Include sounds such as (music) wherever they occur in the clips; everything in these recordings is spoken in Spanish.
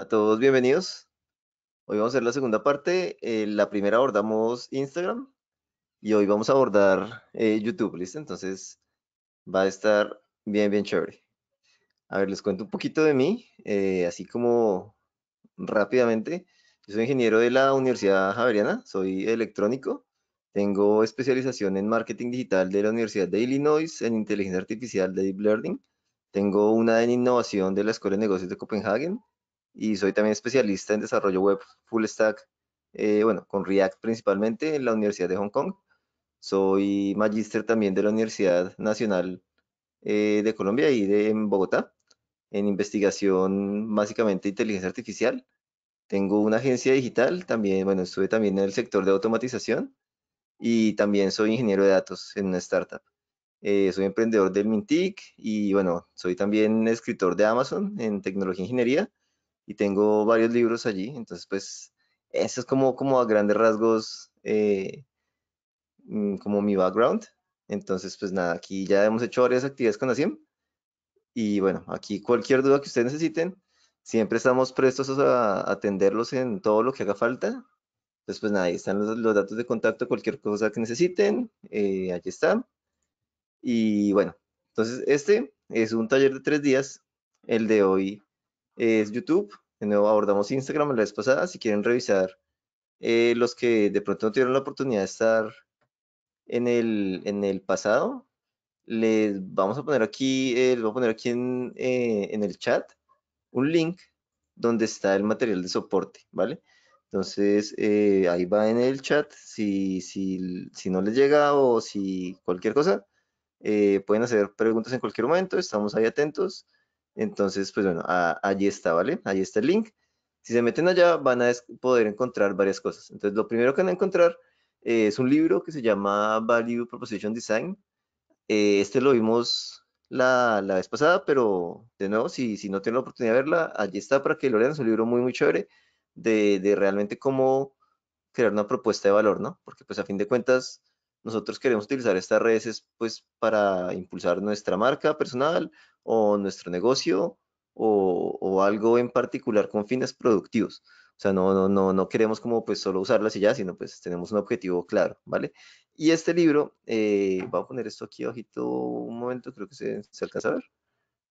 A todos bienvenidos. Hoy vamos a hacer la segunda parte. Eh, la primera abordamos Instagram y hoy vamos a abordar eh, YouTube, ¿listo? Entonces va a estar bien, bien chévere. A ver, les cuento un poquito de mí, eh, así como rápidamente. Yo soy ingeniero de la Universidad Javeriana, soy electrónico, tengo especialización en marketing digital de la Universidad de Illinois, en inteligencia artificial de Deep Learning, tengo una en innovación de la Escuela de Negocios de Copenhague, y soy también especialista en desarrollo web full stack, eh, bueno, con React principalmente en la Universidad de Hong Kong. Soy magíster también de la Universidad Nacional eh, de Colombia y de en Bogotá, en investigación básicamente inteligencia artificial. Tengo una agencia digital, también, bueno, estuve también en el sector de automatización y también soy ingeniero de datos en una startup. Eh, soy emprendedor del Mintic y bueno, soy también escritor de Amazon en tecnología e ingeniería y tengo varios libros allí, entonces pues eso es como, como a grandes rasgos eh, mm, como mi background. Entonces pues nada, aquí ya hemos hecho varias actividades con ASIM y bueno, aquí cualquier duda que ustedes necesiten, siempre estamos prestos a atenderlos en todo lo que haga falta. Entonces pues nada, ahí están los, datos de contacto, cualquier cosa que necesiten, eh, allí está. Y bueno, entonces este es un taller de tres días, el de hoy es YouTube, de nuevo, abordamos Instagram la vez pasada. Si quieren revisar eh, los que de pronto no tuvieron la oportunidad de estar en el, en el pasado, les vamos a poner aquí, eh, les voy a poner aquí eh, en, el chat un link donde está el material de soporte, ¿vale? Entonces, ahí va en el chat. Si, si, si no les llega o si cualquier cosa, pueden hacer preguntas en cualquier momento. Estamos ahí atentos. Entonces, pues bueno, allí está, ¿vale? Allí está el link. Si se meten allá van a poder encontrar varias cosas. Entonces, lo primero que van a encontrar eh, es un libro que se llama Value Proposition Design. Eh, este lo vimos la, la, vez pasada, pero de nuevo, si, si no tienen la oportunidad de verla, allí está para que lo lean. Es un libro muy, muy chévere de, de realmente cómo crear una propuesta de valor, ¿no? Porque pues a fin de cuentas nosotros queremos utilizar estas redes pues para impulsar nuestra marca personal o nuestro negocio o, algo en particular con fines productivos. O sea, no, no, no, no queremos como pues solo usarlas y ya, sino pues tenemos un objetivo claro, ¿vale? Y este libro, eh, voy a poner esto aquí abajito un momento, creo que se, alcanza a ver.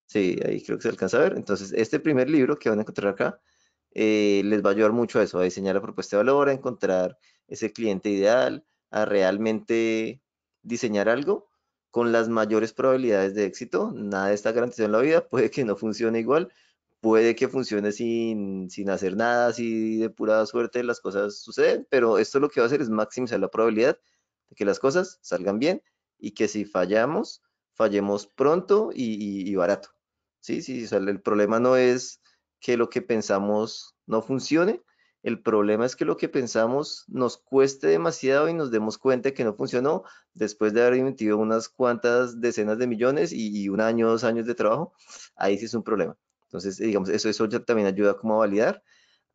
Sí, ahí creo que se alcanza a ver. Entonces, este primer libro que van a encontrar acá, eh, les va a ayudar mucho a eso, a diseñar la propuesta de valor, a encontrar ese cliente ideal, a realmente diseñar algo con las mayores probabilidades de éxito. Nada está garantizado en la vida, (laughs) puede que no funcione igual, puede que funcione sin, hacer nada, así de pura suerte las cosas suceden, pero esto lo que va a hacer es maximizar la probabilidad de que las cosas salgan bien y que si fallamos, fallemos pronto y, barato. Sí, sí, el problema no es que lo que pensamos no funcione, el problema es que lo que pensamos nos cueste demasiado y nos demos cuenta que no funcionó después de haber invertido unas cuantas decenas de millones y, un año, dos años de trabajo. Ahí sí es un problema. Entonces, digamos, eso, eso ya también ayuda como a validar.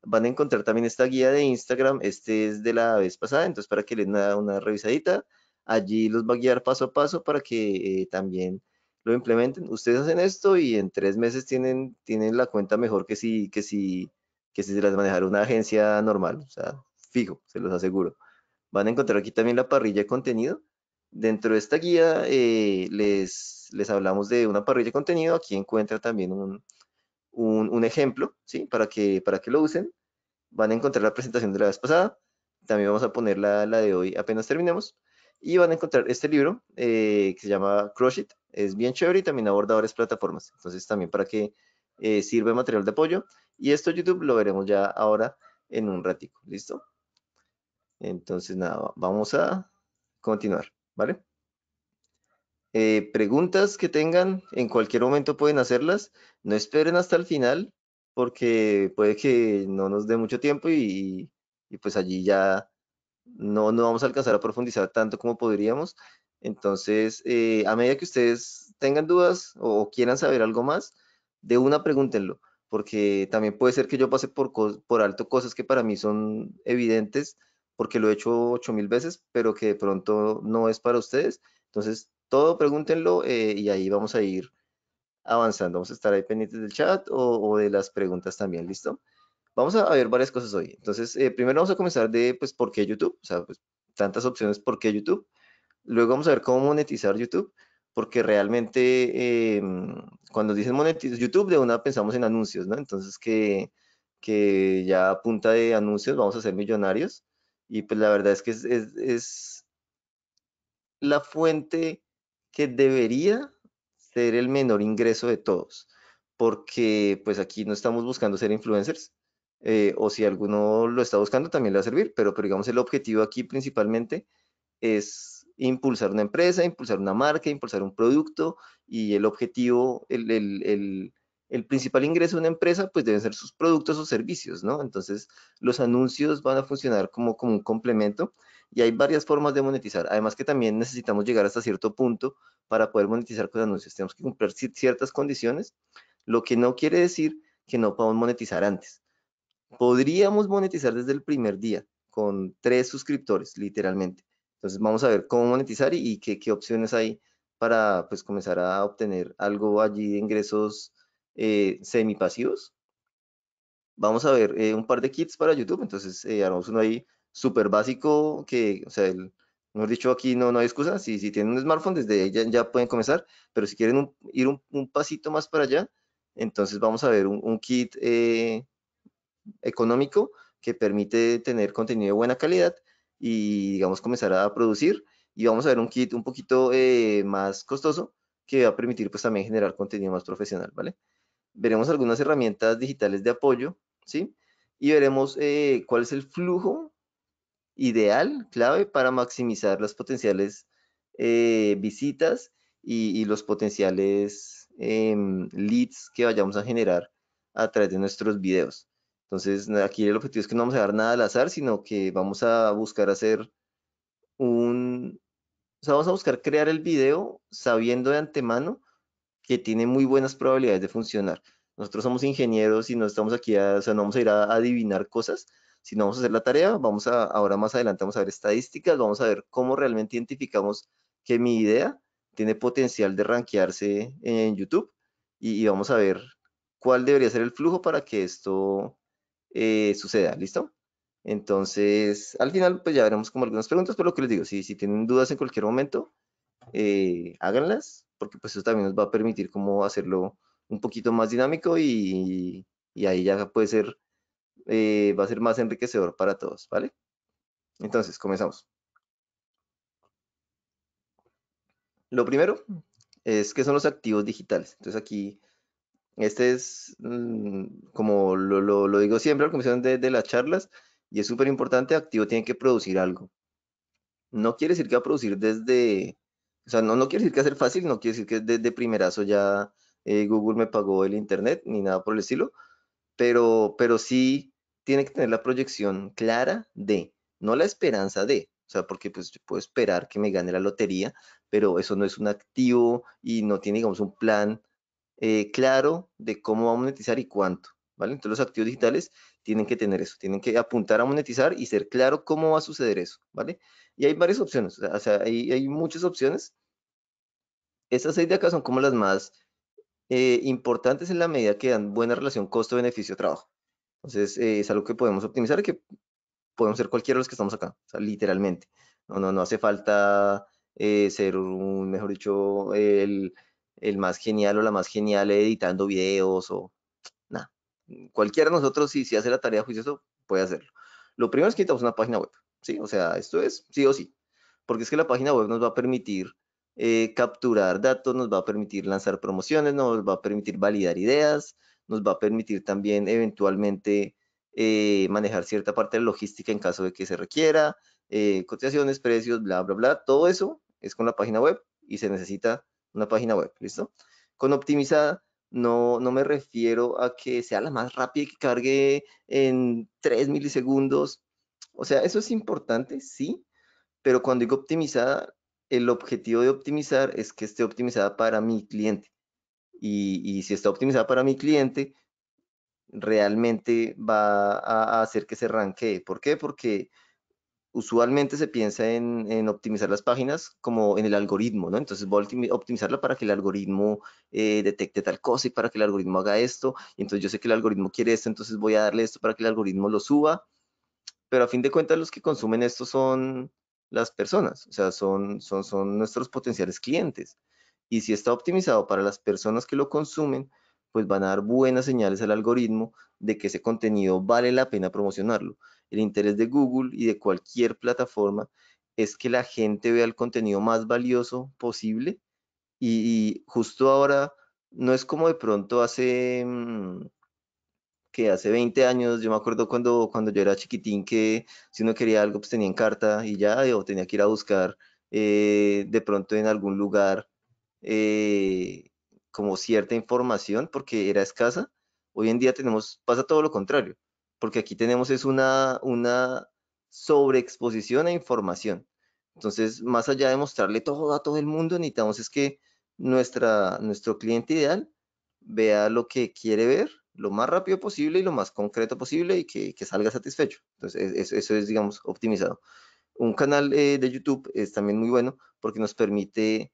Van a encontrar también esta guía de Instagram. Este es de la vez pasada, entonces para que les den una, revisadita. Allí los va a guiar paso a paso para que eh, también lo implementen. Ustedes hacen esto y en tres meses tienen, tienen la cuenta mejor que si, que si que si se las manejara una agencia normal, o sea, fijo, se los aseguro. Van a encontrar aquí también la parrilla de contenido. Dentro de esta guía eh, les, les hablamos de una parrilla de contenido. Aquí encuentra también un, ejemplo, ¿sí? Para que, para que lo usen. Van a encontrar la presentación de la vez pasada. También vamos a poner la, de hoy apenas terminemos. Y van a encontrar este libro eh, que se llama Crush It. Es bien chévere y también aborda varias plataformas. Entonces también para que sirva eh, sirve material de apoyo. Y esto YouTube lo veremos ya ahora en un ratico, ¿listo? Entonces, nada, vamos a continuar, ¿vale? Eh, preguntas que tengan, en cualquier momento pueden hacerlas. No esperen hasta el final porque puede que no nos dé mucho tiempo y, pues allí ya no, no vamos a alcanzar a profundizar tanto como podríamos. Entonces, eh, a medida que ustedes tengan dudas o quieran saber algo más, de una pregúntenlo porque también puede ser que yo pase por, alto cosas que para mí son evidentes, porque lo he hecho 8000 veces, pero que de pronto no es para ustedes. Entonces, todo pregúntenlo eh, y ahí vamos a ir avanzando. Vamos a estar ahí pendientes del chat o, de las preguntas también, ¿listo? Vamos a, ver varias cosas hoy. Entonces, eh, primero vamos a comenzar de, pues, ¿por qué YouTube? O sea, pues, tantas opciones, ¿por qué YouTube? Luego vamos a ver cómo monetizar YouTube porque realmente em, cuando dicen monetizar YouTube de una pensamos en anuncios, ¿no? Entonces que, que ya a punta de anuncios vamos a ser millonarios y pues la verdad es que es, es, la fuente que debería ser el menor ingreso de todos, porque pues aquí no estamos buscando ser influencers, eh, o si alguno lo está buscando también le va a servir, pero, pero digamos el objetivo aquí principalmente es impulsar una empresa, impulsar una marca, impulsar un producto y el objetivo, el, principal ingreso de una empresa, pues deben ser sus productos o servicios, ¿no? Entonces, los anuncios van a funcionar como, como un complemento y hay varias formas de monetizar. Además que también necesitamos llegar hasta cierto punto para poder monetizar con anuncios. Tenemos que cumplir ciertas condiciones, lo que no quiere decir que no podamos monetizar antes. Podríamos monetizar desde el primer día con tres suscriptores, literalmente entonces vamos a ver cómo monetizar y, qué, opciones hay para pues comenzar a obtener algo allí de ingresos eh, semipasivos. Vamos a ver eh, un par de kits para YouTube, entonces eh, uno ahí súper básico que, o sea, el, mejor dicho, aquí no, no hay excusa, si, si tienen un smartphone desde ahí ya, pueden comenzar, pero si quieren ir un, pasito más para allá, entonces vamos a ver un, un kit eh, económico que permite tener contenido de buena calidad y digamos comenzar a producir y vamos a ver un kit un poquito eh, más costoso que va a permitir pues también generar contenido más profesional, ¿vale? Veremos algunas herramientas digitales de apoyo, ¿sí? Y veremos eh, cuál es el flujo ideal, clave, para maximizar las potenciales eh, visitas y, y, los potenciales em, leads que vayamos a generar a través de nuestros videos. Entonces, aquí el objetivo es que no vamos a dar nada al azar, sino que vamos a buscar hacer un... O sea, vamos a buscar crear el video sabiendo de antemano que tiene muy buenas probabilidades de funcionar. Nosotros somos ingenieros y no estamos aquí, o sea, no vamos a ir a adivinar cosas, sino vamos a hacer la tarea, vamos a, ahora más adelante vamos a ver estadísticas, vamos a ver cómo realmente identificamos que mi idea tiene potencial de rankearse en YouTube y vamos a ver cuál debería ser el flujo para que esto eh, suceda, ¿listo? Entonces, al final, pues ya veremos como algunas preguntas, pero lo que les digo, si, si tienen dudas en cualquier momento, eh, háganlas, porque pues eso también nos va a permitir como hacerlo un poquito más dinámico y, y ahí ya puede ser, eh, va a ser más enriquecedor para todos, ¿vale? Entonces, comenzamos. Lo primero mm. es que son los activos digitales. Entonces aquí este es, mm, como lo, digo siempre la comisión de, las charlas, y es súper importante, activo tiene que producir algo. No quiere decir que va a producir desde, o sea, no, no quiere decir que va a ser fácil, no quiere decir que desde primerazo ya eh, Google me pagó el internet, ni nada por el estilo, pero, pero sí tiene que tener la proyección clara de, no la esperanza de, o sea, porque pues puedo esperar que me gane la lotería, pero eso no es un activo y no tiene, digamos, un plan eh, claro de cómo va a monetizar y cuánto, ¿vale? Entonces los activos digitales tienen que tener eso, tienen que apuntar a monetizar y ser claro cómo va a suceder eso, ¿vale? Y hay varias opciones, o sea, hay, hay muchas opciones. Estas seis de acá son como las más eh, importantes en la medida que dan buena relación costo-beneficio-trabajo. Entonces, eh, es algo que podemos optimizar y que podemos ser cualquiera de los que estamos acá, o sea, literalmente. No, no, no hace falta ser un, mejor dicho, el el más genial o la más genial editando videos o nada. Mm, cualquiera de nosotros, si, si hace la tarea juicioso, puede hacerlo. Lo primero es que necesitamos una página web, ¿sí? O sea, esto es sí o sí, porque es que la página web nos va a permitir eh, capturar datos, nos va a permitir lanzar promociones, nos va a permitir validar ideas, nos va a permitir también eventualmente eh, manejar cierta parte de logística en caso de que se requiera, eh, cotizaciones, precios, bla, bla, bla. Todo eso es con la página web y se necesita una página web, ¿listo? Con optimizada no, no me refiero a que sea la más rápida y que cargue en 3 milisegundos. O sea, eso es importante, sí, pero cuando digo optimizada, el objetivo de optimizar es que esté optimizada para mi cliente. Y, si está optimizada para mi cliente, realmente va a, hacer que se arranque. ¿Por qué? Porque usualmente se piensa en, optimizar las páginas como en el algoritmo, ¿no? Entonces voy a optimizarla para que el algoritmo eh, detecte tal cosa y para que el algoritmo haga esto. Y entonces yo sé que el algoritmo quiere esto, entonces voy a darle esto para que el algoritmo lo suba. Pero a fin de cuentas los que consumen esto son las personas, o sea, son, son, son nuestros potenciales clientes. Y si está optimizado para las personas que lo consumen, pues van a dar buenas señales al algoritmo de que ese contenido vale la pena promocionarlo. El interés de Google y de cualquier plataforma es que la gente vea el contenido más valioso posible y, justo ahora no es como de pronto hace mm, que hace 20 años, yo me acuerdo cuando, cuando yo era chiquitín que si uno quería algo pues tenía en carta y ya, o tenía que ir a buscar eh, de pronto en algún lugar eh, como cierta información porque era escasa. Hoy en día tenemos, pasa todo lo contrario porque aquí tenemos es una, una sobreexposición a información. Entonces, más allá de mostrarle todo a todo el mundo, necesitamos es que nuestra, nuestro cliente ideal vea lo que quiere ver lo más rápido posible y lo más concreto posible y que, que salga satisfecho. Entonces, eso, es, digamos, optimizado. Un canal eh, de YouTube es también muy bueno porque nos permite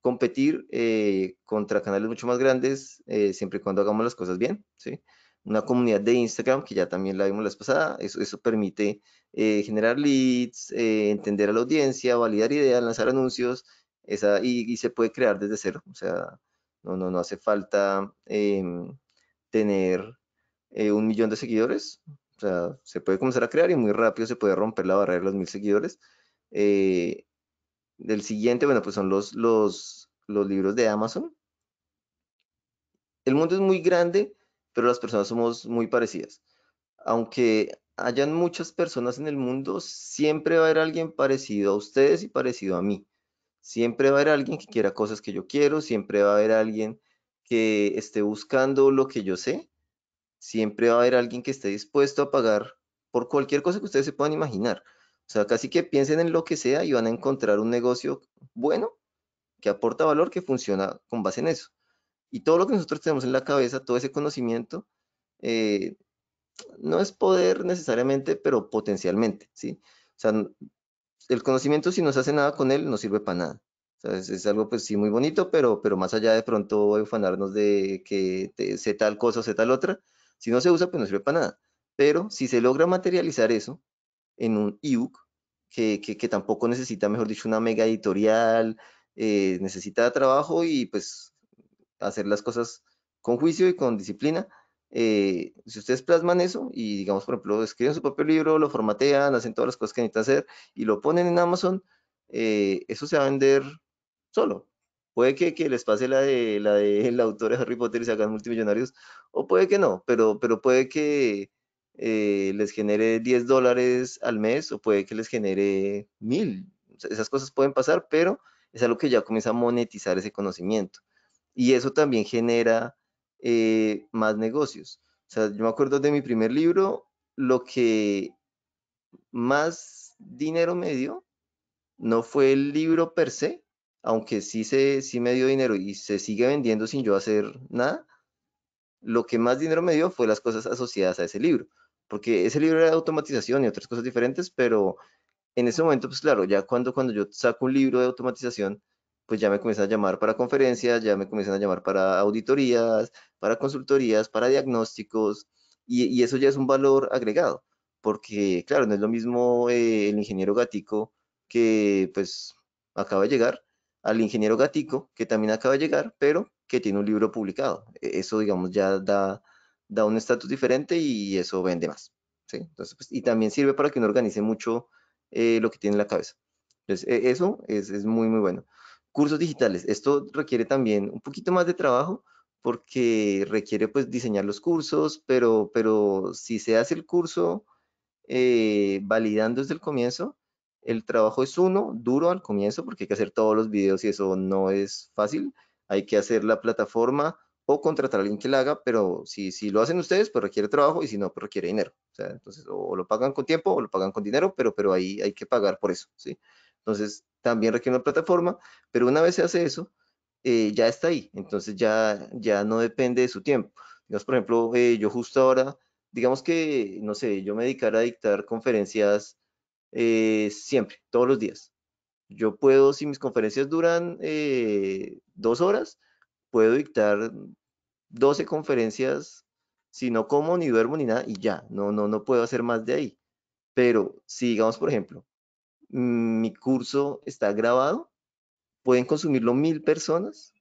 competir eh, contra canales mucho más grandes eh, siempre y cuando hagamos las cosas bien, ¿sí? una comunidad de Instagram, que ya también la vimos la vez pasada, eso, permite eh, generar leads, eh, entender a la audiencia, validar ideas, lanzar anuncios, esa, y, se puede crear desde cero, o sea, no, no, no hace falta em, tener eh, un millón de seguidores, o sea, se puede comenzar a crear y muy rápido se puede romper la barrera de los mil seguidores. del siguiente, bueno, pues son los, los, los libros de Amazon. El mundo es muy grande, pero las personas somos muy parecidas. Aunque hayan muchas personas en el mundo, siempre va a haber alguien parecido a ustedes y parecido a mí. Siempre va a haber alguien que quiera cosas que yo quiero, siempre va a haber alguien que esté buscando lo que yo sé, siempre va a haber alguien que esté dispuesto a pagar por cualquier cosa que ustedes se puedan imaginar. O sea, casi que piensen en lo que sea y van a encontrar un negocio bueno que aporta valor que funciona con base en eso. Y todo lo que nosotros tenemos en la cabeza, todo ese conocimiento, eh, no es poder necesariamente, pero potencialmente, ¿sí? O sea, el conocimiento si no se hace nada con él, no sirve para nada. es, algo pues sí muy bonito, pero, pero más allá de pronto ufanarnos de que sé tal cosa o sé tal otra, si no se usa, pues no sirve para nada. Pero si se logra materializar eso en un ebook, que, que, que tampoco necesita, mejor dicho, una mega editorial, eh, necesita trabajo y pues hacer las cosas con juicio y con disciplina. Eh, si ustedes plasman eso y digamos, por ejemplo, escriben su propio libro, lo formatean, hacen todas las cosas que necesitan hacer y lo ponen en Amazon, eh, eso se va a vender solo. Puede que, les pase la de la de autora Harry Potter y se hagan multimillonarios, o puede que no, pero, pero puede que eh, les genere 10 dólares al mes o puede que les genere mil. esas cosas pueden pasar, pero es algo que ya comienza a monetizar ese conocimiento. Y eso también genera eh, más negocios. O sea, yo me acuerdo de mi primer libro, lo que más dinero me dio no fue el libro per se, aunque sí, se, sí me dio dinero y se sigue vendiendo sin yo hacer nada. Lo que más dinero me dio fue las cosas asociadas a ese libro, porque ese libro era de automatización y otras cosas diferentes, pero en ese momento, pues claro, ya cuando, cuando yo saco un libro de automatización, pues ya me comienzan a llamar para conferencias, ya me comienzan a llamar para auditorías, para consultorías, para diagnósticos, y, eso ya es un valor agregado, porque claro, no es lo mismo eh, el ingeniero gatico que pues acaba de llegar al ingeniero gatico que también acaba de llegar, pero que tiene un libro publicado. E, eso, digamos, ya da, da un estatus diferente y eso vende más. ¿sí? Entonces, pues, y también sirve para que uno organice mucho eh, lo que tiene en la cabeza. Entonces, e, eso es, es muy, muy bueno. Cursos digitales. Esto requiere también un poquito más de trabajo porque requiere pues diseñar los cursos, pero, pero si se hace el curso eh, validando desde el comienzo, el trabajo es uno, duro al comienzo, porque hay que hacer todos los videos y eso no es fácil. Hay que hacer la plataforma o contratar a alguien que la haga, pero si, si lo hacen ustedes, pues requiere trabajo y si no, pues requiere dinero. O sea, entonces, o lo pagan con tiempo o lo pagan con dinero, pero, pero ahí hay que pagar por eso, ¿sí? sí entonces, también requiere una plataforma, pero una vez se hace eso, eh, ya está ahí. Entonces, ya, ya no depende de su tiempo. Digamos, por ejemplo, eh, yo justo ahora, digamos que, no sé, yo me dedicara a dictar conferencias eh, siempre, todos los días. Yo puedo, si mis conferencias duran dos horas, puedo dictar 12 conferencias, si no como, ni duermo, ni nada, y ya, no, no, no puedo hacer más de ahí. Pero si digamos, por ejemplo, Mm, mi curso está grabado, pueden consumirlo mil personas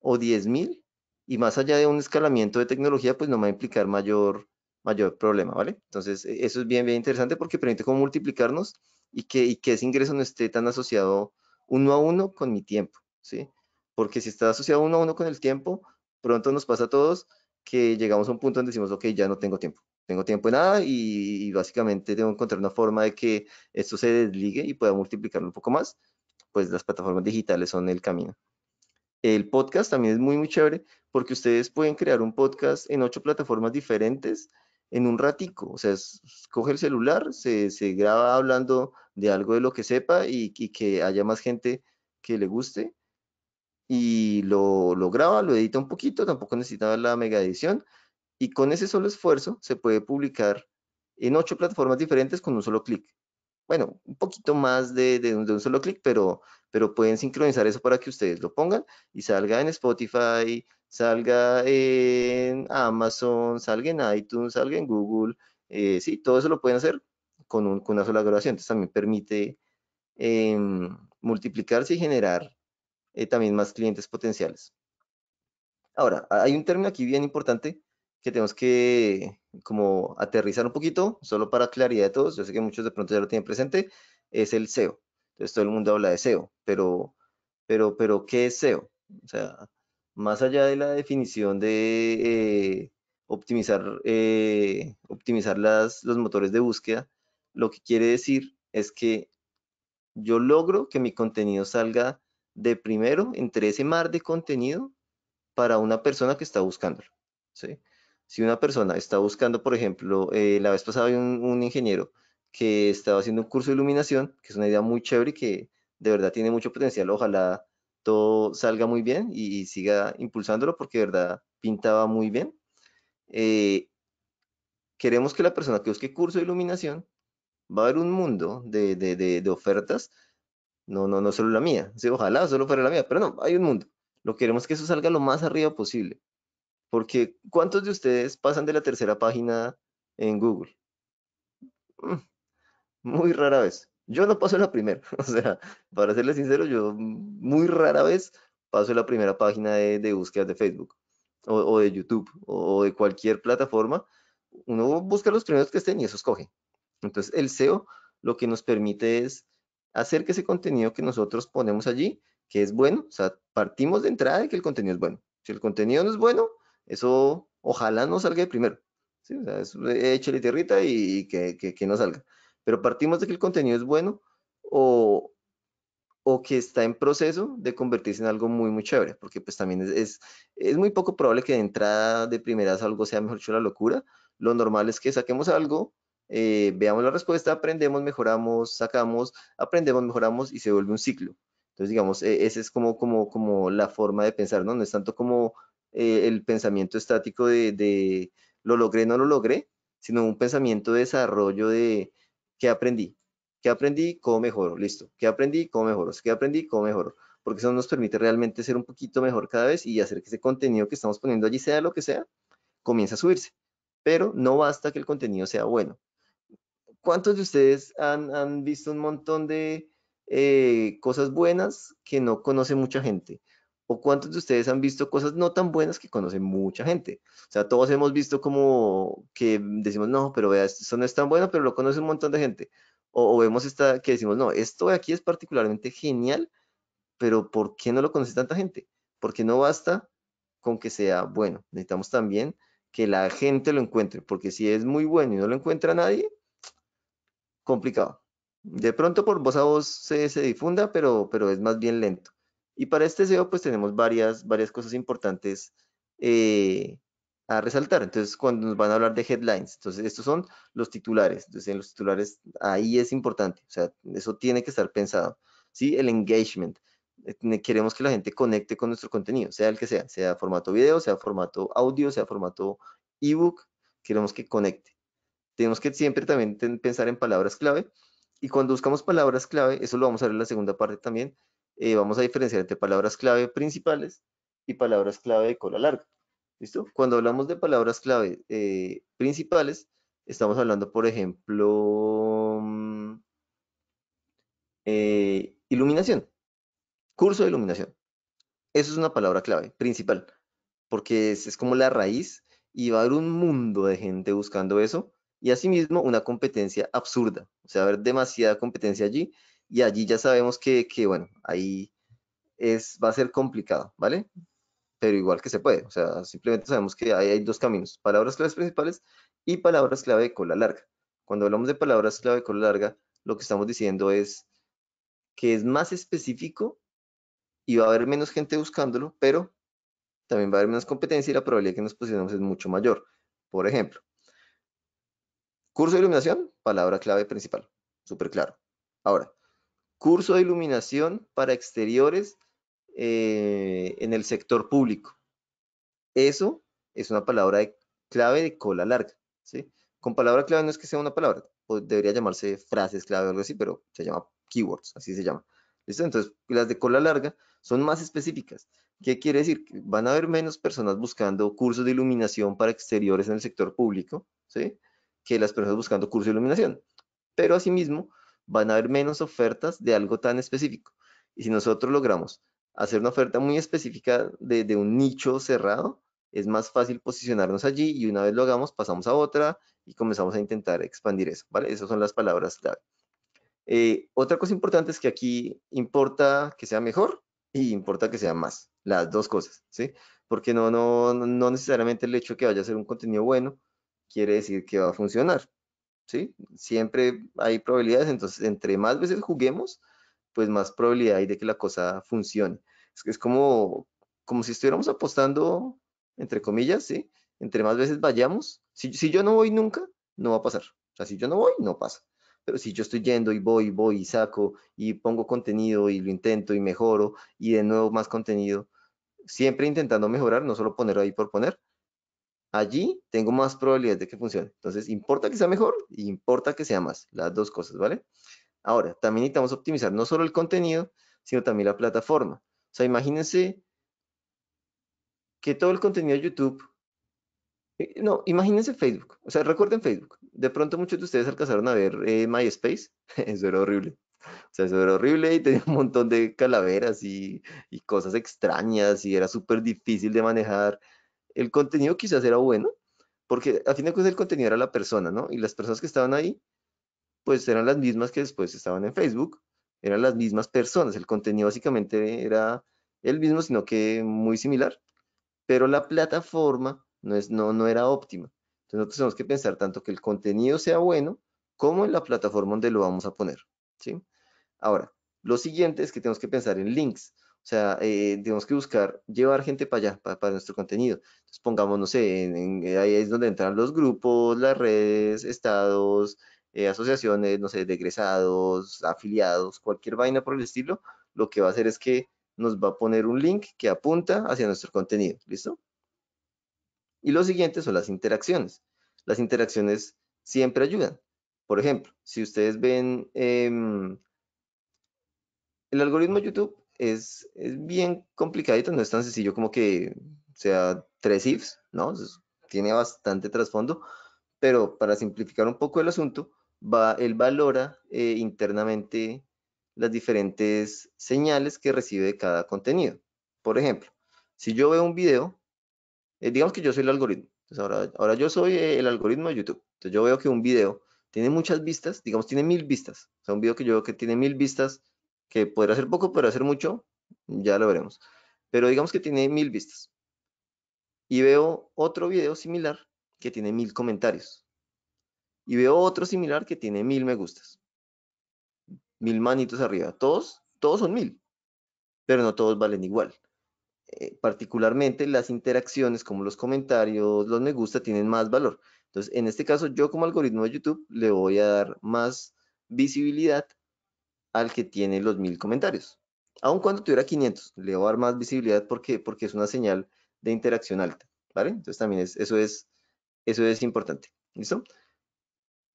o diez mil, y más allá de un escalamiento de tecnología, pues no va a implicar mayor, mayor problema, ¿vale? Entonces, e, eso es bien, bien interesante porque permite cómo multiplicarnos y que, y que ese ingreso no esté tan asociado uno a uno con mi tiempo, ¿sí? Porque si está asociado uno a uno con el tiempo, pronto nos pasa a todos que llegamos a un punto donde decimos, ok, ya no tengo tiempo, tengo tiempo de nada y, básicamente tengo que encontrar una forma de que esto se desligue y pueda multiplicarlo un poco más, pues las plataformas digitales son el camino. El podcast también es muy, muy chévere porque ustedes pueden crear un podcast en ocho plataformas diferentes en un ratico. O sea, coge el celular, se, se, graba hablando de algo de lo que sepa y, y que haya más gente que le guste y lo, lo, graba, lo edita un poquito, tampoco necesita la mega edición y con ese solo esfuerzo se puede publicar en ocho plataformas diferentes con un solo clic. Bueno, un poquito más de, un, solo clic, pero, pero pueden sincronizar eso para que ustedes lo pongan y salga en Spotify, salga en Amazon, salga en iTunes, salga en Google. Eh, sí, todo eso lo pueden hacer con, con una sola grabación. Entonces también permite em, multiplicarse y generar eh, también más clientes potenciales. Ahora, hay un término aquí bien importante que tenemos que como aterrizar un poquito, solo para claridad de todos, yo sé que muchos de pronto ya lo tienen presente, es el SEO. Entonces todo el mundo habla de SEO, pero, pero, pero ¿qué es SEO? O sea, más allá de la definición de eh, optimizar, eh, optimizar las, los motores de búsqueda, lo que quiere decir es que yo logro que mi contenido salga de primero entre ese mar de contenido para una persona que está buscándolo. ¿sí? si una persona está buscando, por ejemplo, eh, la vez pasada hay un, ingeniero que estaba haciendo un curso de iluminación, que es una idea muy chévere y que de verdad tiene mucho potencial. Ojalá todo salga muy bien y, siga impulsándolo porque de verdad pintaba muy bien. Eh, queremos que la persona que busque curso de iluminación va a ver un mundo de, ofertas, no, no, no solo la mía, ojalá solo fuera la mía, pero no, hay un mundo. Lo queremos que eso salga lo más arriba posible. Porque ¿cuántos de ustedes pasan de la tercera página en Google? Mm, muy rara vez. Yo no paso la primera. (laughs) O sea, para serles sincero, yo muy rara vez paso la primera página de, de búsquedas de Facebook o, de YouTube o, o de cualquier plataforma. Uno busca los primeros que estén y eso escoge. Entonces, el SEO lo que nos permite es hacer que ese contenido que nosotros ponemos allí, que es bueno, o sea, partimos de entrada de que el contenido es bueno. Si el contenido no es bueno, eso ojalá no salga de primero. ¿sí? O sea, es, eh, tierrita y, que, que, no salga. Pero partimos de que el contenido es bueno o, que está en proceso de convertirse en algo muy, muy chévere, porque pues también es, es, muy poco probable que de entrada, de primeras, algo sea mejor hecho la locura. Lo normal es que saquemos algo, eh, veamos la respuesta, aprendemos, mejoramos, sacamos, aprendemos, mejoramos y se vuelve un ciclo. Entonces, digamos, e, esa es como, como, como la forma de pensar, ¿no? No es tanto como eh, el pensamiento estático de, lo logré, no lo logré, sino un pensamiento de desarrollo de qué aprendí, qué aprendí, cómo mejoro, listo, qué aprendí, cómo mejoro, qué aprendí, cómo mejoro, porque eso nos permite realmente ser un poquito mejor cada vez y hacer que ese contenido que estamos poniendo allí, sea lo que sea, comience a subirse. Pero no basta que el contenido sea bueno. ¿Cuántos de ustedes han, visto un montón de eh, cosas buenas que no conoce mucha gente? ¿O cuántos de ustedes han visto cosas no tan buenas que conoce mucha gente? O sea, todos hemos visto como que decimos, no, pero vea, esto no es tan bueno, pero lo conoce un montón de gente. O, vemos esta, que decimos, no, esto de aquí es particularmente genial, pero ¿por qué no lo conoce tanta gente? Porque no basta con que sea bueno. Necesitamos también que la gente lo encuentre, porque si es muy bueno y no lo encuentra nadie, complicado. De pronto por voz a voz se, se difunda, pero, pero es más bien lento. Y para este SEO, pues tenemos varias, varias cosas importantes eh, a resaltar. Entonces, cuando nos van a hablar de headlines, entonces estos son los titulares. Entonces, en los titulares ahí es importante. O sea, eso tiene que estar pensado. ¿Sí? El engagement. Eh, queremos que la gente conecte con nuestro contenido, sea el que sea, sea formato video, sea formato audio, sea formato ebook. Queremos que conecte. Tenemos que siempre también pensar en palabras clave. Y cuando buscamos palabras clave, eso lo vamos a ver en la segunda parte también, eh, vamos a diferenciar entre palabras clave principales y palabras clave de cola larga. ¿Listo? Cuando hablamos de palabras clave eh, principales, estamos hablando, por ejemplo, mm, eh, iluminación, curso de iluminación. Eso es una palabra clave principal, porque es, es como la raíz y va a haber un mundo de gente buscando eso y asimismo una competencia absurda, o sea, va a haber demasiada competencia allí y allí ya sabemos que, bueno, ahí es, va a ser complicado, ¿vale? Pero igual que se puede, o sea, simplemente sabemos que ahí hay dos caminos, palabras claves principales y palabras clave de cola larga. Cuando hablamos de palabras clave de cola larga, lo que estamos diciendo es que es más específico y va a haber menos gente buscándolo, pero también va a haber menos competencia y la probabilidad de que nos posicionemos es mucho mayor. Por ejemplo, curso de iluminación, palabra clave principal, súper claro. Ahora, curso de iluminación para exteriores eh, en el sector público. Eso es una palabra clave de cola larga. ¿sí? Con palabra clave no es que sea una palabra, debería llamarse frases clave o algo así, pero se llama keywords, así se llama. ¿Listo? Entonces, las de cola larga son más específicas. ¿Qué quiere decir? Van a haber menos personas buscando cursos de iluminación para exteriores en el sector público, ¿sí? Que las personas buscando curso de iluminación. Pero asimismo, van a haber menos ofertas de algo tan específico. Y si nosotros logramos hacer una oferta muy específica de, un nicho cerrado, es más fácil posicionarnos allí y una vez lo hagamos pasamos a otra y comenzamos a intentar expandir eso, ¿vale? Esas son las palabras clave. Eh, otra cosa importante es que aquí importa que sea mejor y importa que sea más, las dos cosas, ¿sí? Porque no, no, no necesariamente el hecho de que vaya a ser un contenido bueno quiere decir que va a funcionar. ¿sí? Siempre hay probabilidades, entonces entre más veces juguemos, pues más probabilidad hay de que la cosa funcione. Es es como, como si estuviéramos apostando, entre comillas, ¿sí? Entre más veces vayamos, si, yo no voy nunca, no va a pasar. O sea, si yo no voy, no pasa. Pero si yo estoy yendo y voy, voy y saco y pongo contenido y lo intento y mejoro y de nuevo más contenido, siempre intentando mejorar, no solo poner ahí por poner, allí tengo más probabilidades de que funcione. Entonces, importa que sea mejor importa que sea más, las dos cosas, ¿vale? Ahora, también necesitamos optimizar no solo el contenido, sino también la plataforma. O sea, imagínense que todo el contenido de YouTube, eh, no, imagínense Facebook, o sea, recuerden Facebook. De pronto muchos de ustedes alcanzaron a ver eh, MySpace, (laughs) eso era horrible. O sea, eso era horrible y tenía un montón de calaveras y, y cosas extrañas y era súper difícil de manejar el contenido quizás era bueno, porque a fin de cuentas el contenido era la persona, ¿no? Y las personas que estaban ahí, pues eran las mismas que después estaban en Facebook, eran las mismas personas, el contenido básicamente era el mismo, sino que muy similar, pero la plataforma no, es, no, no era óptima. Entonces nosotros tenemos que pensar tanto que el contenido sea bueno como en la plataforma donde lo vamos a poner. ¿sí? Ahora, lo siguiente es que tenemos que pensar en links. O sea, tenemos eh, que buscar llevar gente para allá, para, nuestro contenido. Entonces, pongamos, no sé, en, eh, ahí es donde entran los grupos, las redes, estados, eh, asociaciones, no sé, degresados, afiliados, cualquier vaina por el estilo, lo que va a hacer es que nos va a poner un link que apunta hacia nuestro contenido, ¿listo? Y lo siguiente son las interacciones. Las interacciones siempre ayudan. Por ejemplo, si ustedes ven em, el algoritmo YouTube, es, es bien complicadito, no es tan sencillo como que sea tres ifs, ¿no? tiene bastante trasfondo, pero para simplificar un poco el asunto, va, él valora eh, internamente las diferentes señales que recibe cada contenido. Por ejemplo, si yo veo un video, eh, digamos que yo soy el algoritmo, ahora, ahora yo soy el algoritmo de YouTube, entonces yo veo que un video tiene muchas vistas, digamos tiene mil vistas, o sea, un video que yo veo que tiene mil vistas que podrá ser poco, podrá ser mucho, ya lo veremos. Pero digamos que tiene mil vistas. Y veo otro video similar que tiene mil comentarios. Y veo otro similar que tiene mil me gustas. Mil manitos arriba. Todos, todos son mil, pero no todos valen igual. Eh, particularmente las interacciones como los comentarios, los me gusta tienen más valor. Entonces, en este caso, yo como algoritmo de YouTube le voy a dar más visibilidad al que tiene los mil comentarios. Aun cuando tuviera 500, le va a dar más visibilidad porque, porque es una señal de interacción alta, ¿vale? Entonces también es, eso, es, eso es importante, ¿listo?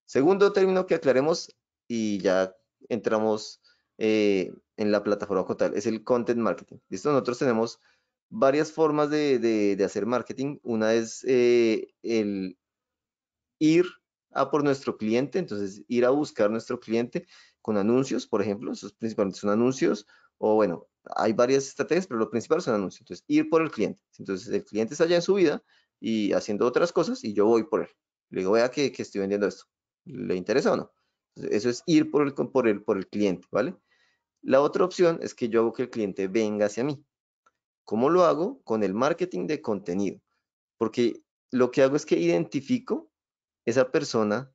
Segundo término que aclaremos y ya entramos eh, en la plataforma total es el content marketing, ¿listo? Nosotros tenemos varias formas de, hacer marketing. Una es eh, el ir a por nuestro cliente, entonces ir a buscar nuestro cliente con anuncios, por ejemplo, esos principalmente son anuncios, o bueno, hay varias estrategias, pero lo principal son anuncios. Entonces, ir por el cliente. Entonces, el cliente está allá en su vida y haciendo otras cosas y yo voy por él. Le digo, vea que, estoy vendiendo esto. ¿Le interesa o no? eso es ir por el, por, el, por el cliente, ¿vale? La otra opción es que yo hago que el cliente venga hacia mí. ¿Cómo lo hago? Con el marketing de contenido. Porque lo que hago es que identifico esa persona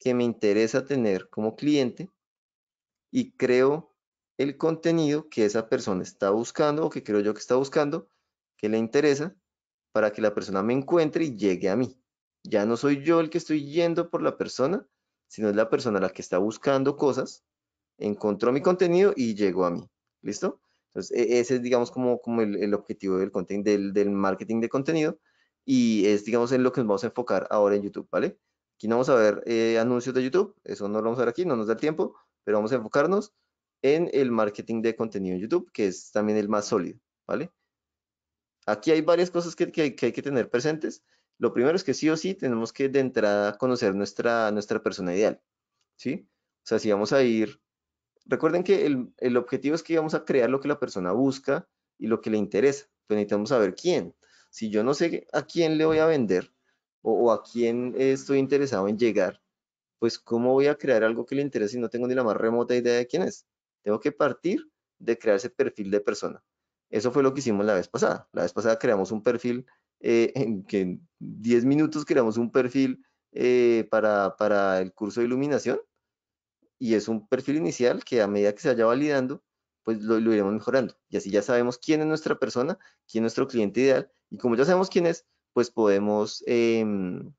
que me interesa tener como cliente y creo el contenido que esa persona está buscando o que creo yo que está buscando, que le interesa, para que la persona me encuentre y llegue a mí. Ya no soy yo el que estoy yendo por la persona, sino es la persona la que está buscando cosas, encontró mi contenido y llegó a mí. ¿Listo? Entonces, e-, ese es, digamos, como, como el, objetivo del, del, del marketing de contenido y es, digamos, en lo que nos vamos a enfocar ahora en YouTube, ¿vale? Aquí no vamos a ver eh, anuncios de YouTube, eso no lo vamos a ver aquí, no nos da el tiempo, pero vamos a enfocarnos en el marketing de contenido en YouTube, que es también el más sólido, ¿vale? Aquí hay varias cosas que, hay que tener presentes. Lo primero es que sí o sí tenemos que de entrada conocer nuestra, nuestra persona ideal, ¿sí? O sea, si vamos a ir... Recuerden que el, el objetivo es que vamos a crear lo que la persona busca y lo que le interesa, pero necesitamos saber quién. Si yo no sé a quién le voy a vender o a quién estoy interesado en llegar, pues ¿cómo voy a crear algo que le interese si no tengo ni la más remota idea de quién es? Tengo que partir de crear ese perfil de persona. Eso fue lo que hicimos la vez pasada. La vez pasada creamos un perfil, eh, (laughs) en que 10 minutos creamos un perfil eh, para, el curso de iluminación y es un perfil inicial que a medida que se vaya validando, pues lo, iremos mejorando. Y así ya sabemos quién es nuestra persona, quién es nuestro cliente ideal, y como ya sabemos quién es, pues podemos em,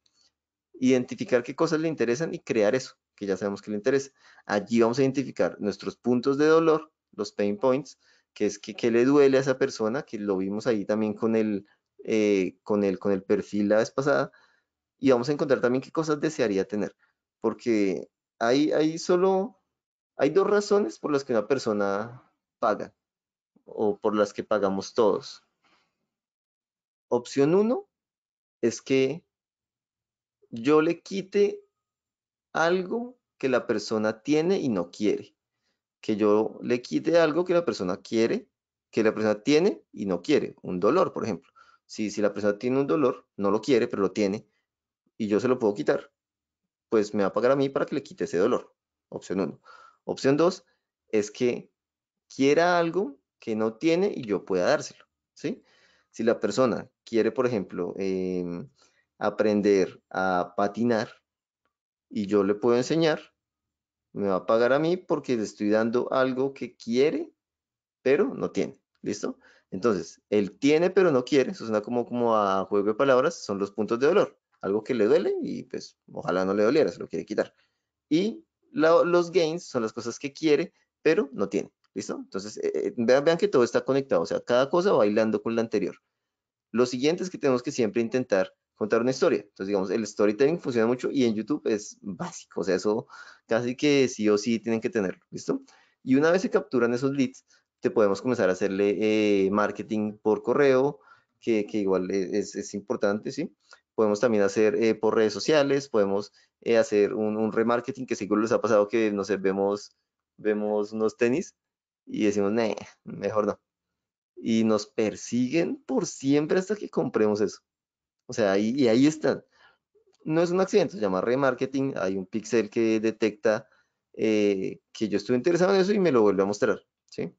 identificar qué cosas le interesan y crear eso, que ya sabemos que le interesa. Allí vamos a identificar nuestros puntos de dolor, los pain points, que es que, le duele a esa persona, que lo vimos ahí también con el, eh, con, el, con el perfil la vez pasada, y vamos a encontrar también qué cosas desearía tener, porque hay, solo, hay dos razones por las que una persona paga, o por las que pagamos todos. Opción uno es que yo le quite algo que la persona tiene y no quiere. Que yo le quite algo que la persona quiere, que la persona tiene y no quiere. Un dolor, por ejemplo. Si, la persona tiene un dolor, no lo quiere, pero lo tiene, y yo se lo puedo quitar, pues me va a pagar a mí para que le quite ese dolor. Opción uno. Opción dos es que quiera algo que no tiene y yo pueda dárselo. ¿sí? Si la persona quiere, por ejemplo, em, aprender a patinar y yo le puedo enseñar, me va a pagar a mí porque le estoy dando algo que quiere, pero no tiene. ¿Listo? Entonces, él tiene pero no quiere, eso suena como, como a juego de palabras, son los puntos de dolor. Algo que le duele y pues ojalá no le doliera, se lo quiere quitar. Y los gains son las cosas que quiere pero no tiene. ¿Listo? Entonces, eh, eh, vean, vean que todo está conectado, o sea, cada cosa bailando con la anterior. Lo siguiente es que tenemos que siempre intentar contar una historia. Entonces, digamos, el storytelling funciona mucho y en YouTube es básico, o sea, eso casi que sí o sí tienen que tenerlo, ¿listo? Y una vez se capturan esos leads, te podemos comenzar a hacerle eh, marketing por correo, que, que igual e, es, es, importante, ¿sí? Podemos también hacer eh, por redes sociales, podemos eh, hacer un, remarketing, que seguro les ha pasado que, no sé, vemos, vemos unos tenis y decimos, nee, mejor no. Y nos persiguen por siempre hasta que compremos eso. O sea, y ahí está. No es un accidente, se llama remarketing. Hay un pixel que detecta eh, que yo estuve interesado en eso y me lo vuelve a mostrar. ¿sí?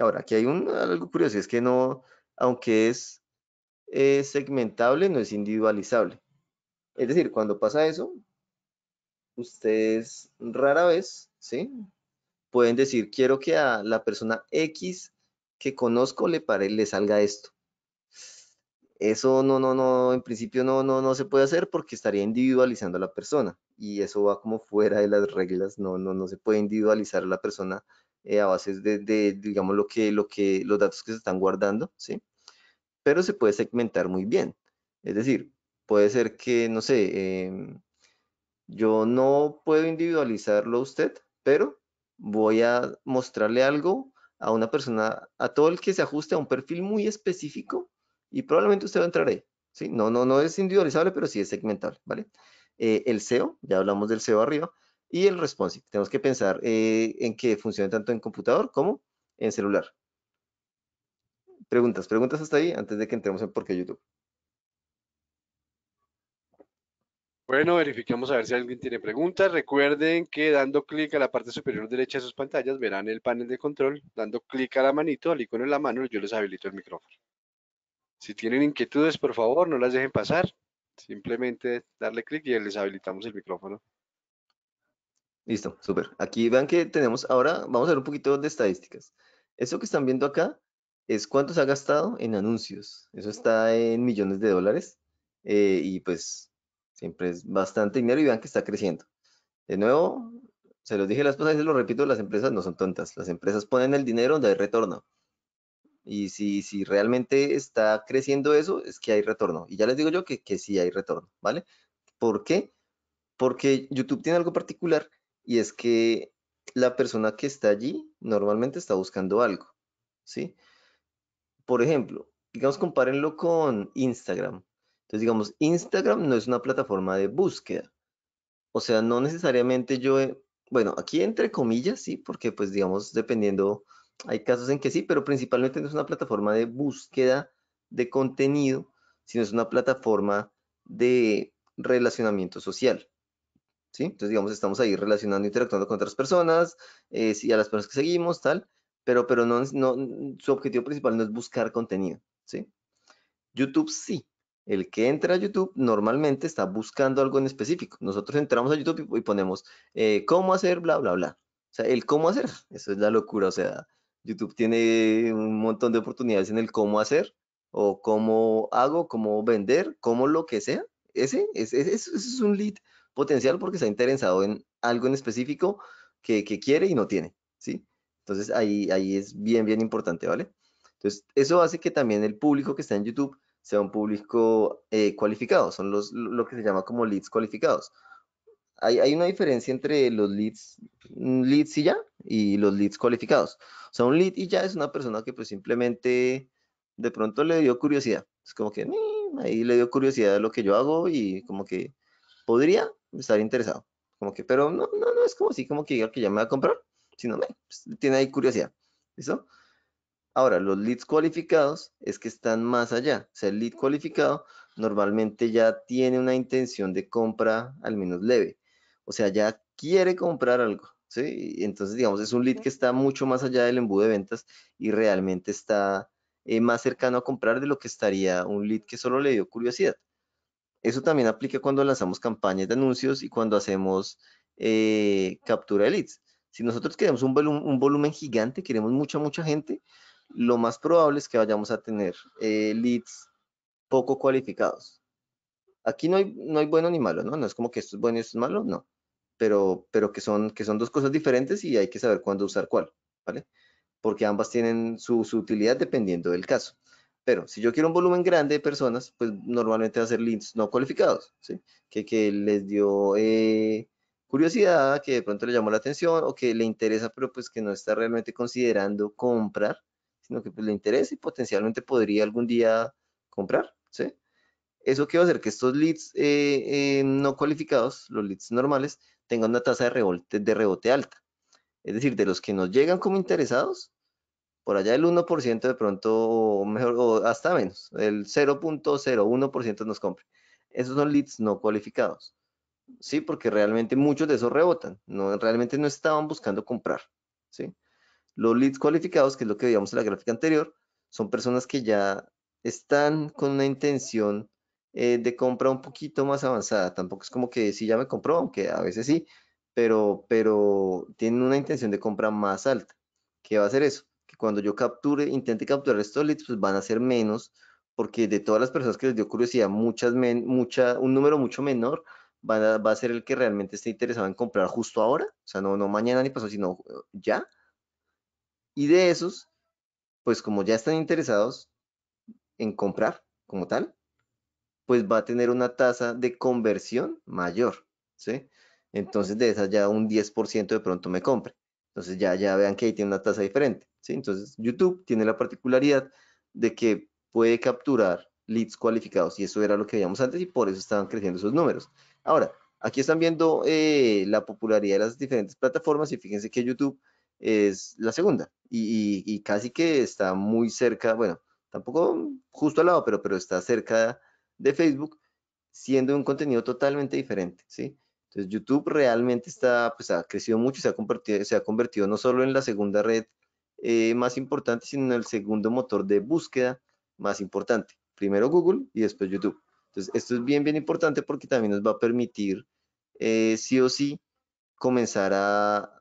Ahora, aquí hay algo curioso, es que no, aunque es eh, segmentable, no es individualizable. Es decir, cuando pasa eso, ustedes rara vez, ¿sí? Pueden decir, quiero que a la persona X que conozco le, pare, le salga esto. Eso no, no, no, en principio no, no, no se puede hacer porque estaría individualizando a la persona y eso va como fuera de las reglas, no, no, no se puede individualizar a la persona eh, a base de, digamos, lo que, lo que, los datos que se están guardando, ¿sí? Pero se puede segmentar muy bien, es decir, puede ser que, no sé, em, yo no puedo individualizarlo a usted, pero voy a mostrarle algo a una persona, a todo el que se ajuste a un perfil muy específico y probablemente usted va a entrar ahí. No, no, no es individualizable, pero sí es segmentable. ¿vale? Eh, el SEO, ya hablamos del SEO arriba, y el responsive. Tenemos que pensar eh, en que funcione tanto en computador como en celular. Preguntas, preguntas hasta ahí antes de que entremos en por qué YouTube. Bueno, verificamos a ver si alguien tiene preguntas. Recuerden que dando clic a la parte superior derecha de sus pantallas verán el panel de control. Dando clic a la manito, al icono de la mano, yo les habilito el micrófono. Si tienen inquietudes, por favor, no las dejen pasar. Simplemente darle clic y les habilitamos el micrófono. Listo, súper. Aquí vean que tenemos ahora, vamos a ver un poquito de estadísticas. Eso que están viendo acá es cuánto se ha gastado en anuncios. Eso está en millones de dólares eh, y pues siempre es bastante dinero y vean que está creciendo. De nuevo, se los dije las cosas y se lo repito, las empresas no son tontas. Las empresas ponen el dinero donde hay retorno. Y si, realmente está creciendo eso, es que hay retorno. Y ya les digo yo que, que sí hay retorno, ¿vale? ¿Por qué? Porque YouTube tiene algo particular y es que la persona que está allí normalmente está buscando algo, ¿sí? Por ejemplo, digamos, compárenlo con Instagram. Entonces, digamos, Instagram no es una plataforma de búsqueda. O sea, no necesariamente yo, bueno, aquí entre comillas, sí, porque pues digamos, dependiendo hay casos en que sí, pero principalmente no es una plataforma de búsqueda de contenido, sino es una plataforma de relacionamiento social. ¿sí? Entonces, digamos, estamos ahí relacionando, interactuando con otras personas y eh, a las personas que seguimos, tal, pero, pero no, su objetivo principal no es buscar contenido. ¿sí? YouTube sí. El que entra a YouTube normalmente está buscando algo en específico. Nosotros entramos a YouTube y, ponemos eh, cómo hacer, bla, bla, bla. O sea, el cómo hacer, eso es la locura. O sea, YouTube tiene un montón de oportunidades en el cómo hacer o cómo hago, cómo vender, cómo lo que sea. Ese, es un lead potencial porque está interesado en algo en específico que, quiere y no tiene, ¿sí? Entonces ahí, ahí es bien, bien importante, ¿vale? Entonces eso hace que también el público que está en YouTube sea un público eh, cualificado, son los, lo que se llama como leads cualificados hay, una diferencia entre los leads, leads y ya, y los leads cualificados. O sea, un lead y ya es una persona que pues simplemente de pronto le dio curiosidad. Es como que mm", ahí le dio curiosidad de lo que yo hago y como que podría estar interesado. Como que, pero no, no, no es como así, como que diga que ya me va a comprar, sino me, pues, tiene ahí curiosidad. ¿Listo? Ahora, los leads cualificados es que están más allá. O sea, el lead cualificado normalmente ya tiene una intención de compra al menos leve o sea, ya quiere comprar algo, ¿sí? Entonces, digamos, es un lead que está mucho más allá del embudo de ventas y realmente está eh, más cercano a comprar de lo que estaría un lead que solo le dio curiosidad. Eso también aplica cuando lanzamos campañas de anuncios y cuando hacemos eh, captura de leads. Si nosotros queremos un, volumen gigante, queremos mucha, mucha gente, lo más probable es que vayamos a tener eh, leads poco cualificados. Aquí no hay, no hay bueno ni malo, ¿no? No es como que esto es bueno y esto es malo, no pero, pero que, son, que son dos cosas diferentes y hay que saber cuándo usar cuál, ¿vale? Porque ambas tienen su, utilidad dependiendo del caso. Pero si yo quiero un volumen grande de personas, pues normalmente va a ser leads no cualificados, ¿sí? que, que les dio eh, curiosidad, que de pronto le llamó la atención o que le interesa, pero pues que no está realmente considerando comprar, sino que pues, le interesa y potencialmente podría algún día comprar. ¿sí? ¿Eso qué va a hacer? Que estos leads eh, eh, no cualificados, los leads normales, tenga una tasa de rebote, de rebote alta. Es decir, de los que nos llegan como interesados, por allá el 1% de pronto, o mejor, o hasta menos, el 0.01% nos compre. Esos son leads no cualificados. Sí, porque realmente muchos de esos rebotan. No, realmente no estaban buscando comprar. ¿sí? Los leads cualificados, que es lo que veíamos en la gráfica anterior, son personas que ya están con una intención eh, de compra un poquito más avanzada. Tampoco es como que si ya me compró, aunque a veces sí, pero, pero tienen una intención de compra más alta. ¿Qué va a hacer eso? Que cuando yo capture, intente capturar estos leads, pues van a ser menos, porque de todas las personas que les dio curiosidad, muchas mucha, un número mucho menor va a ser el que realmente esté interesado en comprar justo ahora, o sea, no, no mañana ni pasado. sino eh, ya. Y de esos, pues como ya están interesados en comprar como tal, pues va a tener una tasa de conversión mayor, ¿sí? Entonces de esa ya un 10% de pronto me compre. Entonces ya, ya vean que ahí tiene una tasa diferente, ¿sí? Entonces YouTube tiene la particularidad de que puede capturar leads cualificados y eso era lo que veíamos antes y por eso estaban creciendo esos números. Ahora, aquí están viendo eh, la popularidad de las diferentes plataformas y fíjense que YouTube es la segunda y, casi que está muy cerca, bueno, tampoco justo al lado, pero, pero está cerca de Facebook, siendo un contenido totalmente diferente, ¿sí? Entonces YouTube realmente está, pues ha crecido mucho, se ha convertido, se ha convertido no solo en la segunda red eh, más importante, sino en el segundo motor de búsqueda más importante. Primero Google y después YouTube. Entonces esto es bien, bien importante porque también nos va a permitir eh, sí o sí comenzar a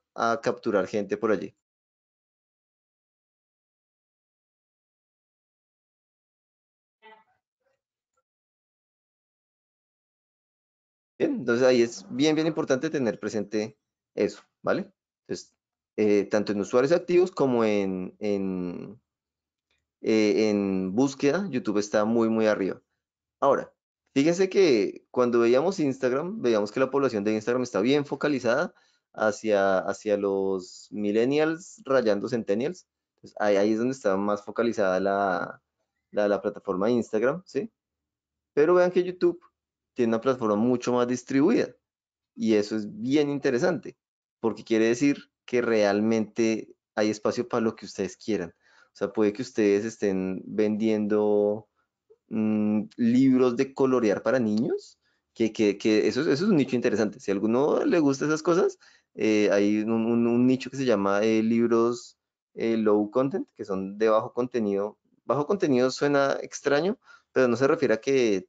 capturar gente por allí. entonces ahí es bien, bien importante tener presente eso, ¿vale? Entonces, eh, tanto en usuarios activos como en, en, eh, en búsqueda, YouTube está muy, muy arriba. Ahora, fíjense que cuando veíamos Instagram, veíamos que la población de Instagram está bien focalizada hacia, hacia los millennials rayando centennials. ahí, es donde está más focalizada la, la, plataforma Instagram, ¿sí? Pero vean que YouTube tiene una plataforma mucho más distribuida. Y eso es bien interesante, porque quiere decir que realmente hay espacio para lo que ustedes quieran. O sea, puede que ustedes estén vendiendo mm, libros de colorear para niños, que, eso, es un nicho interesante. Si a alguno le gusta esas cosas, eh, hay un, nicho que se llama eh, libros eh, low content, que son de bajo contenido. Bajo contenido suena extraño, pero no se refiere a que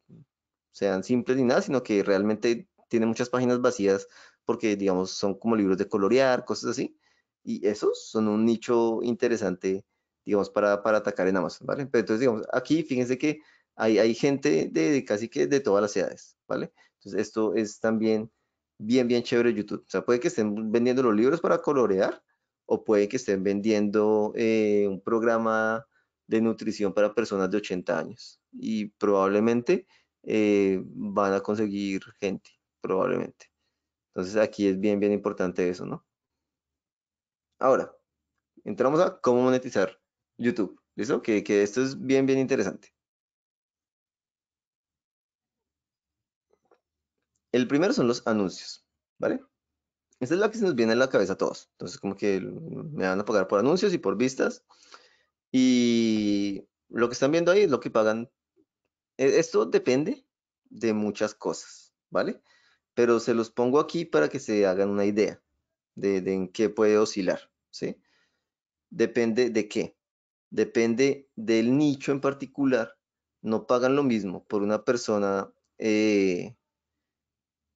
sean simples ni nada, sino que realmente tiene muchas páginas vacías porque, digamos, son como libros de colorear, cosas así. Y esos son un nicho interesante, digamos, para, atacar en Amazon, ¿vale? Pero entonces, digamos, aquí fíjense que hay, hay gente de, casi que de todas las edades, ¿vale? Entonces, esto es también bien, bien chévere YouTube. O sea, puede que estén vendiendo los libros para colorear o puede que estén vendiendo eh, un programa de nutrición para personas de 80 años. Y probablemente eh, van a conseguir gente, probablemente. Entonces aquí es bien, bien importante eso, ¿no? Ahora, entramos a cómo monetizar YouTube. ¿Listo? Que, que esto es bien, bien interesante. El primero son los anuncios, ¿vale? Esta es la que se nos viene a la cabeza a todos. Entonces, como que me van a pagar por anuncios y por vistas. Y lo que están viendo ahí es lo que pagan e-, esto depende de muchas cosas, ¿vale? Pero se los pongo aquí para que se hagan una idea de, en qué puede oscilar, ¿sí? Depende de qué. Depende del nicho en particular. No pagan lo mismo por una persona. Eh,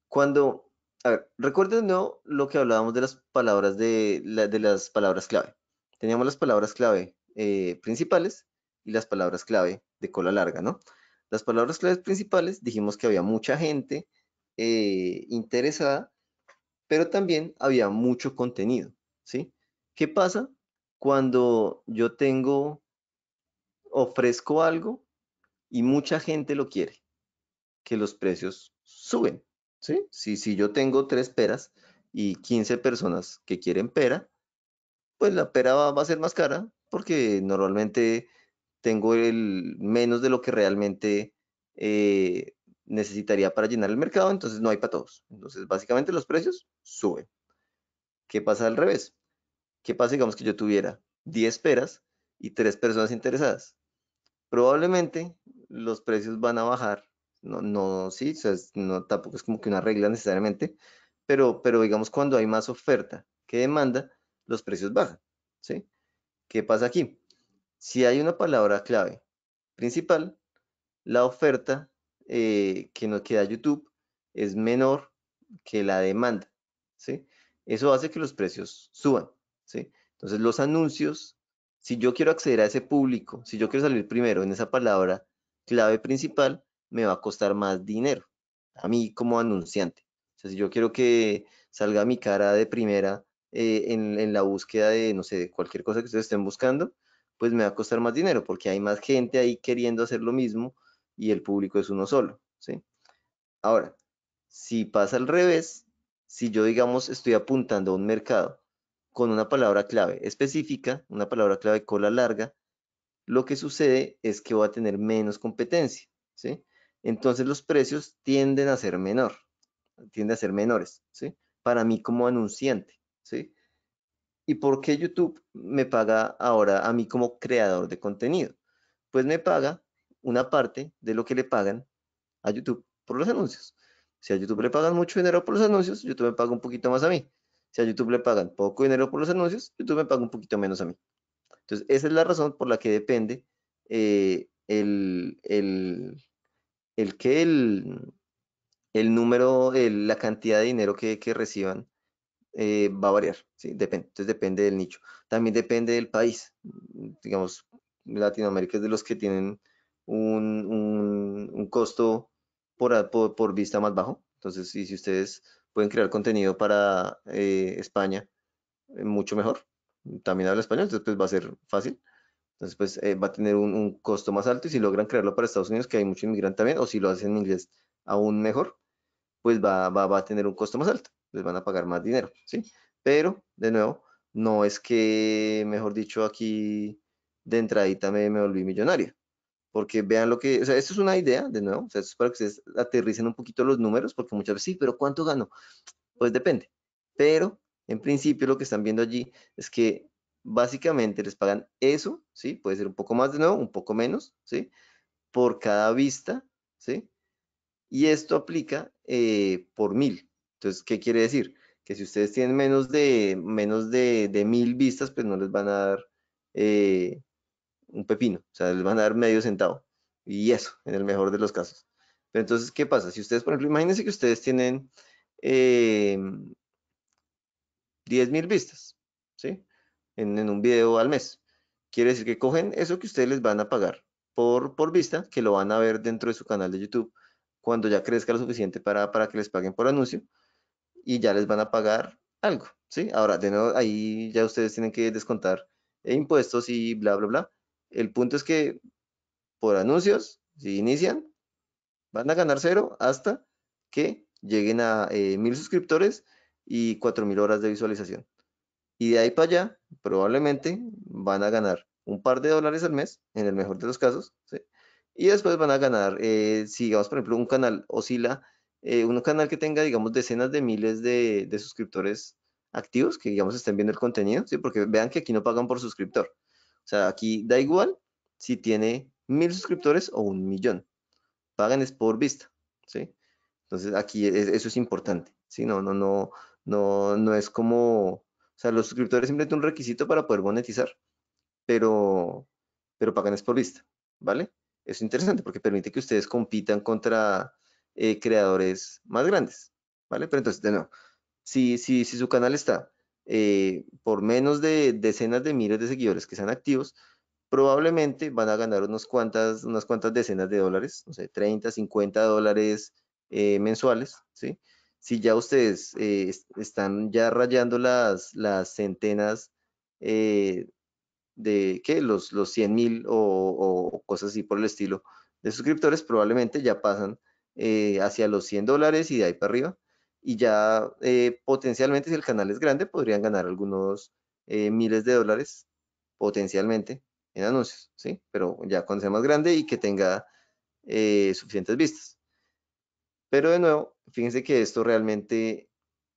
cuando, a ver, recuerden ¿no? lo que hablábamos de las palabras de, las palabras clave. Teníamos las palabras clave eh, principales y las palabras clave de cola larga, ¿no? Las palabras claves principales, dijimos que había mucha gente eh, interesada, pero también había mucho contenido, ¿sí? ¿Qué pasa cuando yo tengo, ofrezco algo y mucha gente lo quiere? Que los precios suben, ¿sí? Si, yo tengo tres peras y 15 personas que quieren pera, pues la pera va a ser más cara porque normalmente tengo el menos de lo que realmente eh, necesitaría para llenar el mercado, entonces no hay para todos. Entonces, básicamente los precios suben. ¿Qué pasa al revés? ¿Qué pasa, digamos, que yo tuviera 10 peras y 3 personas interesadas? Probablemente los precios van a bajar. No, no sí, no, tampoco es como que una regla necesariamente, pero, pero digamos, cuando hay más oferta que demanda, los precios bajan. ¿sí? ¿Qué pasa aquí? si hay una palabra clave principal, la oferta eh, que nos queda YouTube es menor que la demanda, ¿sí? Eso hace que los precios suban, ¿sí? Entonces, los anuncios, si yo quiero acceder a ese público, si yo quiero salir primero en esa palabra clave principal, me va a costar más dinero a mí como anunciante. O sea, si yo quiero que salga mi cara de primera eh, en, la búsqueda de, no sé, de cualquier cosa que ustedes estén buscando, pues me va a costar más dinero porque hay más gente ahí queriendo hacer lo mismo y el público es uno solo, ¿sí? Ahora, si pasa al revés, si yo, digamos, estoy apuntando a un mercado con una palabra clave específica, una palabra clave cola larga, lo que sucede es que voy a tener menos competencia, ¿sí? Entonces los precios tienden a ser menor, tienden a ser menores, ¿sí? Para mí como anunciante, ¿sí? ¿Y por qué YouTube me paga ahora a mí como creador de contenido? Pues me paga una parte de lo que le pagan a YouTube por los anuncios. Si a YouTube le pagan mucho dinero por los anuncios, YouTube me paga un poquito más a mí. Si a YouTube le pagan poco dinero por los anuncios, YouTube me paga un poquito menos a mí. Entonces, esa es la razón por la que depende eh, el, que el, número, la cantidad de dinero que reciban eh, va a variar, depende, depende del nicho. También depende del país, mm, digamos, Latinoamérica es de los que tienen un, costo por, vista más bajo, entonces si ustedes pueden crear contenido para eh, España, eh, mucho mejor, también habla español, entonces pues, va a ser fácil. Entonces, pues va a tener un, costo más alto y si logran crearlo para Estados Unidos, que hay mucho inmigrante también, o si lo hacen en inglés aún mejor, pues va a tener un costo más alto les van a pagar más dinero, ¿sí? Pero, de nuevo, no es que, mejor dicho, aquí de entradita me, me volví millonario. Porque vean lo que, o sea, esto es una idea, de nuevo, o sea, esto es para que ustedes aterricen un poquito los números, porque muchas veces, sí, pero ¿cuánto gano? Pues depende. Pero, en principio, lo que están viendo allí es que básicamente les pagan eso, ¿sí? Puede ser un poco más de nuevo, un poco menos, ¿sí? Por cada vista, ¿sí? Y esto aplica eh, por mil, entonces, ¿qué quiere decir? Que si ustedes tienen menos de, menos de, mil vistas, pues no les van a dar eh, un pepino, o sea, les van a dar medio centavo. Y eso, en el mejor de los casos. Pero entonces, ¿qué pasa? Si ustedes, por ejemplo, imagínense que ustedes tienen eh, 10 mil vistas, ¿sí? En, un video al mes. Quiere decir que cogen eso que ustedes les van a pagar por, por vista, que lo van a ver dentro de su canal de YouTube cuando ya crezca lo suficiente para que les paguen por anuncio y ya les van a pagar algo, ¿sí? Ahora, de nuevo, ahí ya ustedes tienen que descontar eh, impuestos y bla, bla, bla. El punto es que por anuncios, si inician, van a ganar cero hasta que lleguen a eh, mil suscriptores y cuatro mil horas de visualización. Y de ahí para allá, probablemente van a ganar un par de dólares al mes, en el mejor de los casos, y después van a ganar, eh, si digamos, por ejemplo, un canal oscila eh, un canal que tenga, digamos, decenas de miles de, suscriptores activos que, digamos, estén viendo el contenido, ¿sí? Porque vean que aquí no pagan por suscriptor. O sea, aquí da igual si tiene mil suscriptores o un millón. Pagan es por vista, ¿sí? Entonces, aquí eso es importante, ¿sí? No, no, no, no, no es como... O sea, los suscriptores simplemente un requisito para poder monetizar, pero, pero pagan es por vista, ¿vale? Es interesante porque permite que ustedes compitan contra eh, creadores más grandes, ¿vale? Pero entonces, no, si, si su canal está eh, por menos de decenas de miles de seguidores que sean activos, probablemente van a ganar unos cuantas, unas cuantas decenas de dólares, no sé, 30, 50 dólares eh, mensuales, ¿sí? Si ya ustedes están ya rayando las, las centenas de ¿qué? los, los 100 mil o, cosas así por el estilo de suscriptores probablemente ya pasan eh, hacia los 100 dólares y de ahí para arriba. Y ya eh, potencialmente, si el canal es grande, podrían ganar algunos eh, miles de dólares potencialmente en anuncios, ¿sí? Pero ya cuando sea más grande y que tenga suficientes vistas. Pero de nuevo, fíjense que esto realmente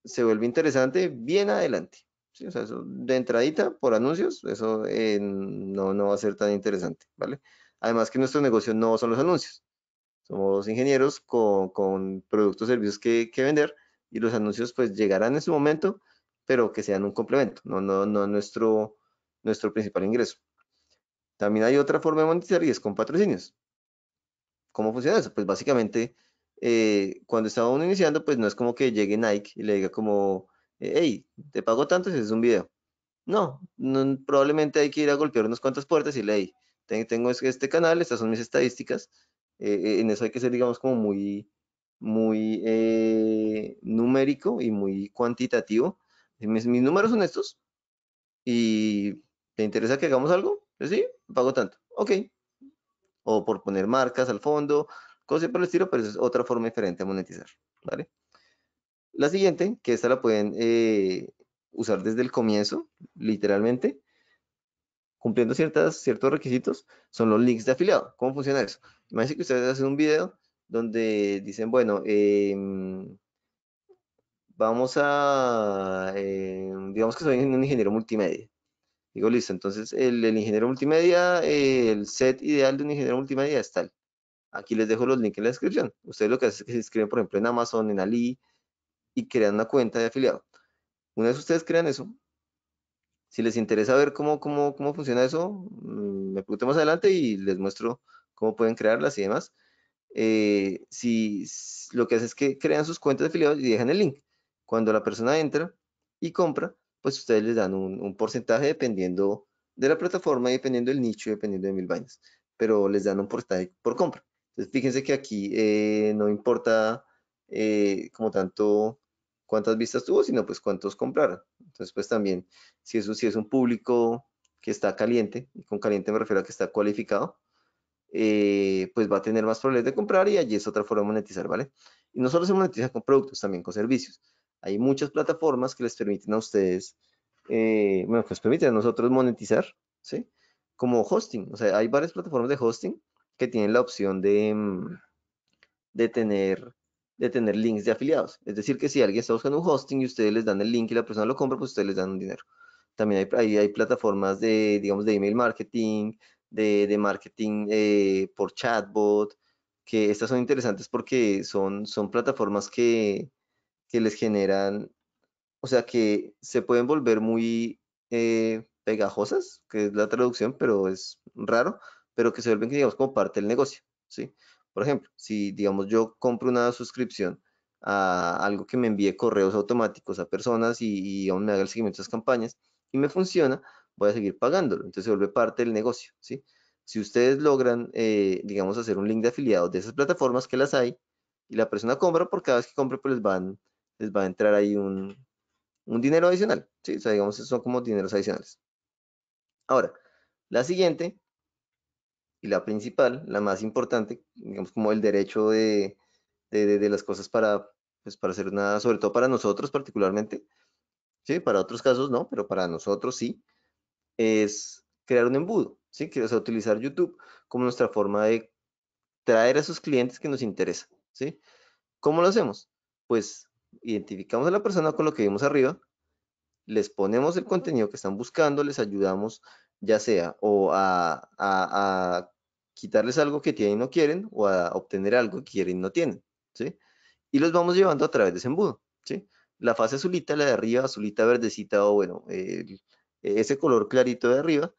se vuelve interesante bien adelante. de entradita por anuncios, eso no, no va a ser tan interesante, ¿vale? Además que nuestro negocio no son los anuncios somos ingenieros con, con productos, servicios que, vender y los anuncios pues llegarán en su momento, pero que sean un complemento, no, no, no nuestro, nuestro principal ingreso. También hay otra forma de monetizar y es con patrocinios. ¿Cómo funciona eso? Pues básicamente, eh, cuando estaba uno iniciando, pues no es como que llegue Nike y le diga como, hey, te pago tanto si es un video. No, no, probablemente hay que ir a golpear unas cuantas puertas y le hey, tengo este, este canal, estas son mis estadísticas, eh, en eso hay que ser, digamos, como muy, muy eh, numérico y muy cuantitativo. Mis, mis, números son estos. ¿Y te interesa que hagamos algo? Pues sí, pago tanto. Ok. O por poner marcas al fondo, cosas por el estilo, pero es otra forma diferente de monetizar. La siguiente, que esta la pueden eh, usar desde el comienzo, literalmente, cumpliendo ciertas, ciertos requisitos, son los links de afiliado. ¿Cómo funciona eso? Imagínense que ustedes hacen un video donde dicen, bueno, em, vamos a, em, digamos que soy un ingeniero multimedia. Digo, listo, entonces el, ingeniero multimedia, el set ideal de un ingeniero multimedia es tal. Aquí les dejo los links en la descripción. Ustedes lo que hacen es que se inscriben, por ejemplo, en Amazon, en Ali, y crean una cuenta de afiliado. Una vez ustedes crean eso, si les interesa ver cómo, cómo, funciona eso, mm, me pregunto más adelante y les muestro cómo pueden crearlas y demás. Eh, si lo que hace es que crean sus cuentas de afiliados y dejan el link. Cuando la persona entra y compra, pues ustedes les dan un, porcentaje dependiendo de la plataforma, dependiendo del nicho, dependiendo de mil vainas, pero les dan un porcentaje por compra. Entonces, fíjense que aquí eh, no importa eh, como tanto cuántas vistas tuvo, sino pues cuántos compraron. Entonces, pues también, si es, un, si es un público que está caliente, y con caliente me refiero a que está cualificado, eh, pues va a tener más probabilidades de comprar y allí es otra forma de monetizar, ¿vale? Y no solo se monetiza con productos, también con servicios. Hay muchas plataformas que les permiten a ustedes, eh, bueno, que les permiten a nosotros monetizar, ¿sí? Como hosting, o sea, hay varias plataformas de hosting que tienen la opción de, mm, de tener de tener links de afiliados. Es decir, que si alguien está buscando un hosting y ustedes les dan el link y la persona lo compra, pues ustedes les dan un dinero. También hay, hay, plataformas de, digamos, de email marketing, de, marketing eh, por chatbot, que estas son interesantes porque son, son plataformas que, les generan, o sea, que se pueden volver muy eh, pegajosas, que es la traducción, pero es raro, pero que se vuelven, digamos, como parte del negocio, ¿sí? sí por ejemplo, si digamos yo compro una suscripción a algo que me envíe correos automáticos a personas y, aún me haga el seguimiento de esas campañas y me funciona, voy a seguir pagándolo. Entonces se vuelve parte del negocio, ¿sí? Si ustedes logran, eh, digamos, hacer un link de afiliados de esas plataformas que las hay y la persona compra, por cada vez que compre, pues les van, les va a entrar ahí un, dinero adicional, ¿sí? O sea, digamos, son como dineros adicionales. Ahora, la siguiente y la principal, la más importante, digamos como el derecho de, las cosas para, pues, para hacer nada, sobre todo para nosotros particularmente, ¿sí? para otros casos no, pero para nosotros sí, es crear un embudo, ¿sí? o sea, utilizar YouTube como nuestra forma de traer a sus clientes que nos interesan. ¿sí? ¿Cómo lo hacemos? Pues identificamos a la persona con lo que vimos arriba, les ponemos el contenido que están buscando, les ayudamos ya sea o a quitarles algo que tienen y no quieren o a obtener algo que quieren y no tienen, ¿sí? Y los vamos llevando a través de ese embudo, ¿sí? La fase azulita, la de arriba, azulita, verdecita o bueno, ese color clarito de arriba,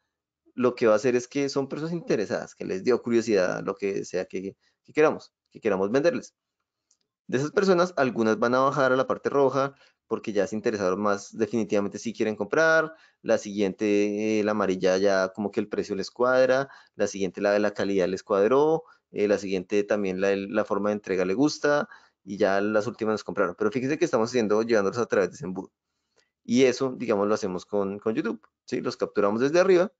lo que va a hacer es que son personas interesadas, que les dio curiosidad lo que sea que, que queramos, que queramos venderles. De esas personas, algunas van a bajar a la parte roja, porque ya se interesaron más, definitivamente si quieren comprar, la siguiente, eh, la amarilla ya como que el precio les cuadra, la siguiente la de la calidad les cuadró, eh, la siguiente también la, la forma de entrega le gusta y ya las últimas nos compraron. Pero fíjense que estamos haciendo, llevándolos a través de ese embudo. Y eso, digamos, lo hacemos con, con YouTube, ¿sí? Los capturamos desde arriba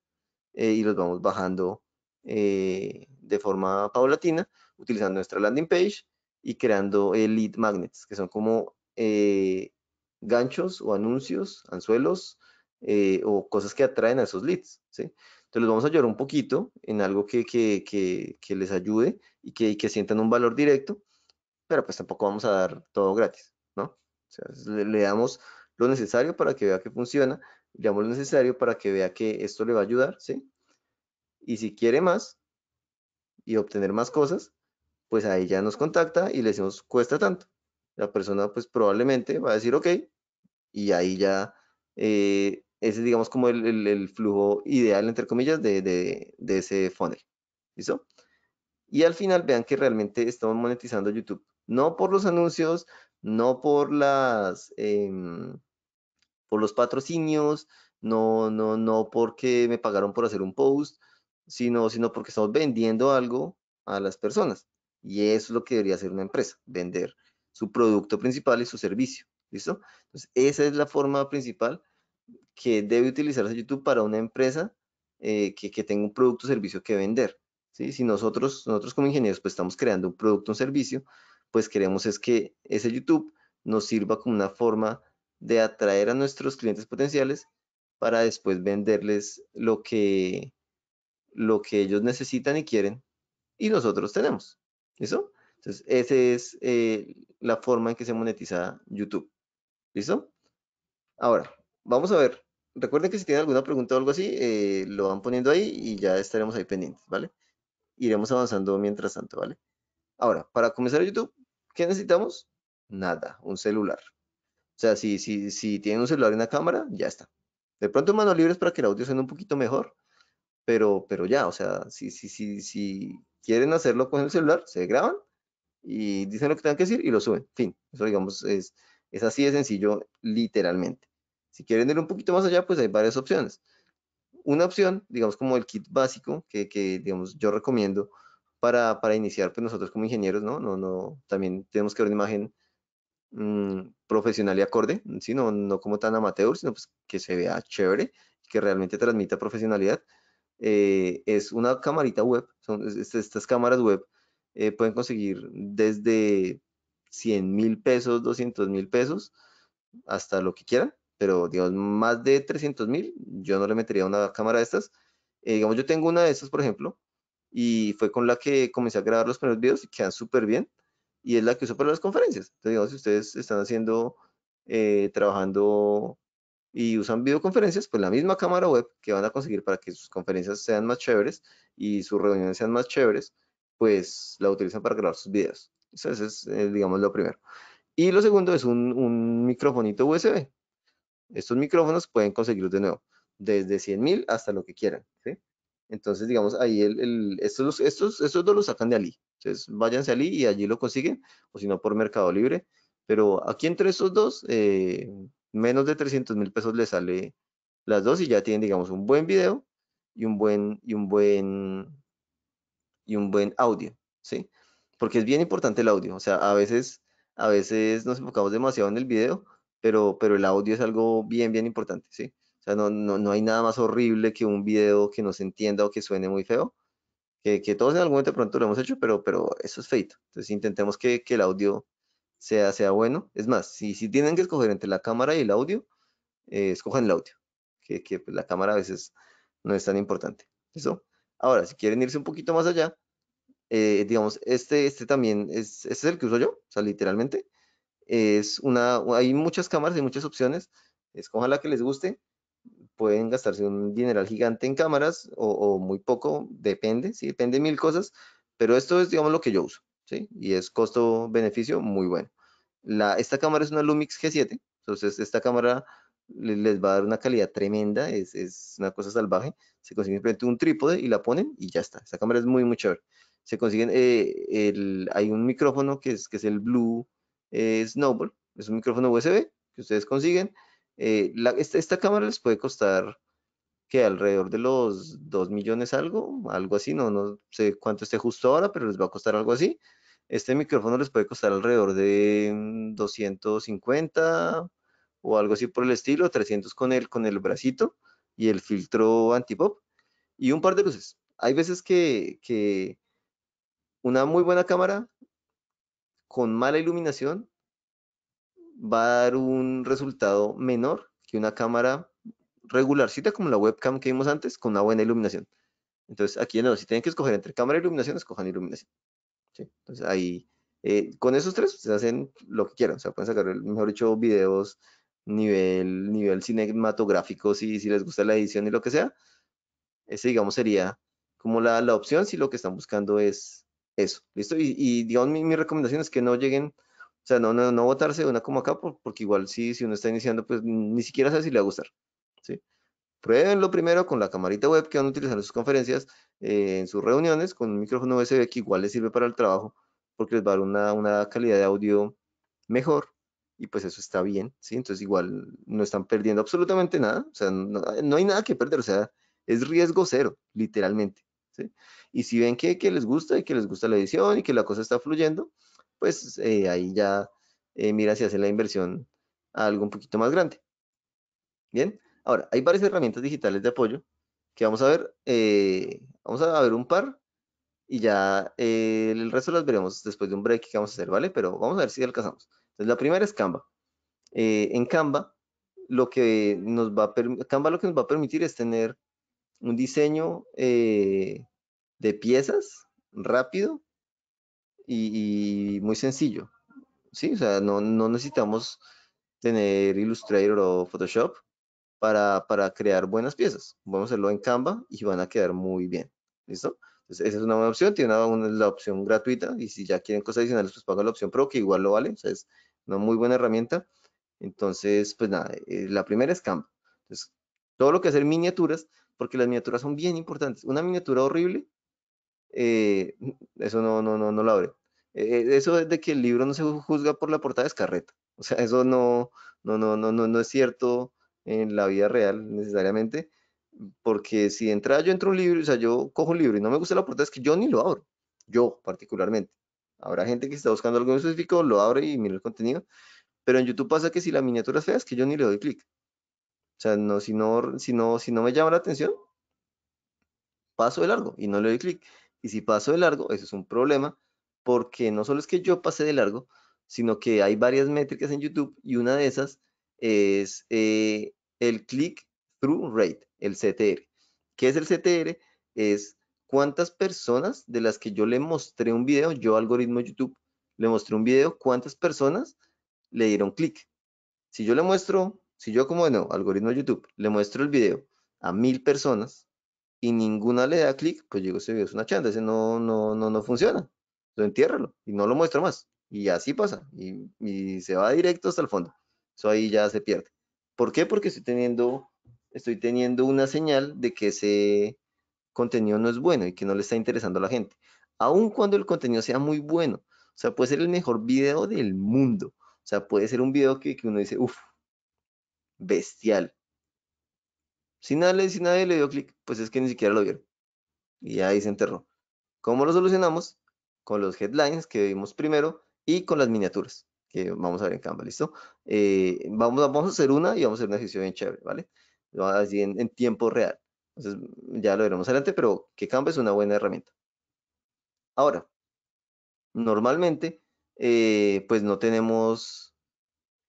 eh, y los vamos bajando de forma paulatina, utilizando nuestra landing page y creando lead magnets, que son como ganchos o anuncios, anzuelos eh, o cosas que atraen a esos leads. ¿sí? Entonces los vamos a ayudar un poquito en algo que, les ayude y que, sientan un valor directo, pero pues tampoco vamos a dar todo gratis, ¿no? le, damos lo necesario para que vea que funciona, le damos lo necesario para que vea que esto le va a ayudar, ¿sí? Y si quiere más y obtener más cosas, pues ahí ya nos contacta y le decimos, cuesta tanto la persona pues probablemente va a decir ok y ahí ya eh, ese es digamos como el, flujo ideal entre comillas de, ese funnel. ¿Listo? Y al final vean que realmente estamos monetizando YouTube. No por los anuncios, no por las em, por los patrocinios, no, no, no porque me pagaron por hacer un post, sino, sino porque estamos vendiendo algo a las personas. Y eso es lo que debería hacer una empresa, vender su producto principal y su servicio. ¿Listo? Entonces, esa es la forma principal que debe utilizarse YouTube para una empresa eh, que, tenga un producto o servicio que vender. ¿sí? Si nosotros, nosotros como ingenieros pues estamos creando un producto o un servicio, pues queremos es que ese YouTube nos sirva como una forma de atraer a nuestros clientes potenciales para después venderles lo que, lo que ellos necesitan y quieren y nosotros tenemos. ¿listo? Entonces, esa es eh, la forma en que se monetiza YouTube. ¿Listo? Ahora, vamos a ver. Recuerden que si tienen alguna pregunta o algo así, eh, lo van poniendo ahí y ya estaremos ahí pendientes, ¿vale? Iremos avanzando mientras tanto, ¿vale? Ahora, para comenzar YouTube, ¿qué necesitamos? Nada, un celular. O sea, si, si, si tienen un celular y una cámara, ya está. De pronto manos libres para que el audio suene un poquito mejor, pero, pero ya, o sea, si, si, si, si quieren hacerlo con el celular, se graban y dicen lo que tengan que decir y lo suben. Fin. Eso, digamos, es, es así de sencillo, literalmente. Si quieren ir un poquito más allá, pues hay varias opciones. Una opción, digamos, como el kit básico que, que digamos, yo recomiendo para, para, iniciar, pues nosotros como ingenieros, ¿no? no, no también tenemos que ver una imagen mm, profesional y acorde, ¿sí? no, como tan amateur, sino pues que se vea chévere, que realmente transmita profesionalidad. Eh, es una camarita web, son estas cámaras web eh, pueden conseguir desde 100 mil pesos, 200 mil pesos, hasta lo que quieran, pero digamos, más de 300 mil, yo no le metería una cámara de estas. Eh, digamos, yo tengo una de estas, por ejemplo, y fue con la que comencé a grabar los primeros videos y quedan súper bien, y es la que uso para las conferencias. Entonces, digamos, si ustedes están haciendo, eh, trabajando y usan videoconferencias, pues la misma cámara web que van a conseguir para que sus conferencias sean más chéveres y sus reuniones sean más chéveres, pues la utilizan para grabar sus videos. Eso es, eh, digamos, lo primero. Y lo segundo es un, un microfonito USB. Estos micrófonos pueden conseguirlos de nuevo, desde 100.000 hasta lo que quieran. ¿sí? Entonces, digamos, ahí el, el, estos, estos, estos dos los sacan de allí. Entonces, váyanse allí y allí lo consiguen, o si no, por Mercado Libre. Pero aquí entre estos dos, eh, menos de 300 mil pesos les sale las dos y ya tienen, digamos, un buen video y un buen, y un buen y un buen audio, ¿sí? Porque es bien importante el audio, o sea, a veces, a veces nos enfocamos demasiado en el video, pero, pero el audio es algo bien, bien importante, ¿sí? O sea, no, no, no hay nada más horrible que un video que no se entienda o que suene muy feo, que, que todos en algún momento pronto lo hemos hecho, pero, pero eso es feito. Entonces intentemos que, que el audio sea, sea bueno. Es más, si, si tienen que escoger entre la cámara y el audio, eh, escojan el audio, que, que pues, la cámara a veces no es tan importante. ¿Eso? Ahora, si quieren irse un poquito más allá, eh, digamos, este, este también es, este es el que uso yo, o sea, literalmente. Es una, hay muchas cámaras, y muchas opciones. Escojan la que les guste. Pueden gastarse un dineral gigante en cámaras o, muy poco, depende, sí, depende mil cosas. Pero esto es, digamos, lo que yo uso, ¿sí? Y es costo-beneficio muy bueno. La, esta cámara es una Lumix G7, entonces esta cámara les va a dar una calidad tremenda, es, una cosa salvaje. Se consigue simplemente un trípode y la ponen y ya está. Esta cámara es muy, muy chévere. Se consiguen, eh, el, hay un micrófono que es, que es el Blue eh, Snowball, es un micrófono USB que ustedes consiguen. Eh, esta, cámara les puede costar que alrededor de los 2 millones algo, algo así, no, no sé cuánto esté justo ahora, pero les va a costar algo así. Este micrófono les puede costar alrededor de 250, mm, o algo así por el estilo, 300 con el, con el bracito y el filtro antipop y un par de luces. Hay veces que, que una muy buena cámara con mala iluminación va a dar un resultado menor que una cámara regularcita como la webcam que vimos antes con una buena iluminación. Entonces, aquí no, si tienen que escoger entre cámara e iluminación, escojan iluminación. Entonces, ahí, eh, con esos tres, se hacen lo que quieran. O sea, pueden sacar, mejor dicho, videos nivel, nivel cinematográfico, si, si les gusta la edición y lo que sea. Ese, digamos, sería como la, opción si lo que están buscando es eso. ¿Listo? Y, y mi, recomendación es que no lleguen, o sea, no, no, no votarse una como acá, porque igual si, si uno está iniciando, pues ni siquiera sabe si le va a gustar. ¿sí? Pruébenlo primero con la camarita web que van a utilizar en sus conferencias, eh, en sus reuniones, con un micrófono USB que igual les sirve para el trabajo, porque les va a dar una, una calidad de audio mejor y pues eso está bien, ¿sí? Entonces igual no están perdiendo absolutamente nada, o sea, no, hay nada que perder, o sea, es riesgo cero, literalmente, ¿sí? Y si ven que, que, les gusta y que les gusta la edición y que la cosa está fluyendo, pues eh, ahí ya eh, mira si hacen la inversión algo un poquito más grande. Bien, ahora, hay varias herramientas digitales de apoyo que vamos a ver, eh, vamos a ver un par y ya el resto las veremos después de un break que vamos a hacer, ¿vale? Pero vamos a ver si alcanzamos. Entonces, la primera es Canva. Eh, en Canva, lo que nos va a Canva lo que nos va a permitir es tener un diseño eh, de piezas rápido y, muy sencillo. Sí, o sea, no, necesitamos tener Illustrator o Photoshop para, crear buenas piezas. Vamos a hacerlo en Canva y van a quedar muy bien. ¿Listo? Entonces, esa es una buena opción. Tiene una, la opción gratuita y si ya quieren cosas adicionales, pues pagan la opción Pro, que igual lo vale. O sea, es no muy buena herramienta. Entonces, pues nada, eh, la primera es campo Entonces, todo lo que hacer miniaturas, porque las miniaturas son bien importantes. Una miniatura horrible, eh, (laughs) eso no, no, no, no la abre. Eh, eh eso de que el libro no se juzga por la portada es carreta. O sea, eso no, no, no, no, no, no es cierto en la vida real necesariamente, porque si entra yo entro un libro, o sea, yo cojo un libro y no me gusta la portada, es que yo ni lo abro, yo particularmente. Habrá gente que está buscando algo específico, lo abre y mira el contenido. Pero en YouTube pasa que si la miniatura es fea, es que yo ni le doy clic. O sea, no, si, no, si, no, si no me llama la atención, paso de largo y no le doy clic. Y si paso de largo, eso es un problema, porque no solo es que yo pasé de largo, sino que hay varias métricas en YouTube y una de esas es eh, el click-through rate, el CTR. ¿Qué es el CTR? Es cuántas personas de las que yo le mostré un video, yo algoritmo YouTube, le mostré un video, cuántas personas le dieron clic. Si yo le muestro, si yo como, bueno, algoritmo YouTube, le muestro el video a mil personas y ninguna le da clic, pues digo, ese video es una chanda, ese no, no, no, no funciona. Entonces entiérralo y no lo muestro más. Y así pasa. Y, se va directo hasta el fondo. Eso ahí ya se pierde. ¿Por qué? Porque estoy teniendo, estoy teniendo una señal de que se contenido no es bueno y que no le está interesando a la gente. Aun cuando el contenido sea muy bueno, o sea, puede ser el mejor video del mundo. O sea, puede ser un video que, uno dice, uff, bestial. Si nadie, si nadie le dio clic, pues es que ni siquiera lo vieron. Y ahí se enterró. ¿Cómo lo solucionamos? Con los headlines que vimos primero y con las miniaturas que vamos a ver en Canva, ¿listo? Eh, vamos, vamos a hacer una y vamos a hacer una ejercicio bien chévere, ¿vale? Así en, en tiempo real. Entonces, mm, ya lo veremos adelante, pero que cambia es una buena herramienta. Ahora, normalmente, eh, pues no tenemos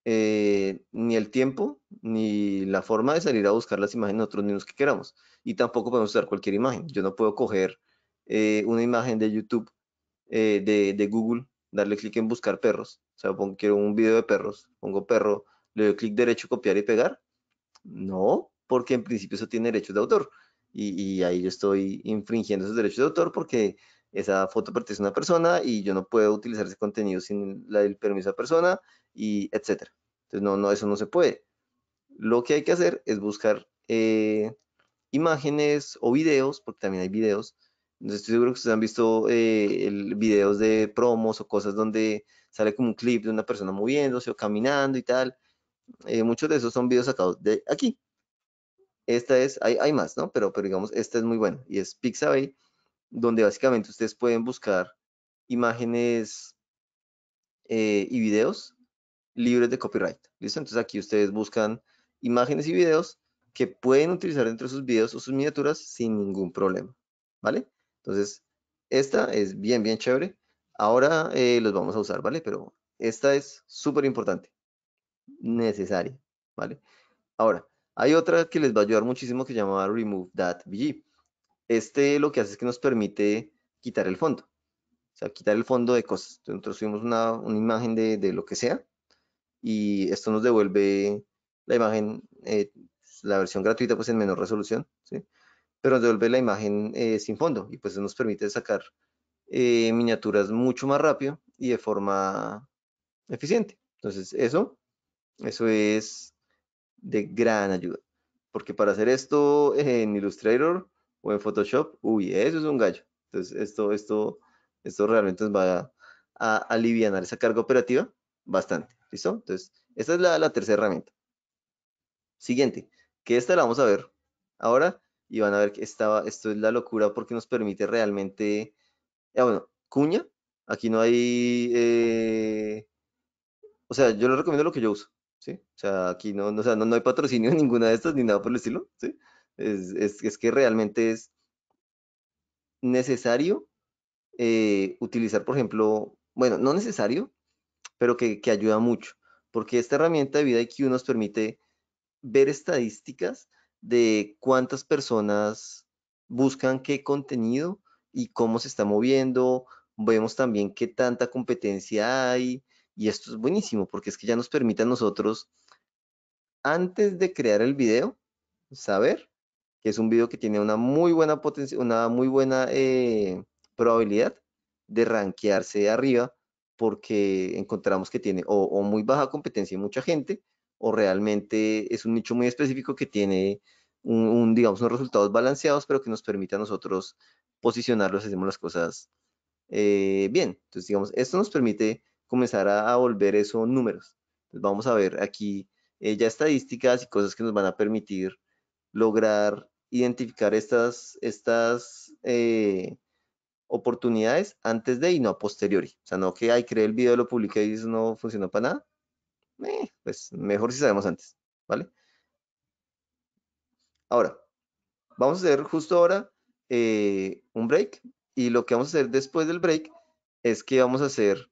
eh, ni el tiempo ni la forma de salir a buscar las imágenes nosotros niños que queramos. Y tampoco podemos usar cualquier imagen. Yo no puedo coger eh, una imagen de YouTube, de, Google, darle clic en buscar perros. O sea, quiero un video de perros, pongo perro, le doy clic derecho, copiar y pegar. No, porque en principio eso tiene derechos de autor. Y, ahí yo estoy infringiendo esos derechos de autor porque esa foto pertenece a una persona y yo no puedo utilizar ese contenido sin el permiso de la persona y etcétera. Entonces, no, no, eso no se puede. Lo que hay que hacer es buscar eh, imágenes o videos, porque también hay videos. Entonces, estoy seguro que ustedes han visto eh, el, videos de promos o cosas donde sale como un clip de una persona moviéndose o caminando y tal. Eh, muchos de esos son videos sacados de aquí, esta es, hay, hay más, ¿no? Pero, pero digamos, esta es muy buena y es Pixabay, donde básicamente ustedes pueden buscar imágenes eh, y videos libres de copyright. ¿Listo? Entonces aquí ustedes buscan imágenes y videos que pueden utilizar dentro de sus videos o sus miniaturas sin ningún problema. ¿Vale? Entonces, esta es bien, bien chévere. Ahora eh, los vamos a usar, ¿vale? Pero esta es súper importante. Necesaria, ¿vale? Ahora, hay otra que les va a ayudar muchísimo que se llama Remove That Este lo que hace es que nos permite quitar el fondo, o sea, quitar el fondo de cosas. Nosotros subimos una, imagen de, lo que sea y esto nos devuelve la imagen, eh, la versión gratuita pues en menor resolución, ¿sí? pero nos devuelve la imagen eh, sin fondo y pues eso nos permite sacar eh, miniaturas mucho más rápido y de forma eficiente. Entonces eso, eso es de gran ayuda. Porque para hacer esto en Illustrator o en Photoshop, uy, eso es un gallo. Entonces, esto, esto, esto realmente va a, aliviar esa carga operativa bastante. ¿Listo? Entonces, esta es la, tercera herramienta. Siguiente, que esta la vamos a ver ahora y van a ver que estaba esto es la locura porque nos permite realmente, ah, bueno, cuña, aquí no hay, eh, o sea, yo les recomiendo lo que yo uso, o sea, aquí no, no, hay patrocinio en (laughs) ninguna de estas ni nada por el estilo, Es, que realmente es necesario eh, utilizar, por ejemplo, bueno, no necesario, pero que, que ayuda mucho, porque esta herramienta de vida IQ nos permite ver estadísticas de cuántas personas buscan qué contenido y cómo se está moviendo. Vemos también qué tanta competencia hay, y esto es buenísimo porque es que ya nos permite a nosotros, antes de crear el video, saber que es un video que tiene una muy buena potencia, una muy buena eh, probabilidad de rankearse arriba porque encontramos que tiene o, muy baja competencia y mucha gente, o realmente es un nicho muy específico que tiene un, digamos, unos resultados balanceados, pero que nos permite a nosotros posicionarlos, hacemos las cosas eh, bien. Entonces, digamos, esto nos permite comenzar a, volver eso números. vamos a ver aquí eh, ya estadísticas y cosas que nos van a permitir lograr identificar estas, estas eh, oportunidades antes de y no a posteriori. O sea, no que hay creé el video, lo publiqué y eso no funcionó para nada. Eh, pues mejor si sabemos antes, ¿vale? Ahora, vamos a hacer justo ahora un break y lo que vamos a hacer después del break es que vamos a hacer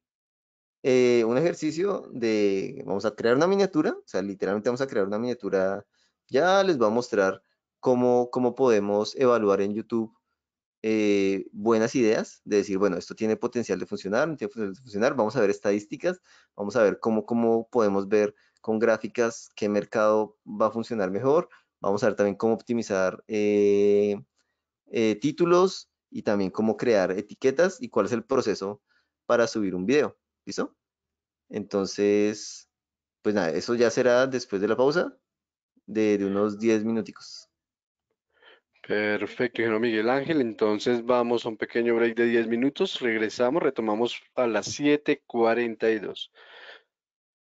eh, un ejercicio de, vamos a crear una miniatura, o sea, literalmente vamos a crear una miniatura, ya les voy a mostrar cómo, cómo podemos evaluar en YouTube eh, buenas ideas, de decir, bueno, esto tiene potencial de funcionar, tiene potencial de funcionar, vamos a ver estadísticas, vamos a ver cómo, cómo podemos ver con gráficas qué mercado va a funcionar mejor, vamos a ver también cómo optimizar eh, títulos y también cómo crear etiquetas y cuál es el proceso para subir un video, ¿listo? Entonces, pues nada, eso ya será después de la pausa de, unos 10 minuticos. Perfecto, Miguel Ángel. Entonces vamos a un pequeño break de 10 minutos. Regresamos, retomamos a las 7.42.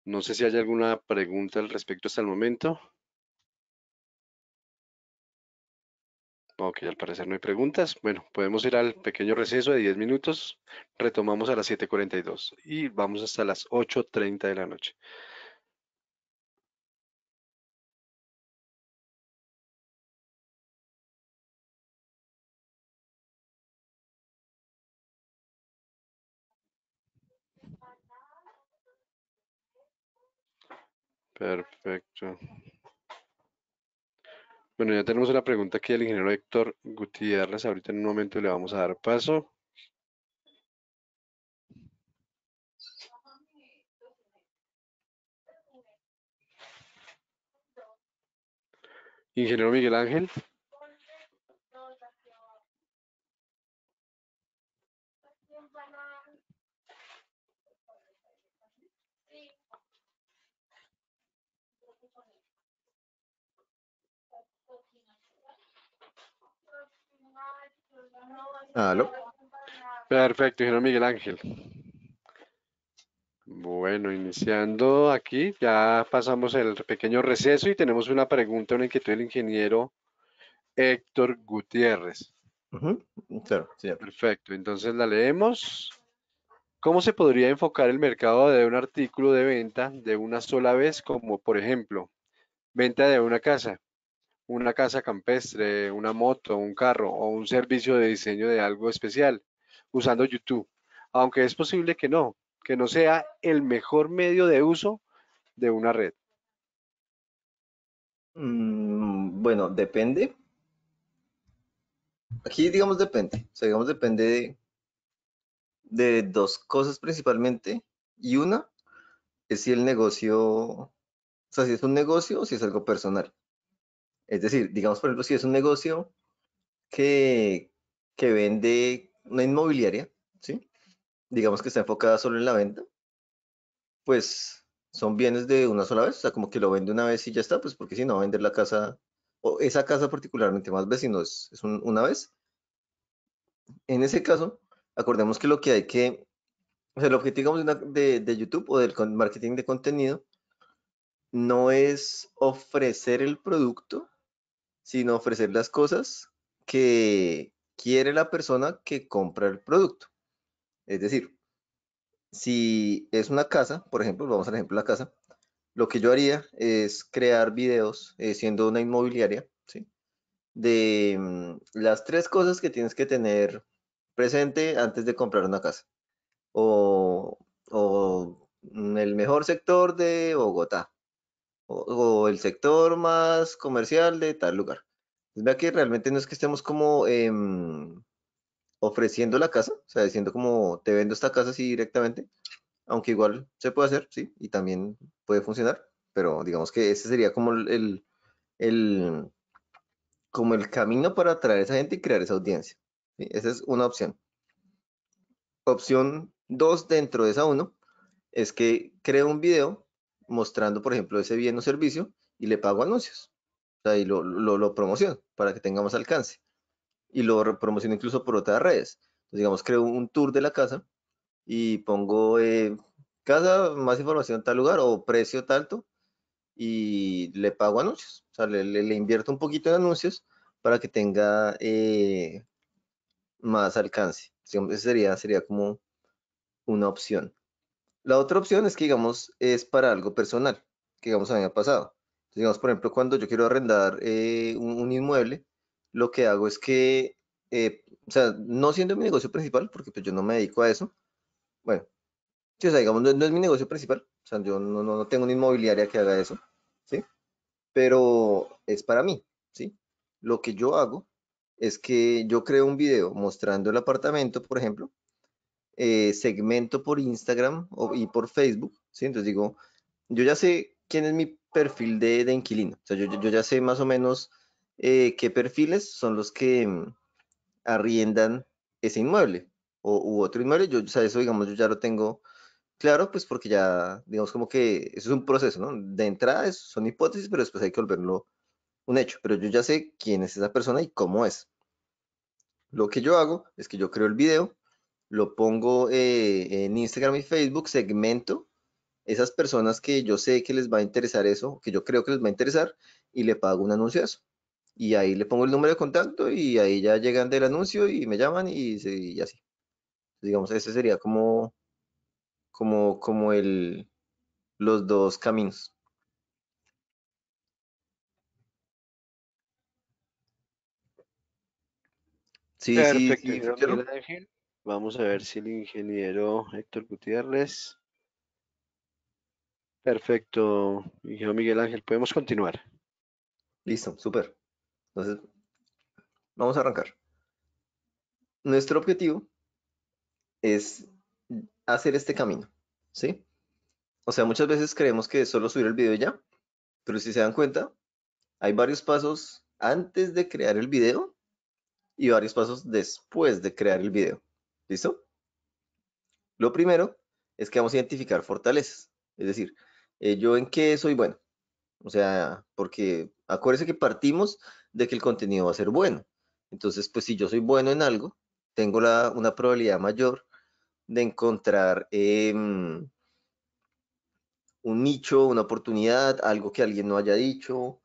No sé si hay alguna pregunta al respecto hasta el momento. Ok, al parecer no hay preguntas. Bueno, podemos ir al pequeño receso de 10 minutos. Retomamos a las 7.42 y vamos hasta las 8.30 de la noche. Perfecto. Bueno, ya tenemos una pregunta aquí del ingeniero Héctor Gutiérrez. Ahorita en un momento le vamos a dar paso. Ingeniero Miguel Ángel. Perfecto, ingeniero Miguel Ángel. Bueno, iniciando aquí, ya pasamos el pequeño receso y tenemos una pregunta, una inquietud del ingeniero Héctor Gutiérrez. Perfecto, entonces la leemos. ¿Cómo se podría enfocar el mercado de un artículo de venta de una sola vez, como por ejemplo, venta de una casa? una casa campestre, una moto, un carro o un servicio de diseño de algo especial usando YouTube, aunque es posible que no, que no sea el mejor medio de uso de una red. Mm, bueno, depende. Aquí digamos depende, o sea, digamos depende de, de dos cosas principalmente y una es si el negocio, o sea, si es un negocio o si es algo personal. Es decir, digamos, por ejemplo, si es un negocio que, vende una inmobiliaria, ¿sí? digamos que está enfocada solo en la venta, pues son bienes de una sola vez, o sea, como que lo vende una vez y ya está, pues porque si no, vender la casa, o esa casa particularmente más vecinos, es una vez. En ese caso, acordemos que lo que hay que, o sea, el objetivo de, de YouTube o del marketing de contenido no es ofrecer el producto, sino ofrecer las cosas que quiere la persona que compra el producto. Es decir, si es una casa, por ejemplo, vamos al ejemplo de la casa, lo que yo haría es crear videos eh, siendo una inmobiliaria, ¿sí? De mm, las tres cosas que tienes que tener presente antes de comprar una casa. O, mm, el mejor sector de Bogotá, o, el sector más comercial de tal lugar. Pues, vea que realmente no es que estemos como em, ofreciendo la casa, o sea, diciendo como te vendo esta casa así directamente, aunque igual se puede hacer, sí, y también puede funcionar, pero digamos que ese sería como el, como el camino para atraer a esa gente y crear esa audiencia. Esa es una opción. Opción dos dentro de esa uno es que cree un video mostrando, por ejemplo, ese bien o servicio y le pago anuncios. O sea, y lo, lo, promociono para que tengamos alcance. Y lo promociono incluso por otras redes. Entonces, digamos, creo un tour de la casa y pongo eh, casa, más información tal lugar o precio tanto y le pago anuncios. O sea, le, le, invierto un poquito en anuncios para que tenga eh, más alcance. Digamos, sería, sería como una opción. La otra opción es que, digamos, es para algo personal, que, digamos, a pasado. digamos, por ejemplo, cuando yo quiero arrendar eh, un, inmueble, lo que hago es que, eh, o sea, no siendo mi negocio principal, porque pues yo no me dedico a eso, bueno, sí, digamos, no, es mi negocio principal, o sea, yo no, no tengo una inmobiliaria que haga eso, ¿sí? Pero es para mí, ¿sí? Lo que yo hago es que yo creo un video mostrando el apartamento, por ejemplo, eh, segmento por Instagram y por Facebook, ¿sí? Entonces digo, yo ya sé quién es mi perfil de, inquilino, o sea, yo, yo, ya sé más o menos eh, qué perfiles son los que mm, arriendan ese inmueble o, u otro inmueble, yo, o sea, eso digamos, yo ya lo tengo claro, pues porque ya, digamos, como que eso es un proceso, ¿no? De entrada son hipótesis, pero después hay que volverlo un hecho, pero yo ya sé quién es esa persona y cómo es. Lo que yo hago es que yo creo el video, lo pongo eh, en Instagram y Facebook, segmento esas personas que yo sé que les va a interesar eso, que yo creo que les va a interesar, y le pago un anuncio a eso. Y ahí le pongo el número de contacto y ahí ya llegan del anuncio y me llaman y, así. Digamos, ese sería como, como, como el, los dos caminos. Sí, Perfecto. sí, sí Vamos a ver si el ingeniero Héctor Gutiérrez. Perfecto, ingeniero Miguel Ángel, podemos continuar. Listo, súper. Entonces, vamos a arrancar. Nuestro objetivo es hacer este camino, ¿sí? O sea, muchas veces creemos que es solo subir el video ya, pero si se dan cuenta, hay varios pasos antes de crear el video y varios pasos después de crear el video. ¿Listo? Lo primero es que vamos a identificar fortalezas, es decir, eh, yo en qué soy bueno. O sea, porque acuérdense que partimos de que el contenido va a ser bueno. Entonces, pues si yo soy bueno en algo, tengo una probabilidad mayor de encontrar em, un nicho, una oportunidad, algo que alguien no haya dicho,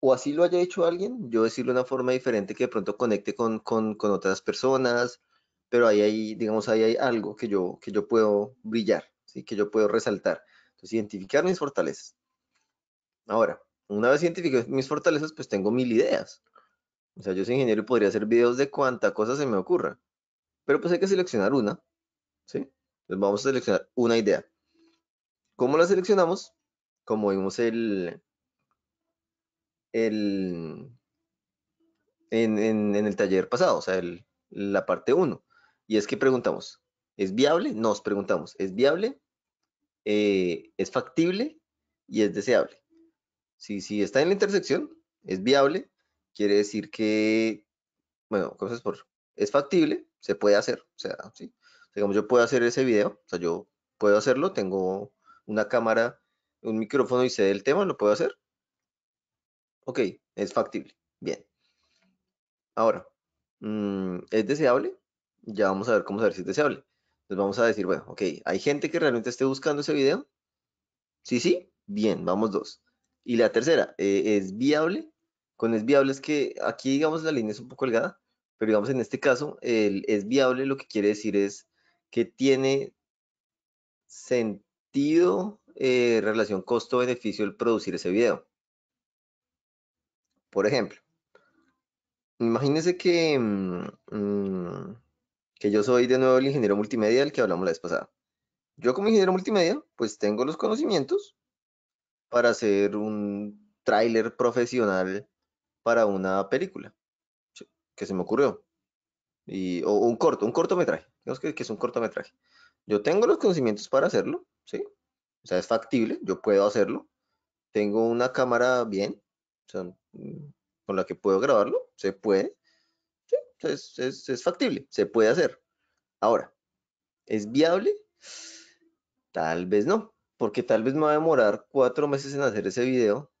o así lo haya hecho alguien, yo decirlo de una forma diferente que de pronto conecte con, con otras personas, pero ahí hay, digamos, ahí hay algo que yo, que yo puedo brillar, ¿sí? que yo puedo resaltar. Entonces, identificar mis fortalezas. Ahora, una vez identifico mis fortalezas, pues tengo mil ideas. O sea, yo soy ingeniero y podría hacer videos de cuánta cosa se me ocurra. Pero pues hay que seleccionar una, ¿sí? Entonces vamos a seleccionar una idea. ¿Cómo la seleccionamos? Como vimos el, en, en, el taller pasado, o sea, la parte 1. Y es que preguntamos, ¿es viable? Nos preguntamos, ¿es viable? Eh, ¿Es factible? Y es deseable. Si, si está en la intersección, es viable, quiere decir que, bueno, cosas por, es factible, se puede hacer, o sea, sí. Digamos, yo puedo hacer ese video, o sea, yo puedo hacerlo, tengo una cámara, un micrófono y sé el tema, lo puedo hacer. Ok, es factible, bien. Ahora, mm, ¿es deseable? ya vamos a ver cómo saber si es deseable. Entonces vamos a decir, bueno, ok, ¿hay gente que realmente esté buscando ese video? Sí, sí, bien, vamos dos. Y la tercera, eh, ¿es viable? Con es viable es que aquí, digamos, la línea es un poco holgada, pero digamos, en este caso, el es viable lo que quiere decir es que tiene sentido eh, relación costo-beneficio el producir ese video. Por ejemplo, imagínense que... Mm, mm, que yo soy de nuevo el ingeniero multimedia del que hablamos la vez pasada. Yo como ingeniero multimedia, pues tengo los conocimientos para hacer un tráiler profesional para una película que se me ocurrió. Y, o un corto, un cortometraje. Digamos que, que es un cortometraje. Yo tengo los conocimientos para hacerlo, ¿sí? O sea, es factible, yo puedo hacerlo. Tengo una cámara bien, mm, con la que puedo grabarlo, se puede es, es, factible, se puede hacer. Ahora, ¿es viable? Tal vez no, porque tal vez me va a demorar cuatro meses en hacer ese video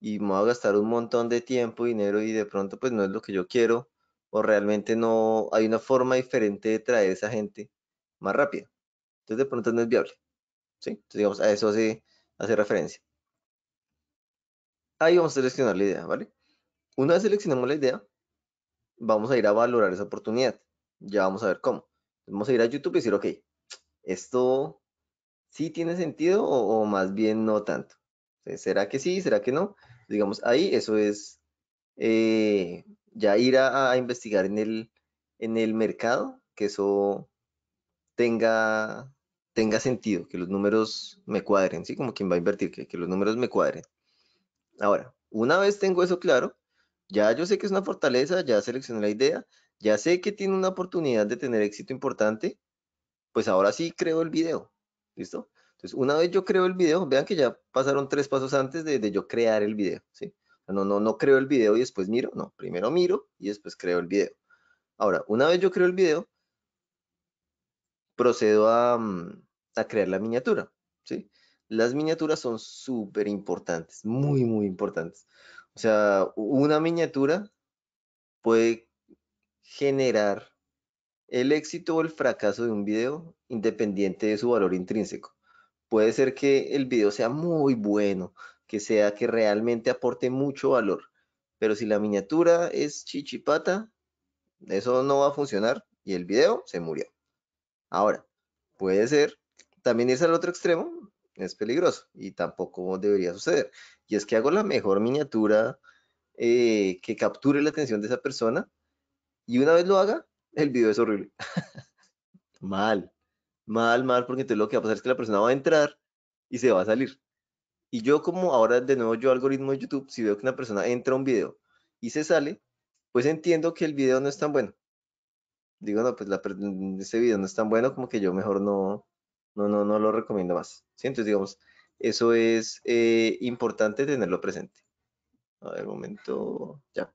y me va a gastar un montón de tiempo, dinero y de pronto pues no es lo que yo quiero o realmente no hay una forma diferente de traer a esa gente más rápida. Entonces de pronto no es viable. ¿sí? Entonces digamos, a eso hace referencia. Ahí vamos a seleccionar la idea, ¿vale? Una vez seleccionamos la idea, vamos a ir a valorar esa oportunidad. Ya vamos a ver cómo. Vamos a ir a YouTube y decir, ok, esto sí tiene sentido o, más bien no tanto. ¿Será que sí? ¿Será que no? Digamos, ahí eso es eh, ya ir a, investigar en el, en el mercado, que eso tenga, tenga sentido, que los números me cuadren, ¿sí? Como quien va a invertir, que los números me cuadren. Ahora, una vez tengo eso claro, ya yo sé que es una fortaleza, ya seleccioné la idea, ya sé que tiene una oportunidad de tener éxito importante, pues ahora sí creo el video. ¿Listo? Entonces, una vez yo creo el video, vean que ya pasaron tres pasos antes de, yo crear el video, ¿sí? No, no, no creo el video y después miro, no, primero miro y después creo el video. Ahora, una vez yo creo el video, procedo a, mm, a crear la miniatura, ¿sí? Las miniaturas son súper importantes, muy, muy importantes. O sea, una miniatura puede generar el éxito o el fracaso de un video independiente de su valor intrínseco. Puede ser que el video sea muy bueno, que sea que realmente aporte mucho valor, pero si la miniatura es chichipata, eso no va a funcionar y el video se murió. Ahora, puede ser también es al otro extremo es peligroso y tampoco debería suceder. Y es que hago la mejor miniatura eh, que capture la atención de esa persona y una vez lo haga, el video es horrible. (laughs) mal, mal, mal, porque entonces lo que va a pasar es que la persona va a entrar y se va a salir. Y yo como ahora de nuevo yo algoritmo de YouTube, si veo que una persona entra a un video y se sale, pues entiendo que el video no es tan bueno. Digo, no, pues ese video no es tan bueno como que yo mejor no, no, no, no lo recomiendo más. ¿sí? Entonces, digamos, eso es eh, importante tenerlo presente. A ver, un momento, ya.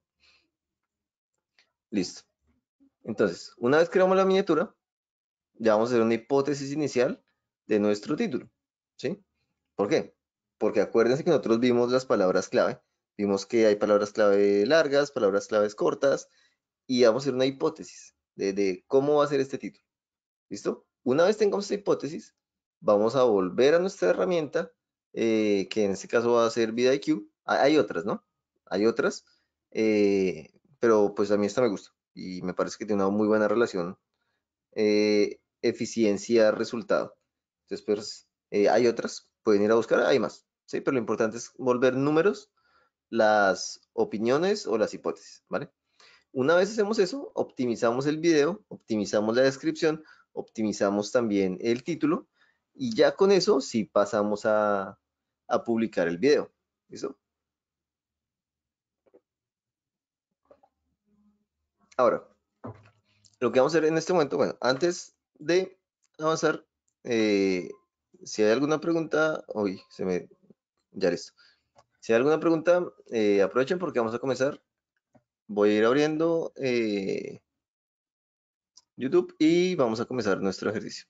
Listo. Entonces, una vez creamos la miniatura, ya vamos a hacer una hipótesis inicial de nuestro título. ¿Sí? ¿Por qué? Porque acuérdense que nosotros vimos las palabras clave. Vimos que hay palabras clave largas, palabras claves cortas, y vamos a hacer una hipótesis de cómo va a ser este título. ¿Listo? Una vez tengamos esta hipótesis, vamos a volver a nuestra herramienta, eh, que en este caso va a ser VidaIQ. Hay otras, ¿no? Hay otras, eh, pero pues a mí esta me gusta y me parece que tiene una muy buena relación eh, eficiencia-resultado. Entonces, pues, hay otras, pueden ir a buscar, hay más, ¿sí? Pero lo importante es volver números, las opiniones o las hipótesis, ¿vale? Una vez hacemos eso, optimizamos el video, optimizamos la descripción, optimizamos también el título y ya con eso si pasamos a, publicar el video. ¿Listo? Ahora, lo que vamos a hacer en este momento, bueno, antes de avanzar, eh, si hay alguna pregunta, hoy se me, ya listo. Si hay alguna pregunta, eh, aprovechen porque vamos a comenzar. Voy a ir abriendo eh, YouTube y vamos a comenzar nuestro ejercicio.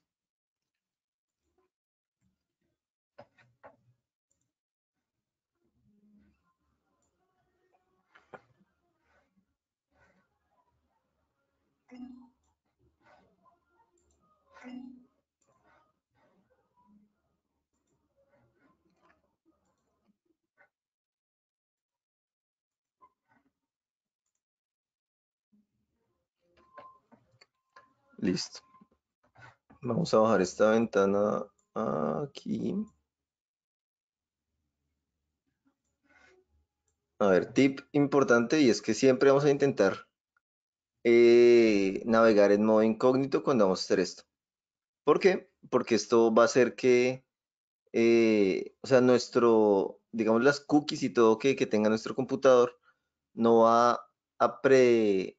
Listo. Vamos a bajar esta ventana aquí. A ver, tip importante y es que siempre vamos a intentar eh, navegar en modo incógnito cuando vamos a hacer esto. ¿Por qué? Porque esto va a hacer que, eh, o sea, nuestro, digamos, las cookies y todo que tenga nuestro computador no va a pre,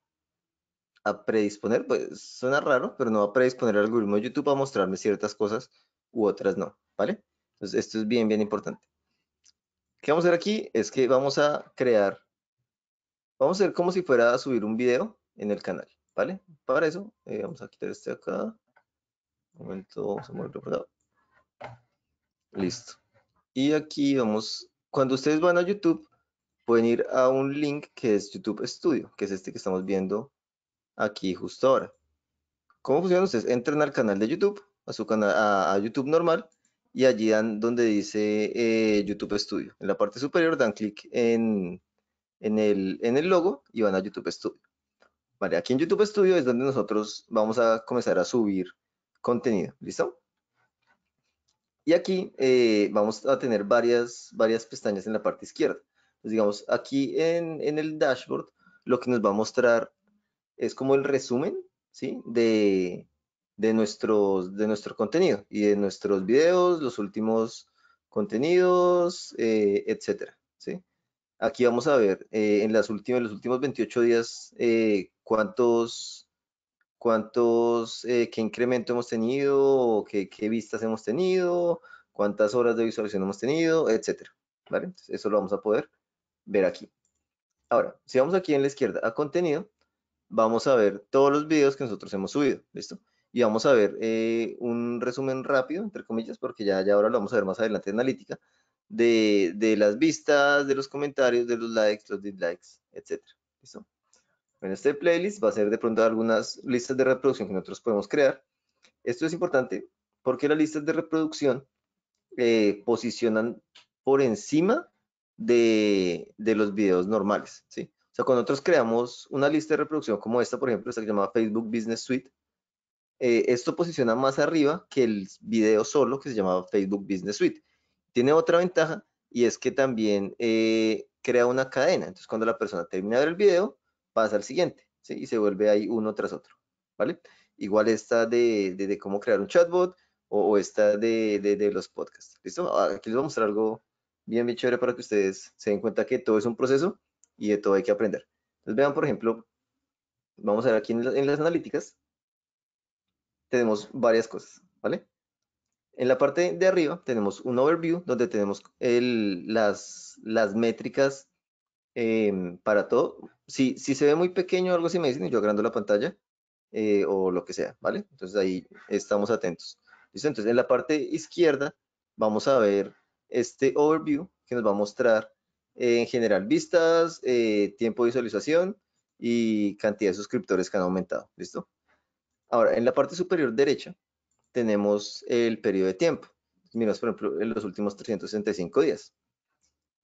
predisponer, pues suena raro, pero no va a predisponer el algoritmo de YouTube a mostrarme ciertas cosas u otras no, ¿vale? Entonces esto es bien, bien importante. ¿Qué vamos a hacer aquí? Es que vamos a crear, vamos a ver como si fuera a subir un video en el canal, ¿vale? Para eso, eh, vamos a quitar este acá. Un momento, vamos a moverlo Listo. Y aquí vamos, cuando ustedes van a YouTube, pueden ir a un link que es YouTube Studio, que es este que estamos viendo aquí justo ahora. ¿Cómo funcionan ustedes? Entran al canal de YouTube, a su canal, a, YouTube normal, y allí dan donde dice eh, YouTube Studio. En la parte superior dan clic en, el, en el logo y van a YouTube Studio. Vale, aquí en YouTube Studio es donde nosotros vamos a comenzar a subir contenido, ¿listo? Y aquí eh, vamos a tener varias, varias pestañas en la parte izquierda. digamos, aquí en, en el dashboard, lo que nos va a mostrar es como el resumen, ¿sí? De, de, de nuestro contenido y de nuestros videos, los últimos contenidos, eh, etcétera, ¿sí? Aquí vamos a ver eh, en, las últimas, los últimos 28 días eh, cuántos, cuántos eh, qué incremento hemos tenido, qué, vistas hemos tenido, cuántas horas de visualización hemos tenido, etcétera. ¿vale? eso lo vamos a poder ver aquí. Ahora, si vamos aquí en la izquierda a contenido, vamos a ver todos los videos que nosotros hemos subido, ¿listo? Y vamos a ver eh, un resumen rápido, entre comillas, porque ya, ahora lo vamos a ver más adelante en analítica, de, las vistas, de los comentarios, de los likes, los dislikes, etc. ¿Listo? En este playlist va a ser de pronto algunas listas de reproducción que nosotros podemos crear. Esto es importante porque las listas de reproducción eh, posicionan por encima de, de, los videos normales, ¿sí? sea, cuando nosotros creamos una lista de reproducción como esta, por ejemplo, esta que se llama Facebook Business Suite, eh, esto posiciona más arriba que el video solo que se llama Facebook Business Suite. Tiene otra ventaja y es que también eh, crea una cadena. Entonces, cuando la persona termina de ver el video, pasa al siguiente ¿sí? y se vuelve ahí uno tras otro. ¿vale? Igual esta de, cómo crear un chatbot o, o esta de, de, los podcasts. ¿Listo? Ah, aquí les voy a mostrar algo bien, bien chévere para que ustedes se den cuenta que todo es un proceso y de todo hay que aprender. Entonces vean, por ejemplo, vamos a ver aquí en, las analíticas, tenemos varias cosas, ¿vale? En la parte de arriba tenemos un overview donde tenemos las, las métricas em, para todo. Si, si se ve muy pequeño algo, si me dicen, yo agrando la pantalla eh, o lo que sea, ¿vale? Entonces ahí estamos atentos. ¿Listo? Entonces en la parte izquierda vamos a ver este overview que nos va a mostrar en general vistas, eh, tiempo de visualización y cantidad de suscriptores que han aumentado. ¿Listo? Ahora, en la parte superior derecha tenemos el periodo de tiempo. Miramos, por ejemplo, en los últimos 365 días.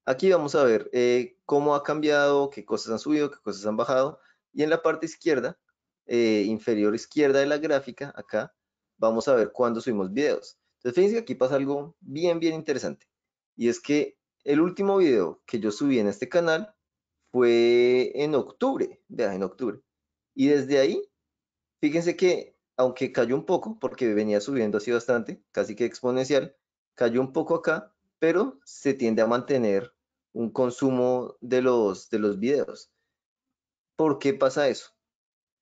Aquí vamos a ver eh, cómo ha cambiado, qué cosas han subido, qué cosas han bajado. Y en la parte izquierda, eh, inferior izquierda de la gráfica, acá, vamos a ver cuándo subimos videos. Entonces, fíjense que aquí pasa algo bien, bien interesante. Y es que el último video que yo subí en este canal fue en octubre, en octubre. Y desde ahí, fíjense que, aunque cayó un poco, porque venía subiendo así bastante, casi que exponencial, cayó un poco acá, pero se tiende a mantener un consumo de los, de los videos. ¿Por qué pasa eso?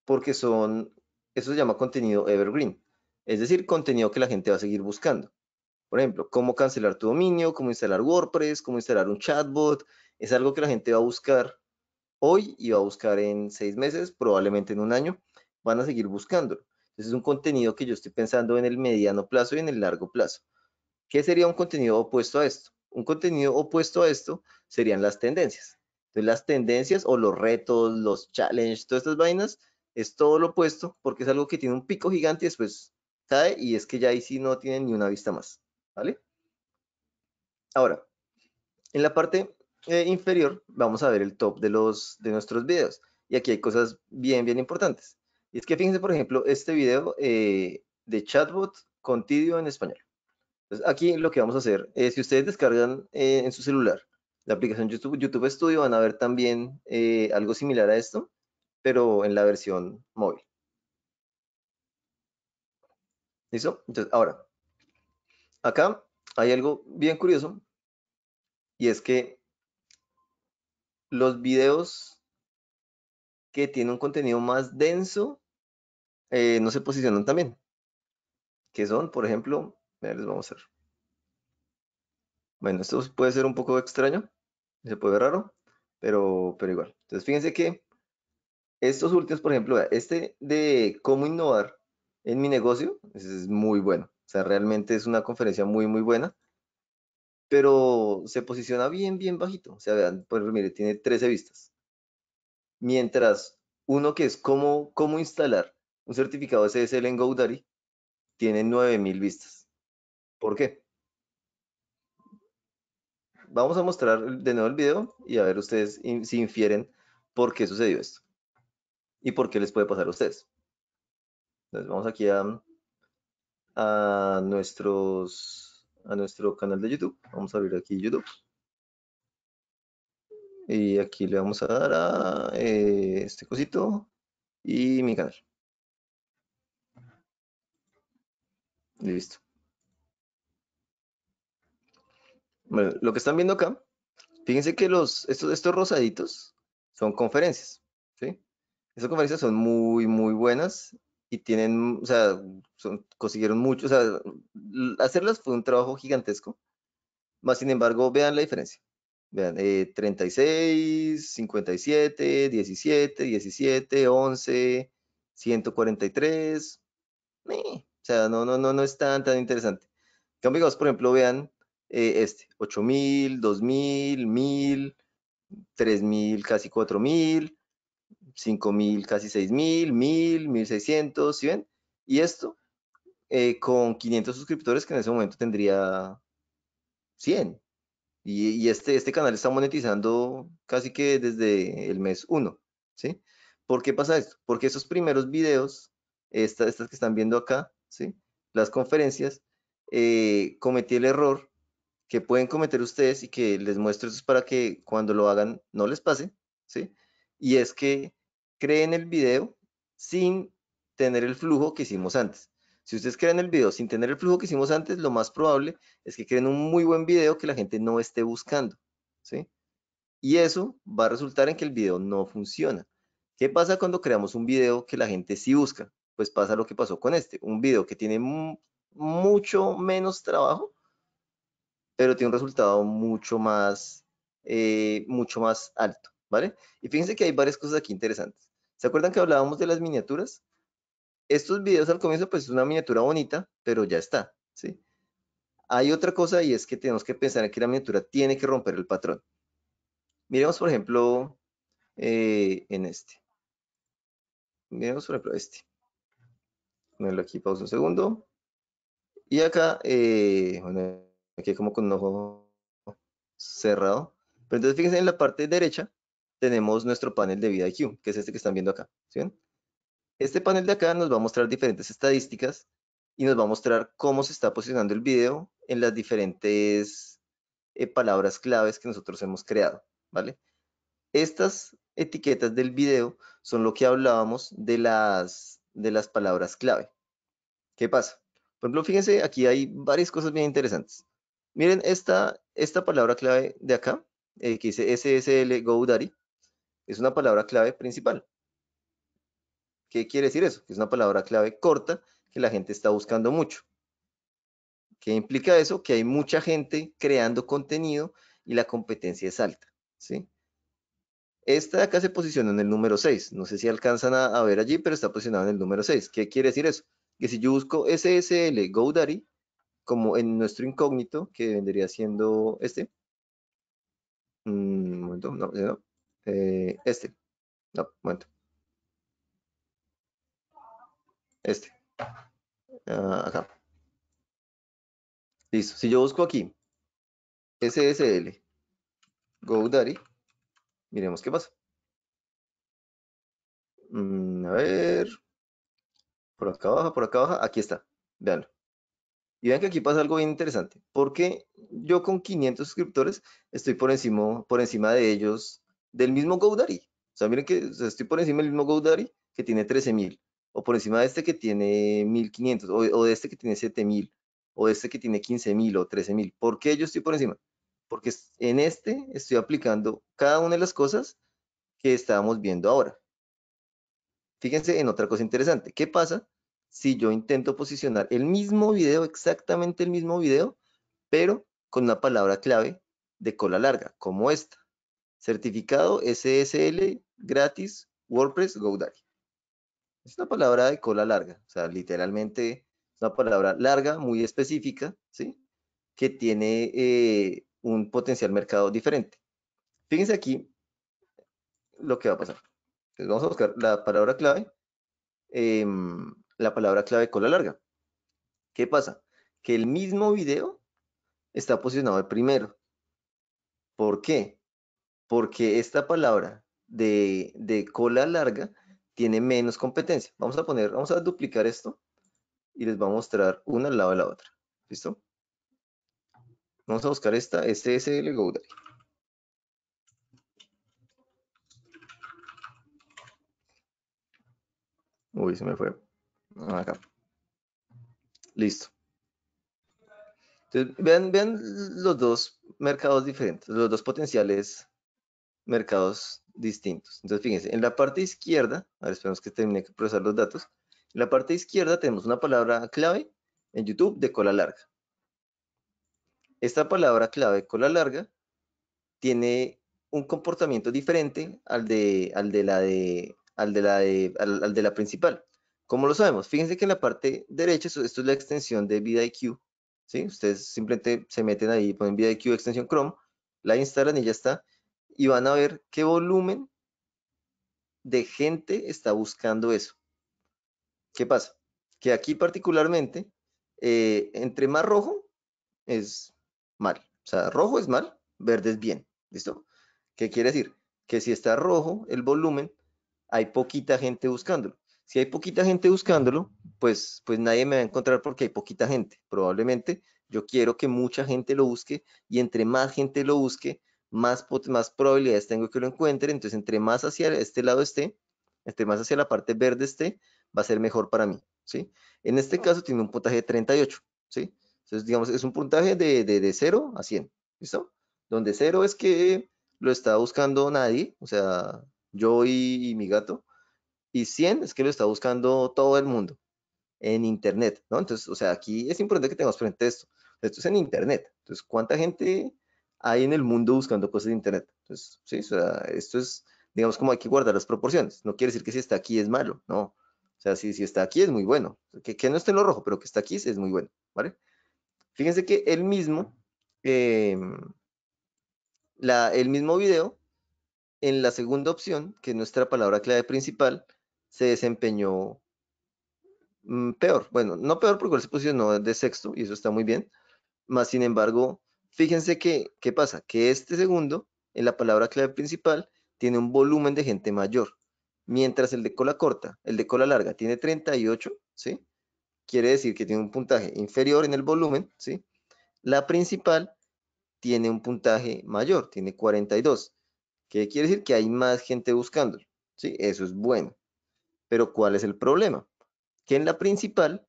Porque son, eso se llama contenido evergreen, es decir, contenido que la gente va a seguir buscando. Por ejemplo, cómo cancelar tu dominio, cómo instalar WordPress, cómo instalar un chatbot. Es algo que la gente va a buscar hoy y va a buscar en seis meses, probablemente en un año. Van a seguir buscándolo. Entonces es un contenido que yo estoy pensando en el mediano plazo y en el largo plazo. ¿Qué sería un contenido opuesto a esto? Un contenido opuesto a esto serían las tendencias. Entonces las tendencias o los retos, los challenges, todas estas vainas, es todo lo opuesto porque es algo que tiene un pico gigante y después cae y es que ya ahí sí no tiene ni una vista más. ¿vale? Ahora, en la parte eh, inferior vamos a ver el top de, los, de nuestros videos. Y aquí hay cosas bien, bien importantes. Y es que fíjense, por ejemplo, este video eh, de chatbot con Tidio en español. Entonces, aquí lo que vamos a hacer es, si ustedes descargan eh, en su celular la aplicación YouTube, YouTube Studio, van a ver también algo similar a esto, pero en la versión móvil. ¿Listo? Entonces, ahora, acá hay algo bien curioso y es que los videos que tienen un contenido más denso eh, no se posicionan también. Que son, por ejemplo, les vamos a ver. Bueno, esto puede ser un poco extraño, se puede ver raro, pero, pero igual. Entonces, fíjense que estos últimos, por ejemplo, este de cómo innovar en mi negocio, es muy bueno sea, realmente es una conferencia muy, muy buena, pero se posiciona bien, bien bajito. O sea, vean, pues mire, tiene 13 vistas. Mientras uno que es cómo, cómo instalar un certificado SSL en GoDaddy tiene 9000 vistas. ¿Por qué? Vamos a mostrar de nuevo el video y a ver ustedes si infieren por qué sucedió esto y por qué les puede pasar a ustedes. Entonces vamos aquí a, a, nuestros, a nuestro canal de YouTube. Vamos a abrir aquí YouTube. Y aquí le vamos a dar a eh, este cosito y mi canal. Listo. Bueno, lo que están viendo acá, fíjense que los, estos, estos rosaditos son conferencias, ¿sí? conferencias son muy, muy buenas y tienen, o sea, consiguieron mucho, o sea, hacerlas fue un trabajo gigantesco, más sin embargo, vean la diferencia. Vean, 36, 57, 17, 17, 11, 143. o sea, no, no, no, no es tan, tan interesante. digamos, por ejemplo, vean eh, este, 8000, 2000, 1000, 3000, casi 4000. 5.000, casi 6.000, 1.000, 1.600, ¿sí ven? Y esto eh, con 500 suscriptores que en ese momento tendría 100. Y, este, este canal está monetizando casi que desde el mes 1, ¿sí? ¿Por qué pasa esto? Porque esos primeros videos, estas que están viendo acá, ¿sí? Las conferencias, eh, cometí el error que pueden cometer ustedes y que les muestro eso para que cuando lo hagan no les pase, ¿sí? Y es que creen el video sin tener el flujo que hicimos antes. Si ustedes crean el video sin tener el flujo que hicimos antes, lo más probable es que creen un muy buen video que la gente no esté buscando, ¿sí? Y eso va a resultar en que el video no funciona. ¿Qué pasa cuando creamos un video que la gente sí busca? Pues pasa lo que pasó con este, un video que tiene mucho menos trabajo, pero tiene un resultado mucho más, eh, mucho más alto, ¿vale? Y fíjense que hay varias cosas aquí interesantes. ¿Se acuerdan que hablábamos de las miniaturas? Estos videos al comienzo, pues es una miniatura bonita, pero ya está, ¿sí? Hay otra cosa y es que tenemos que pensar que la miniatura tiene que romper el patrón. Miremos, por ejemplo, eh, en este. Miremos, por ejemplo, este. Ponerlo aquí, pausa un segundo. Y acá, eh, aquí como con ojo cerrado. Pero entonces fíjense en la parte derecha, tenemos nuestro panel de vida IQ, que es este que están viendo acá. ¿sí Este panel de acá nos va a mostrar diferentes estadísticas y nos va a mostrar cómo se está posicionando el video en las diferentes eh, palabras claves que nosotros hemos creado, ¿vale? Estas etiquetas del video son lo que hablábamos de las, de las palabras clave. ¿Qué pasa? Por ejemplo, fíjense, aquí hay varias cosas bien interesantes. Miren esta, esta palabra clave de acá, eh, que dice SSL GoDaddy es una palabra clave principal. ¿Qué quiere decir eso? Que es una palabra clave corta que la gente está buscando mucho. ¿Qué implica eso? Que hay mucha gente creando contenido y la competencia es alta. ¿sí? Esta de acá se posiciona en el número 6. No sé si alcanzan a, ver allí, pero está posicionado en el número 6. ¿Qué quiere decir eso? Que si yo busco SSL GoDaddy, como en nuestro incógnito, que vendría siendo este. Mm, un momento, no, no. Eh, este. No, momento. Este. acá. Ah, Listo. Si yo busco aquí SSL GoDaddy, miremos qué pasa. Mm, a ver. Por acá baja, por acá baja. Aquí está. Veanlo. Y vean que aquí pasa algo bien interesante, porque yo con 500 suscriptores estoy por encima, por encima de ellos del mismo GoDaddy. O sea, miren que estoy por encima del mismo GoDaddy que tiene 13.000, o por encima de este que tiene 1.500, o, o, de este que tiene 7.000, o de este que tiene 15.000 o 13.000. ¿Por qué yo estoy por encima? Porque en este estoy aplicando cada una de las cosas que estábamos viendo ahora. Fíjense en otra cosa interesante. ¿Qué pasa si yo intento posicionar el mismo video, exactamente el mismo video, pero con una palabra clave de cola larga, como esta? Certificado SSL gratis WordPress GoDaddy. Es una palabra de cola larga, o sea, literalmente es una palabra larga, muy específica, ¿sí? Que tiene eh, un potencial mercado diferente. Fíjense aquí lo que va a pasar. Entonces vamos a buscar la palabra clave, em, la palabra clave cola larga. ¿Qué pasa? Que el mismo video está posicionado de primero. ¿Por qué? porque esta palabra de, cola larga tiene menos competencia. Vamos a poner, vamos a duplicar esto y les va a mostrar una al lado de la otra. ¿Listo? Vamos a buscar esta SSL este GoDaddy. Uy, se me fue. Acá. Listo. Entonces, vean, vean los dos mercados diferentes, los dos potenciales mercados distintos. Entonces, fíjense, en la parte izquierda, a ver, esperemos que termine de procesar los datos. En la parte izquierda tenemos una palabra clave en YouTube de cola larga. Esta palabra clave, cola larga, tiene un comportamiento diferente al de, la al de la principal. ¿Cómo lo sabemos? Fíjense que en la parte derecha, esto, es la extensión de VidIQ, ¿sí? Ustedes simplemente se meten ahí, ponen VidIQ extensión Chrome, la instalan y ya está y van a ver qué volumen de gente está buscando eso. ¿Qué pasa? Que aquí particularmente, eh, entre más rojo es mal. O sea, rojo es mal, verde es bien. ¿Listo? ¿Qué quiere decir? Que si está rojo el volumen, hay poquita gente buscándolo. Si hay poquita gente buscándolo, pues, pues nadie me va a encontrar porque hay poquita gente. Probablemente yo quiero que mucha gente lo busque y entre más gente lo busque, más, probabilidades tengo que lo encuentre. Entonces, entre más hacia este lado esté, entre más hacia la parte verde esté, va a ser mejor para mí, ¿sí? En este caso tiene un puntaje de 38, ¿sí? Entonces, digamos, es un puntaje de, de 0 a 100, ¿listo? Donde 0 es que lo está buscando nadie, o sea, yo y, mi gato, y 100 es que lo está buscando todo el mundo en internet, ¿no? Entonces, o sea, aquí es importante que tengamos frente esto. Esto es en internet. Entonces, ¿cuánta gente ...ahí en el mundo buscando cosas de Internet. Entonces, sí, o sea, esto es, digamos, como hay que guardar las proporciones. No quiere decir que si está aquí es malo, no. O sea, si, si está aquí es muy bueno. Que, no esté en lo rojo, pero que está aquí es muy bueno, ¿vale? Fíjense que el mismo, em, la, el mismo video, en la segunda opción, que es nuestra palabra clave principal, se desempeñó mm, peor. Bueno, no peor porque él se posicionó de sexto y eso está muy bien. Más sin embargo, Fíjense que, ¿qué pasa? Que este segundo, en la palabra clave principal, tiene un volumen de gente mayor, mientras el de cola corta, el de cola larga, tiene 38, ¿sí? Quiere decir que tiene un puntaje inferior en el volumen, ¿sí? La principal tiene un puntaje mayor, tiene 42, qué quiere decir que hay más gente buscando ¿sí? Eso es bueno. Pero ¿cuál es el problema? Que en la principal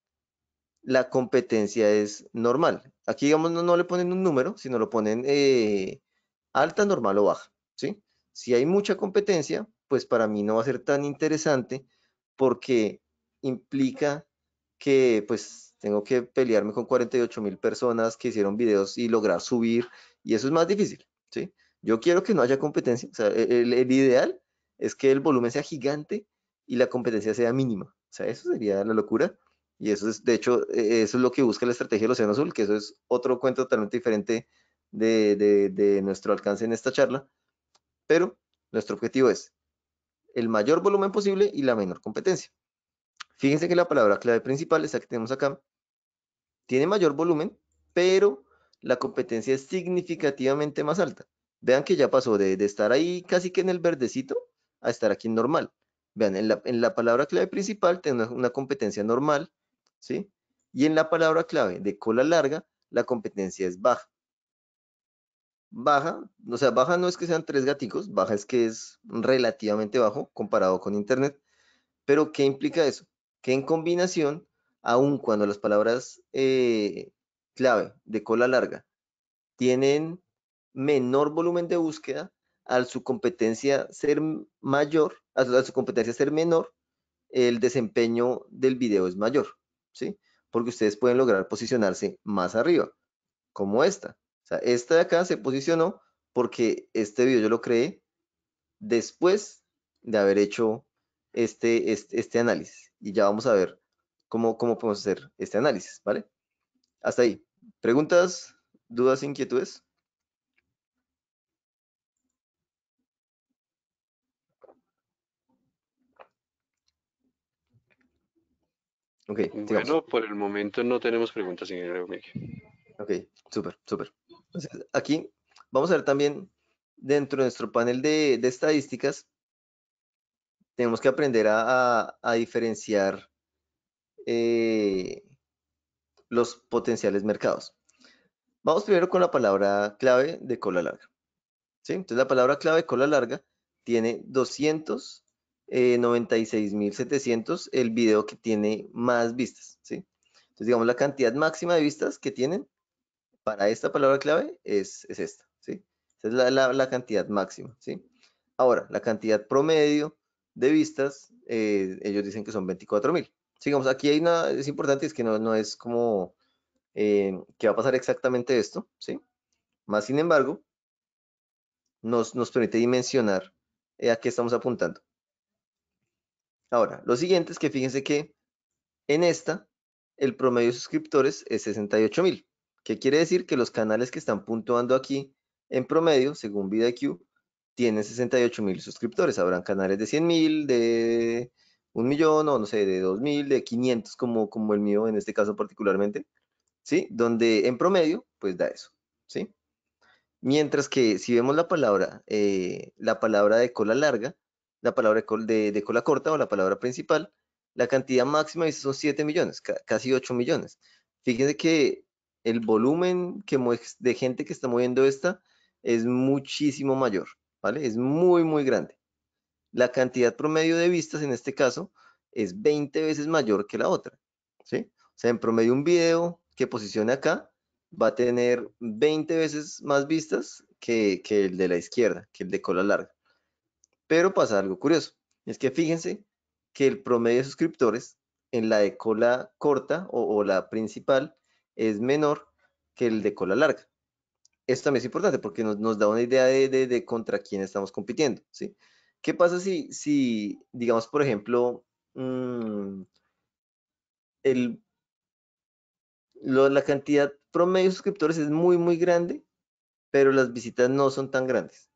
la competencia es normal. Aquí, digamos, no, le ponen un número, sino lo ponen eh, alta, normal o baja, Si hay mucha competencia, pues para mí no va a ser tan interesante porque implica que, pues, tengo que pelearme con 48 mil personas que hicieron videos y lograr subir, y eso es más difícil, ¿sí? Yo quiero que no haya competencia, el, el ideal es que el volumen sea gigante y la competencia sea mínima, o sea, eso sería la locura, y eso es, de hecho, e, eso es lo que busca la estrategia del Océano Azul, que eso es otro cuento totalmente diferente de, nuestro alcance en esta charla. Pero nuestro objetivo es el mayor volumen posible y la menor competencia. Fíjense que la palabra clave principal, esa que tenemos acá, tiene mayor volumen, pero la competencia es significativamente más alta. Vean que ya pasó de, de estar ahí casi que en el verdecito a estar aquí en normal. Vean, en la, en la palabra clave principal tenemos una competencia normal, ¿sí? Y en la palabra clave de cola larga, la competencia es baja. Baja, o sea, baja no es que sean tres gaticos, baja es que es relativamente bajo comparado con Internet. Pero, ¿qué implica eso? Que en combinación, aun cuando las palabras eh, clave de cola larga tienen menor volumen de búsqueda, al su competencia ser mayor, a su competencia ser menor, el desempeño del video es mayor. ¿sí? Porque ustedes pueden lograr posicionarse más arriba, como esta. sea, esta de acá se posicionó porque este video yo lo creé después de haber hecho este, este, este, análisis. Y ya vamos a ver cómo, cómo podemos hacer este análisis, ¿vale? Hasta ahí. ¿Preguntas, dudas, inquietudes? Ok, Bueno, por el momento no tenemos preguntas, señor Miguel. Ok, súper, súper. aquí vamos a ver también dentro de nuestro panel de, estadísticas, tenemos que aprender a, diferenciar eh, los potenciales mercados. Vamos primero con la palabra clave de cola larga. ¿sí? Entonces la palabra clave de cola larga tiene 200 96.700 eh, el video que tiene más vistas, ¿sí? Entonces, digamos, la cantidad máxima de vistas que tienen para esta palabra clave es, esta, ¿sí? Esa es la, cantidad máxima, ¿sí? Ahora, la cantidad promedio de vistas, eh, ellos dicen que son 24.000. Sigamos, aquí hay una, es importante, es que no, es como eh, que va a pasar exactamente esto, ¿sí? Más sin embargo, nos, permite dimensionar eh, a qué estamos apuntando. Ahora, lo siguiente es que fíjense que en esta el promedio de suscriptores es 68 mil, que quiere decir que los canales que están puntuando aquí en promedio, según VidaQ, tienen 68 mil suscriptores. Habrán canales de 100 mil, de un millón, o no sé, de 2 mil, de 500, como, como el mío en este caso particularmente, ¿sí? Donde en promedio, pues da eso, ¿sí? Mientras que si vemos la palabra, eh, la palabra de cola larga, la palabra de, cola corta o la palabra principal, la cantidad máxima son 7 millones, casi 8 millones. Fíjense que el volumen que de gente que está moviendo esta es muchísimo mayor, ¿vale? Es muy, muy grande. La cantidad promedio de vistas en este caso es 20 veces mayor que la otra, ¿sí? O sea, en promedio un video que posicione acá va a tener 20 veces más vistas que el de la izquierda, que el de cola larga. Pero pasa algo curioso. Es que fíjense que el promedio de suscriptores en la de cola corta o, la principal es menor que el de cola larga. Esto también es importante porque nos, da una idea de, de, contra quién estamos compitiendo. ¿sí? ¿Qué pasa si, si digamos, por ejemplo, mm, la cantidad promedio de suscriptores es muy, muy grande, pero las visitas no son tan grandes?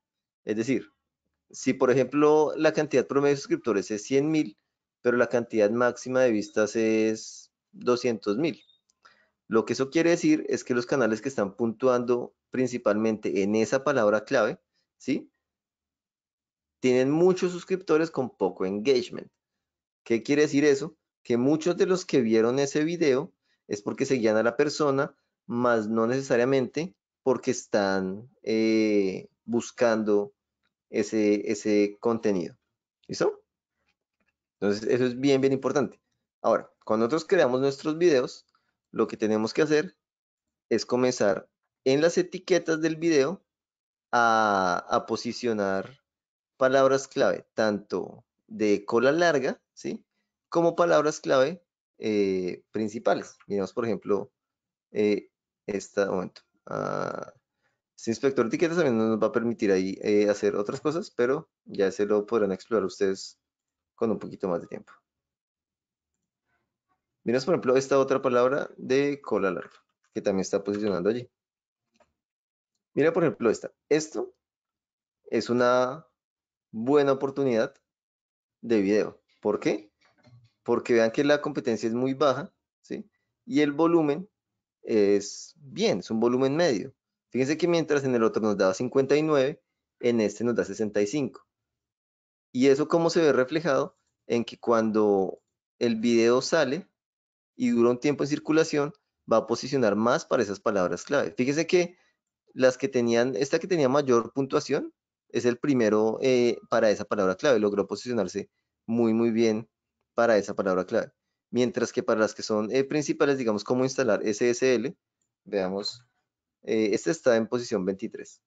Es decir, si por ejemplo la cantidad promedio de suscriptores es 100 mil, pero la cantidad máxima de vistas es 200 mil. Lo que eso quiere decir es que los canales que están puntuando principalmente en esa palabra clave, ¿sí? Tienen muchos suscriptores con poco engagement. ¿Qué quiere decir eso? Que muchos de los que vieron ese video es porque seguían a la persona, más no necesariamente porque están eh, buscando ese, contenido. ¿Listo? Entonces, eso es bien, bien importante. Ahora, cuando nosotros creamos nuestros videos, lo que tenemos que hacer es comenzar en las etiquetas del video a, posicionar palabras clave, tanto de cola larga, ¿sí? Como palabras clave eh, principales. Miremos, por ejemplo, eh, esta, momento, ah, este inspector de etiquetas también nos va a permitir ahí eh, hacer otras cosas, pero ya se lo podrán explorar ustedes con un poquito más de tiempo. Miren, por ejemplo, esta otra palabra de cola larga, que también está posicionando allí. Mira, por ejemplo, esta. Esto es una buena oportunidad de video. ¿Por qué? Porque vean que la competencia es muy baja, ¿sí? Y el volumen es bien, es un volumen medio. Fíjense que mientras en el otro nos daba 59, en este nos da 65. Y eso cómo se ve reflejado en que cuando el video sale y dura un tiempo en circulación, va a posicionar más para esas palabras clave. Fíjense que las que tenían, esta que tenía mayor puntuación, es el primero eh, para esa palabra clave, logró posicionarse muy, muy bien para esa palabra clave. Mientras que para las que son eh, principales, digamos, cómo instalar SSL, veamos eh, esta está en posición 23.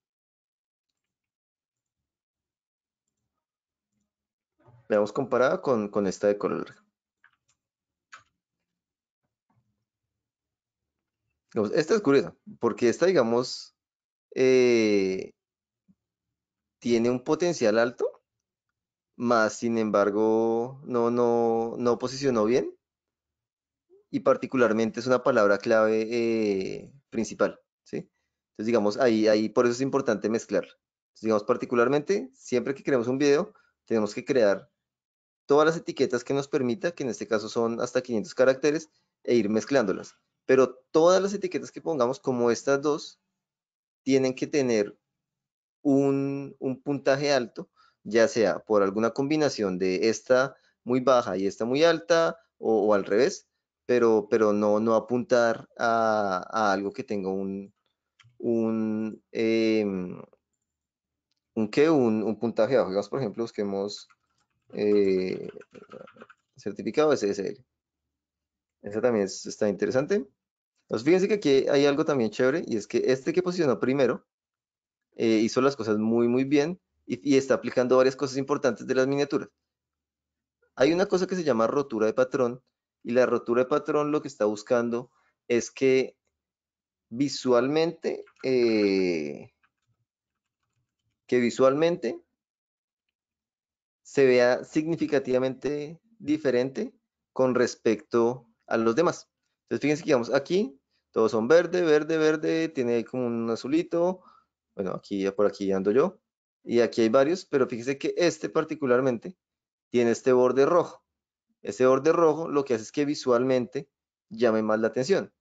Veamos comparada con, con esta de color. Esta es curiosa, porque esta, digamos, eh, tiene un potencial alto, más sin embargo, no, no, no posicionó bien. Y particularmente es una palabra clave eh, principal. Entonces, digamos, ahí, ahí por eso es importante mezclar. digamos, particularmente, siempre que creamos un video, tenemos que crear todas las etiquetas que nos permita, que en este caso son hasta 500 caracteres, e ir mezclándolas. Pero todas las etiquetas que pongamos, como estas dos, tienen que tener un, puntaje alto, ya sea por alguna combinación de esta muy baja y esta muy alta, o, al revés, pero, pero no, no apuntar a algo que tenga un, un, em, un, ¿qué? Un, puntaje de por ejemplo, busquemos eh, certificado SSL. eso también está interesante. Pues fíjense que aquí hay algo también chévere y es que este que posicionó primero eh, hizo las cosas muy, muy bien y, y está aplicando varias cosas importantes de las miniaturas. Hay una cosa que se llama rotura de patrón y la rotura de patrón lo que está buscando es que visualmente, eh, que visualmente se vea significativamente diferente con respecto a los demás. Entonces, fíjense que vamos aquí, todos son verde, verde, verde, tiene como un azulito, bueno, aquí ya por aquí ando yo, y aquí hay varios, pero fíjense que este particularmente tiene este borde rojo. Ese borde rojo lo que hace es que visualmente llame más la atención.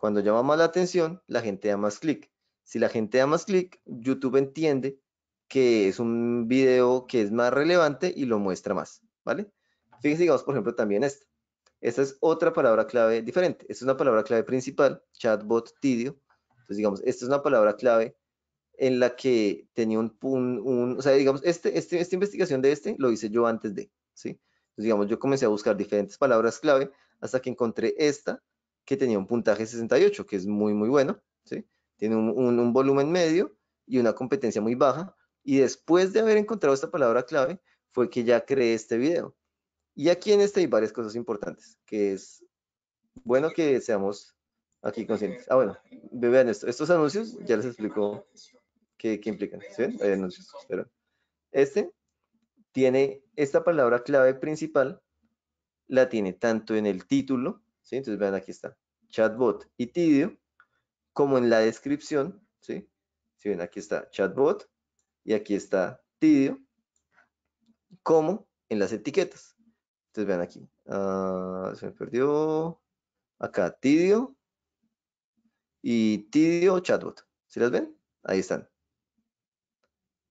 Cuando llama más la atención, la gente da más clic. Si la gente da más clic, YouTube entiende que es un video que es más relevante y lo muestra más, ¿vale? Fíjense, digamos, por ejemplo, también esta. Esta es otra palabra clave diferente. Esta es una palabra clave principal, chatbot tidio. Entonces, digamos, esta es una palabra clave en la que tenía un, un, o sea, digamos, este, este, esta investigación de este lo hice yo antes de, ¿sí? Entonces, digamos, yo comencé a buscar diferentes palabras clave hasta que encontré esta que tenía un puntaje 68, que es muy, muy bueno, ¿sí? Tiene un, volumen medio y una competencia muy baja. Y después de haber encontrado esta palabra clave, fue que ya creé este video. Y aquí en este hay varias cosas importantes, que es bueno que seamos aquí conscientes. Ah, bueno, vean esto. Estos anuncios ya les explico qué, qué implican. ¿Sí anuncios, pero este tiene esta palabra clave principal, la tiene tanto en el título, ¿sí? Entonces vean, aquí está chatbot y Tidio, como en la descripción, ¿sí? Si ven, aquí está chatbot y aquí está Tidio, como en las etiquetas. Entonces vean aquí, ah, se me perdió, acá Tidio y Tidio chatbot. ¿Sí las ven? Ahí están.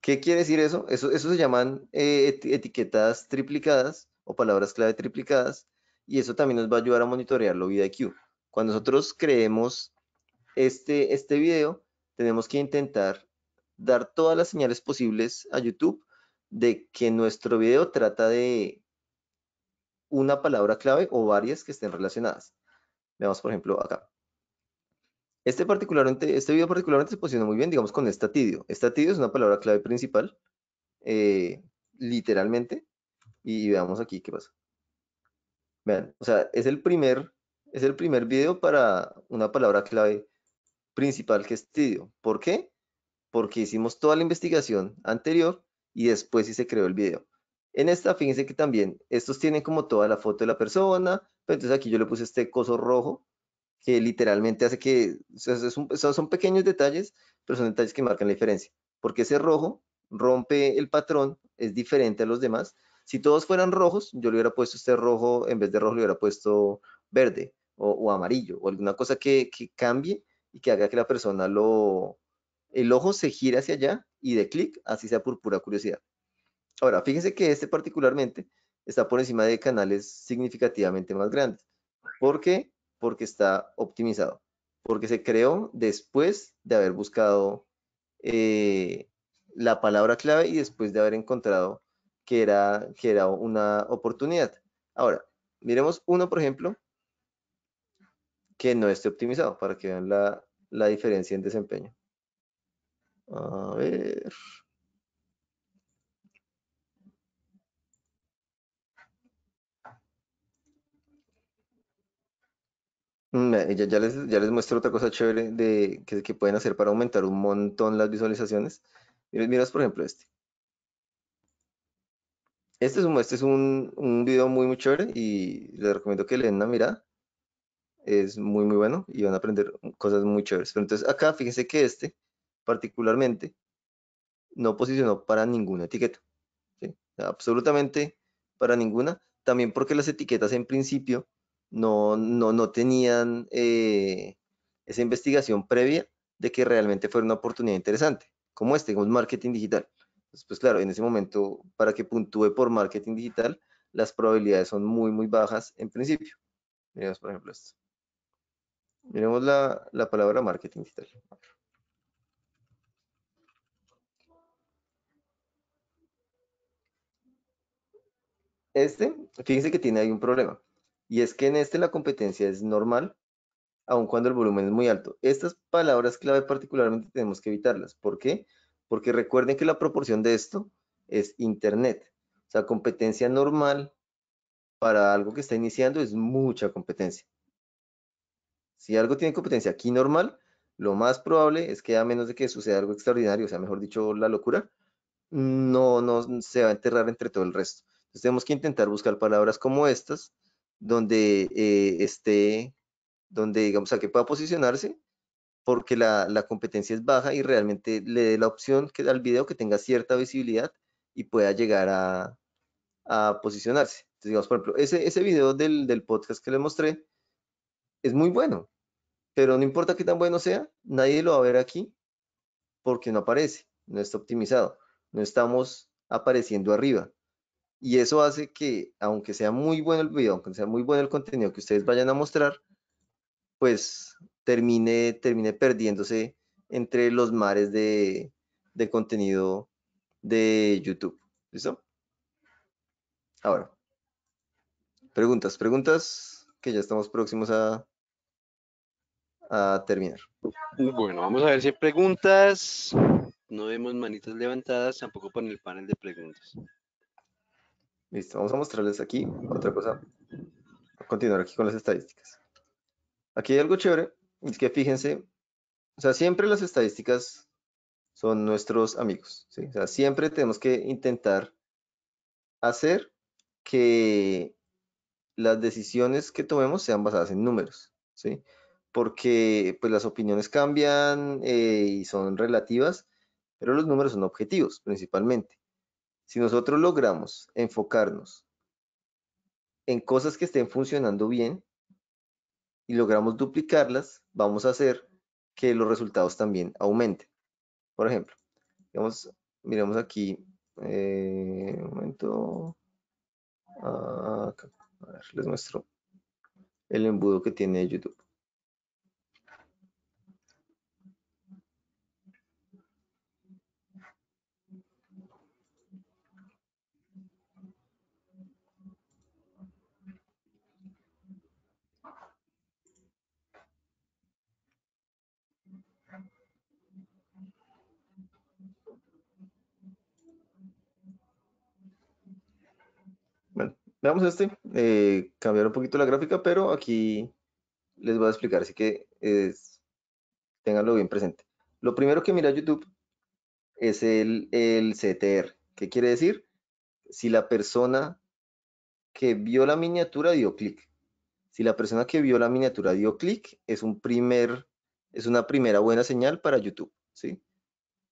¿Qué quiere decir eso? Eso, eso se llaman eh, etiquetas triplicadas o palabras clave triplicadas y eso también nos va a ayudar a monitorearlo lo IQ. Cuando nosotros creemos este, este video, tenemos que intentar dar todas las señales posibles a YouTube de que nuestro video trata de una palabra clave o varias que estén relacionadas. Veamos, por ejemplo, acá. Este, particularmente, este video particularmente se posiciona muy bien, digamos, con estatidio. Estatidio es una palabra clave principal, eh, literalmente. Y veamos aquí qué pasa. Vean, o sea, es el primer es el primer video para una palabra clave principal que estudio. ¿Por qué? Porque hicimos toda la investigación anterior y después sí se creó el video. En esta, fíjense que también estos tienen como toda la foto de la persona, pero entonces aquí yo le puse este coso rojo que literalmente hace que, son, son, pequeños detalles, pero son detalles que marcan la diferencia, porque ese rojo rompe el patrón, es diferente a los demás. Si todos fueran rojos, yo le hubiera puesto este rojo, en vez de rojo le hubiera puesto verde, o, amarillo o alguna cosa que, cambie y que haga que la persona lo... El ojo se gire hacia allá y de clic, así sea por pura curiosidad. Ahora, fíjense que este particularmente está por encima de canales significativamente más grandes. ¿Por qué? Porque está optimizado. Porque se creó después de haber buscado eh, la palabra clave y después de haber encontrado que era, que era una oportunidad. Ahora, miremos uno, por ejemplo, que no esté optimizado, para que vean la, la diferencia en desempeño. A ver. Mm, ya, ya, les, ya, muestro otra cosa chévere de, que, que, pueden hacer para aumentar un montón las visualizaciones. Miras, por ejemplo, este. Este es un, este es un, un video muy, muy chévere y les recomiendo que le den una mirada es muy, muy bueno y van a aprender cosas muy chéveres. Pero entonces acá fíjense que este particularmente no posicionó para ninguna etiqueta. Absolutamente para ninguna. También porque las etiquetas en principio no, no, no tenían eh, esa investigación previa de que realmente fuera una oportunidad interesante, como este, como marketing digital. pues claro, en ese momento, para que puntúe por marketing digital, las probabilidades son muy, muy bajas en principio. Miremos, por ejemplo, esto. Miremos la, palabra marketing digital. Este, fíjense que tiene ahí un problema. Y es que en este la competencia es normal, aun cuando el volumen es muy alto. Estas palabras clave particularmente tenemos que evitarlas. ¿Por qué? Porque recuerden que la proporción de esto es Internet. O sea, competencia normal para algo que está iniciando es mucha competencia. Si algo tiene competencia aquí normal, lo más probable es que a menos de que suceda algo extraordinario, o sea, mejor dicho, la locura, no, no se va a enterrar entre todo el resto. Entonces tenemos que intentar buscar palabras como estas, donde eh, esté, donde digamos a que pueda posicionarse, porque la, competencia es baja y realmente le dé la opción que, al video que tenga cierta visibilidad y pueda llegar a, posicionarse. Entonces, digamos, por ejemplo, ese, video del, del podcast que le mostré, es muy bueno, pero no importa qué tan bueno sea, nadie lo va a ver aquí porque no aparece, no está optimizado, no estamos apareciendo arriba. Y eso hace que, aunque sea muy bueno el video, aunque sea muy bueno el contenido que ustedes vayan a mostrar, pues termine, termine perdiéndose entre los mares de, de contenido de YouTube. ¿Listo? Ahora, preguntas, preguntas que ya estamos próximos a a terminar. Bueno, vamos a ver si hay preguntas. No vemos manitas levantadas, tampoco por el panel de preguntas. Listo, vamos a mostrarles aquí otra cosa. continuar aquí con las estadísticas. Aquí hay algo chévere, es que fíjense, o sea, siempre las estadísticas son nuestros amigos, siempre tenemos que intentar hacer que las decisiones que tomemos sean basadas en números, ¿sí? porque pues, las opiniones cambian eh, y son relativas, pero los números son objetivos principalmente. Si nosotros logramos enfocarnos en cosas que estén funcionando bien y logramos duplicarlas, vamos a hacer que los resultados también aumenten. Por ejemplo, digamos, miremos aquí, eh, un momento, ah, les muestro el embudo que tiene YouTube. Veamos este, eh, cambiar un poquito la gráfica, pero aquí les voy a explicar, así que es, tenganlo bien presente. Lo primero que mira YouTube es el, el CTR. ¿Qué quiere decir? Si la persona que vio la miniatura dio clic. Si la persona que vio la miniatura dio clic, es, un primer, es una primera buena señal para YouTube. ¿sí?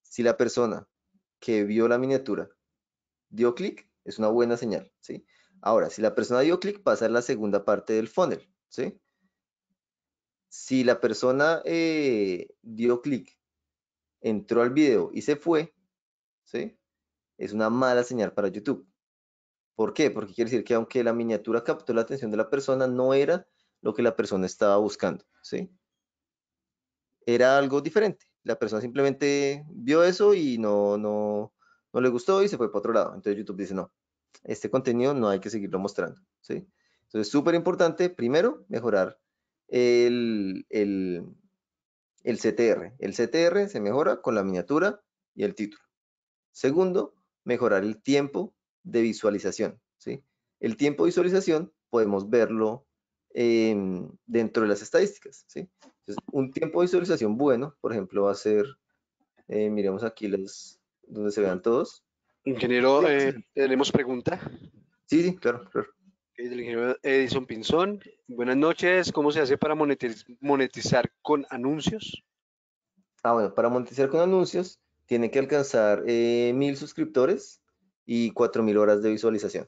Si la persona que vio la miniatura dio clic, es una buena señal. ¿sí? Ahora, si la persona dio clic, pasa a la segunda parte del funnel, ¿sí? Si la persona eh, dio clic, entró al video y se fue, Es una mala señal para YouTube. ¿Por qué? Porque quiere decir que aunque la miniatura captó la atención de la persona, no era lo que la persona estaba buscando, ¿sí? Era algo diferente. La persona simplemente vio eso y no, no, no le gustó y se fue para otro lado. Entonces YouTube dice, no, este contenido no hay que seguirlo mostrando. ¿sí? Entonces, súper importante, primero, mejorar el, el CTR. El CTR se mejora con la miniatura y el título. Segundo, mejorar el tiempo de visualización. ¿sí? El tiempo de visualización podemos verlo em, dentro de las estadísticas. ¿sí? un tiempo de visualización bueno, por ejemplo, va a ser, eh, miremos aquí los, donde se vean todos, Ingeniero, eh, tenemos pregunta. Sí, sí, claro, claro. El ingeniero Edison Pinzón. Buenas noches. ¿Cómo se hace para monetizar con anuncios? Ah, bueno, para monetizar con anuncios tiene que alcanzar eh, mil suscriptores y cuatro mil horas de visualización.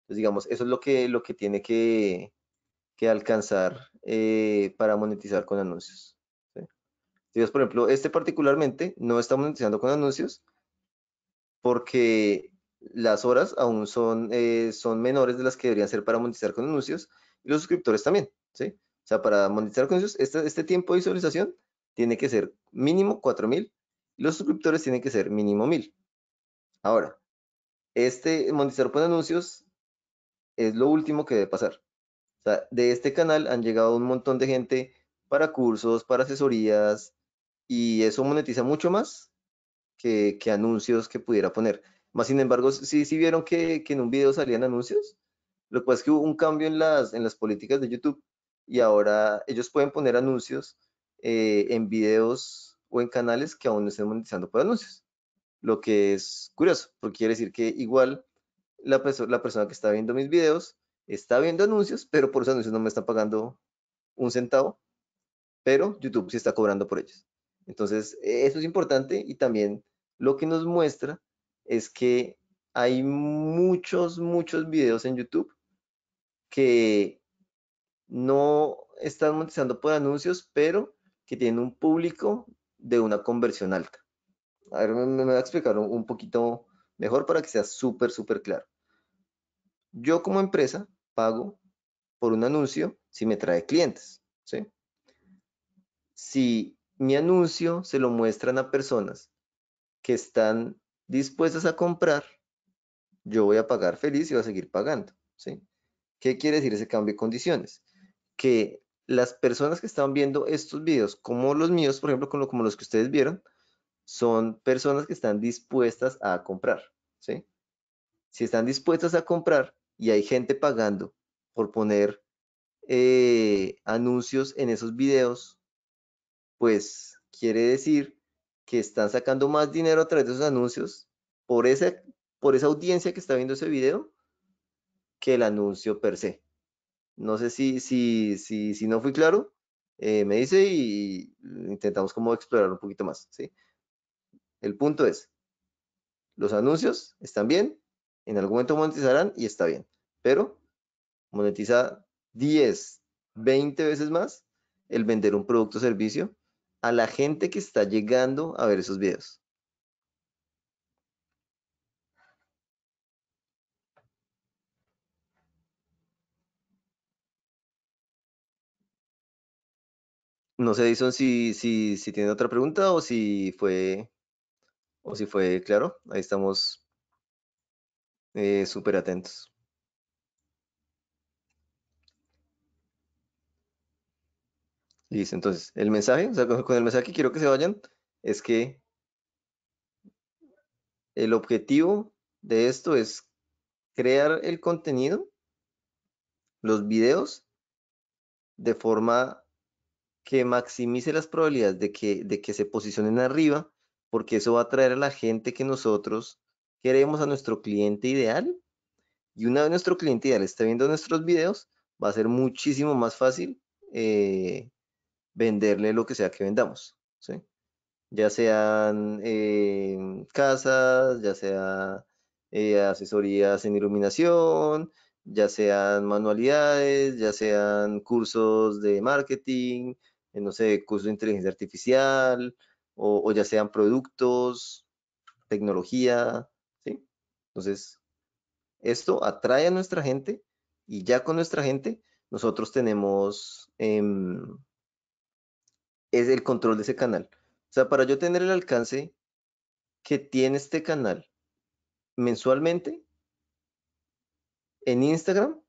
Entonces, digamos, eso es lo que, lo que tiene que, alcanzar eh, para monetizar con anuncios. ¿sí? Entonces, por ejemplo, este particularmente no está monetizando con anuncios, porque las horas aún son, eh, son menores de las que deberían ser para monetizar con anuncios y los suscriptores también, O sea, para monetizar con anuncios, este, este tiempo de visualización tiene que ser mínimo 4000 y los suscriptores tienen que ser mínimo 1000. Ahora, este monetizar con anuncios es lo último que debe pasar. O sea, de este canal han llegado un montón de gente para cursos, para asesorías y eso monetiza mucho más que, anuncios que pudiera poner. Más sin embargo, sí, sí vieron que, en un video salían anuncios. Lo cual es que hubo un cambio en las, en las políticas de YouTube y ahora ellos pueden poner anuncios eh, en videos o en canales que aún no estén monetizando por anuncios. Lo que es curioso, porque quiere decir que igual la, la persona que está viendo mis videos está viendo anuncios, pero por esos anuncios no me está pagando un centavo, pero YouTube sí está cobrando por ellos. Entonces, eso es importante y también lo que nos muestra es que hay muchos, muchos videos en YouTube que no están monetizando por anuncios, pero que tienen un público de una conversión alta. A ver, me, voy a explicar un, poquito mejor para que sea súper, súper claro. Yo como empresa pago por un anuncio si me trae clientes, Si mi anuncio se lo muestran a personas que están dispuestas a comprar, yo voy a pagar feliz y voy a seguir pagando. ¿sí? ¿Qué quiere decir ese cambio de condiciones? Que las personas que están viendo estos videos, como los míos, por ejemplo, como, los que ustedes vieron, son personas que están dispuestas a comprar. ¿sí? Si están dispuestas a comprar y hay gente pagando por poner eh, anuncios en esos videos, pues quiere decir que están sacando más dinero a través de esos anuncios por, por esa audiencia que está viendo ese video que el anuncio per se. No sé si, si, si, si no fui claro, eh, me dice y intentamos como explorar un poquito más. ¿sí? El punto es, los anuncios están bien, en algún momento monetizarán y está bien, pero monetiza 10, 20 veces más el vender un producto o servicio a la gente que está llegando a ver esos videos. No sé, Edison, si, si, si tiene otra pregunta o si fue, o si fue claro. Ahí estamos eh, súper atentos. Listo, entonces, el mensaje, o sea, con, el mensaje que quiero que se vayan, es que el objetivo de esto es crear el contenido, los videos, de forma que maximice las probabilidades de que, de que se posicionen arriba, porque eso va a atraer a la gente que nosotros queremos a nuestro cliente ideal. Y una vez nuestro cliente ideal esté viendo nuestros videos, va a ser muchísimo más fácil eh, venderle lo que sea que vendamos, ¿sí? ya sean eh, casas, ya sea eh, asesorías en iluminación, ya sean manualidades, ya sean cursos de marketing, eh, no sé, cursos de inteligencia artificial, o, ya sean productos, tecnología, ¿sí? Entonces, esto atrae a nuestra gente y ya con nuestra gente nosotros tenemos... Em, es el control de ese canal. O sea, para yo tener el alcance que tiene este canal mensualmente en Instagram,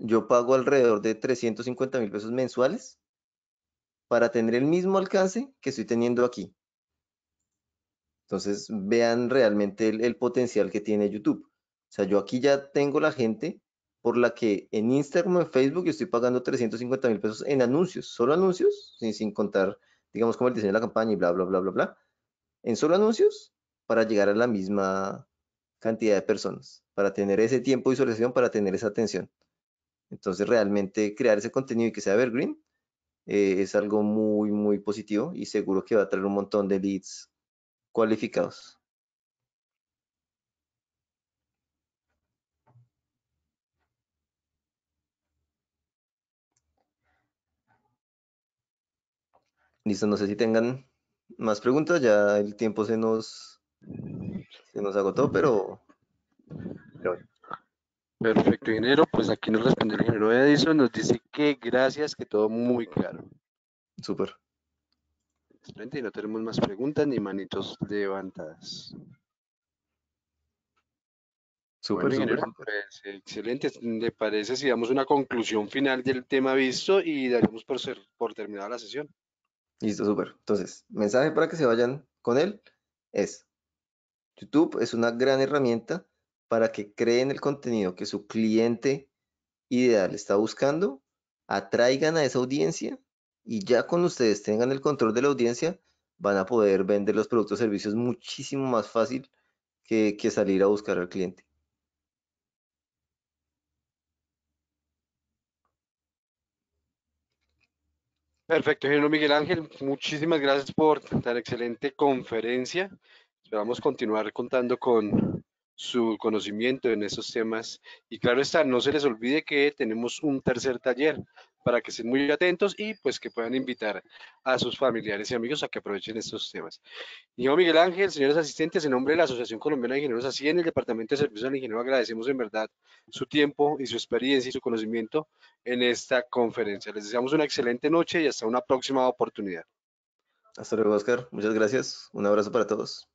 yo pago alrededor de 350 mil pesos mensuales para tener el mismo alcance que estoy teniendo aquí. Entonces, vean realmente el, potencial que tiene YouTube. O sea, yo aquí ya tengo la gente por la que en Instagram o en Facebook yo estoy pagando 350 mil pesos en anuncios, solo anuncios, sin, contar, digamos, como el diseño de la campaña y bla, bla, bla, bla, bla, en solo anuncios para llegar a la misma cantidad de personas, para tener ese tiempo de visualización, para tener esa atención. Entonces, realmente crear ese contenido y que sea evergreen eh, es algo muy, muy positivo y seguro que va a traer un montón de leads cualificados. Listo, no sé si tengan más preguntas, ya el tiempo se nos, se nos agotó, pero, Perfecto, Dinero, Pues aquí nos responde el ingeniero Edison. Nos dice que gracias, que todo muy claro. Súper. Excelente, y no tenemos más preguntas ni manitos levantadas. Súper, pues, excelente. ¿Le parece si damos una conclusión final del tema visto y daremos por, por terminada la sesión? Listo, súper. Entonces, mensaje para que se vayan con él es, YouTube es una gran herramienta para que creen el contenido que su cliente ideal está buscando, atraigan a esa audiencia y ya cuando ustedes tengan el control de la audiencia, van a poder vender los productos o servicios muchísimo más fácil que, que salir a buscar al cliente. Perfecto, Gino Miguel Ángel, muchísimas gracias por tan excelente conferencia. Esperamos continuar contando con su conocimiento en esos temas. Y claro está, no se les olvide que tenemos un tercer taller para que estén muy atentos y pues que puedan invitar a sus familiares y amigos a que aprovechen estos temas. Yo, Miguel Ángel, señores asistentes, en nombre de la Asociación Colombiana de Ingenieros así en el Departamento de Servicios al Ingeniero agradecemos en verdad su tiempo y su experiencia y su conocimiento en esta conferencia. Les deseamos una excelente noche y hasta una próxima oportunidad. Hasta luego, Oscar. Muchas gracias. Un abrazo para todos.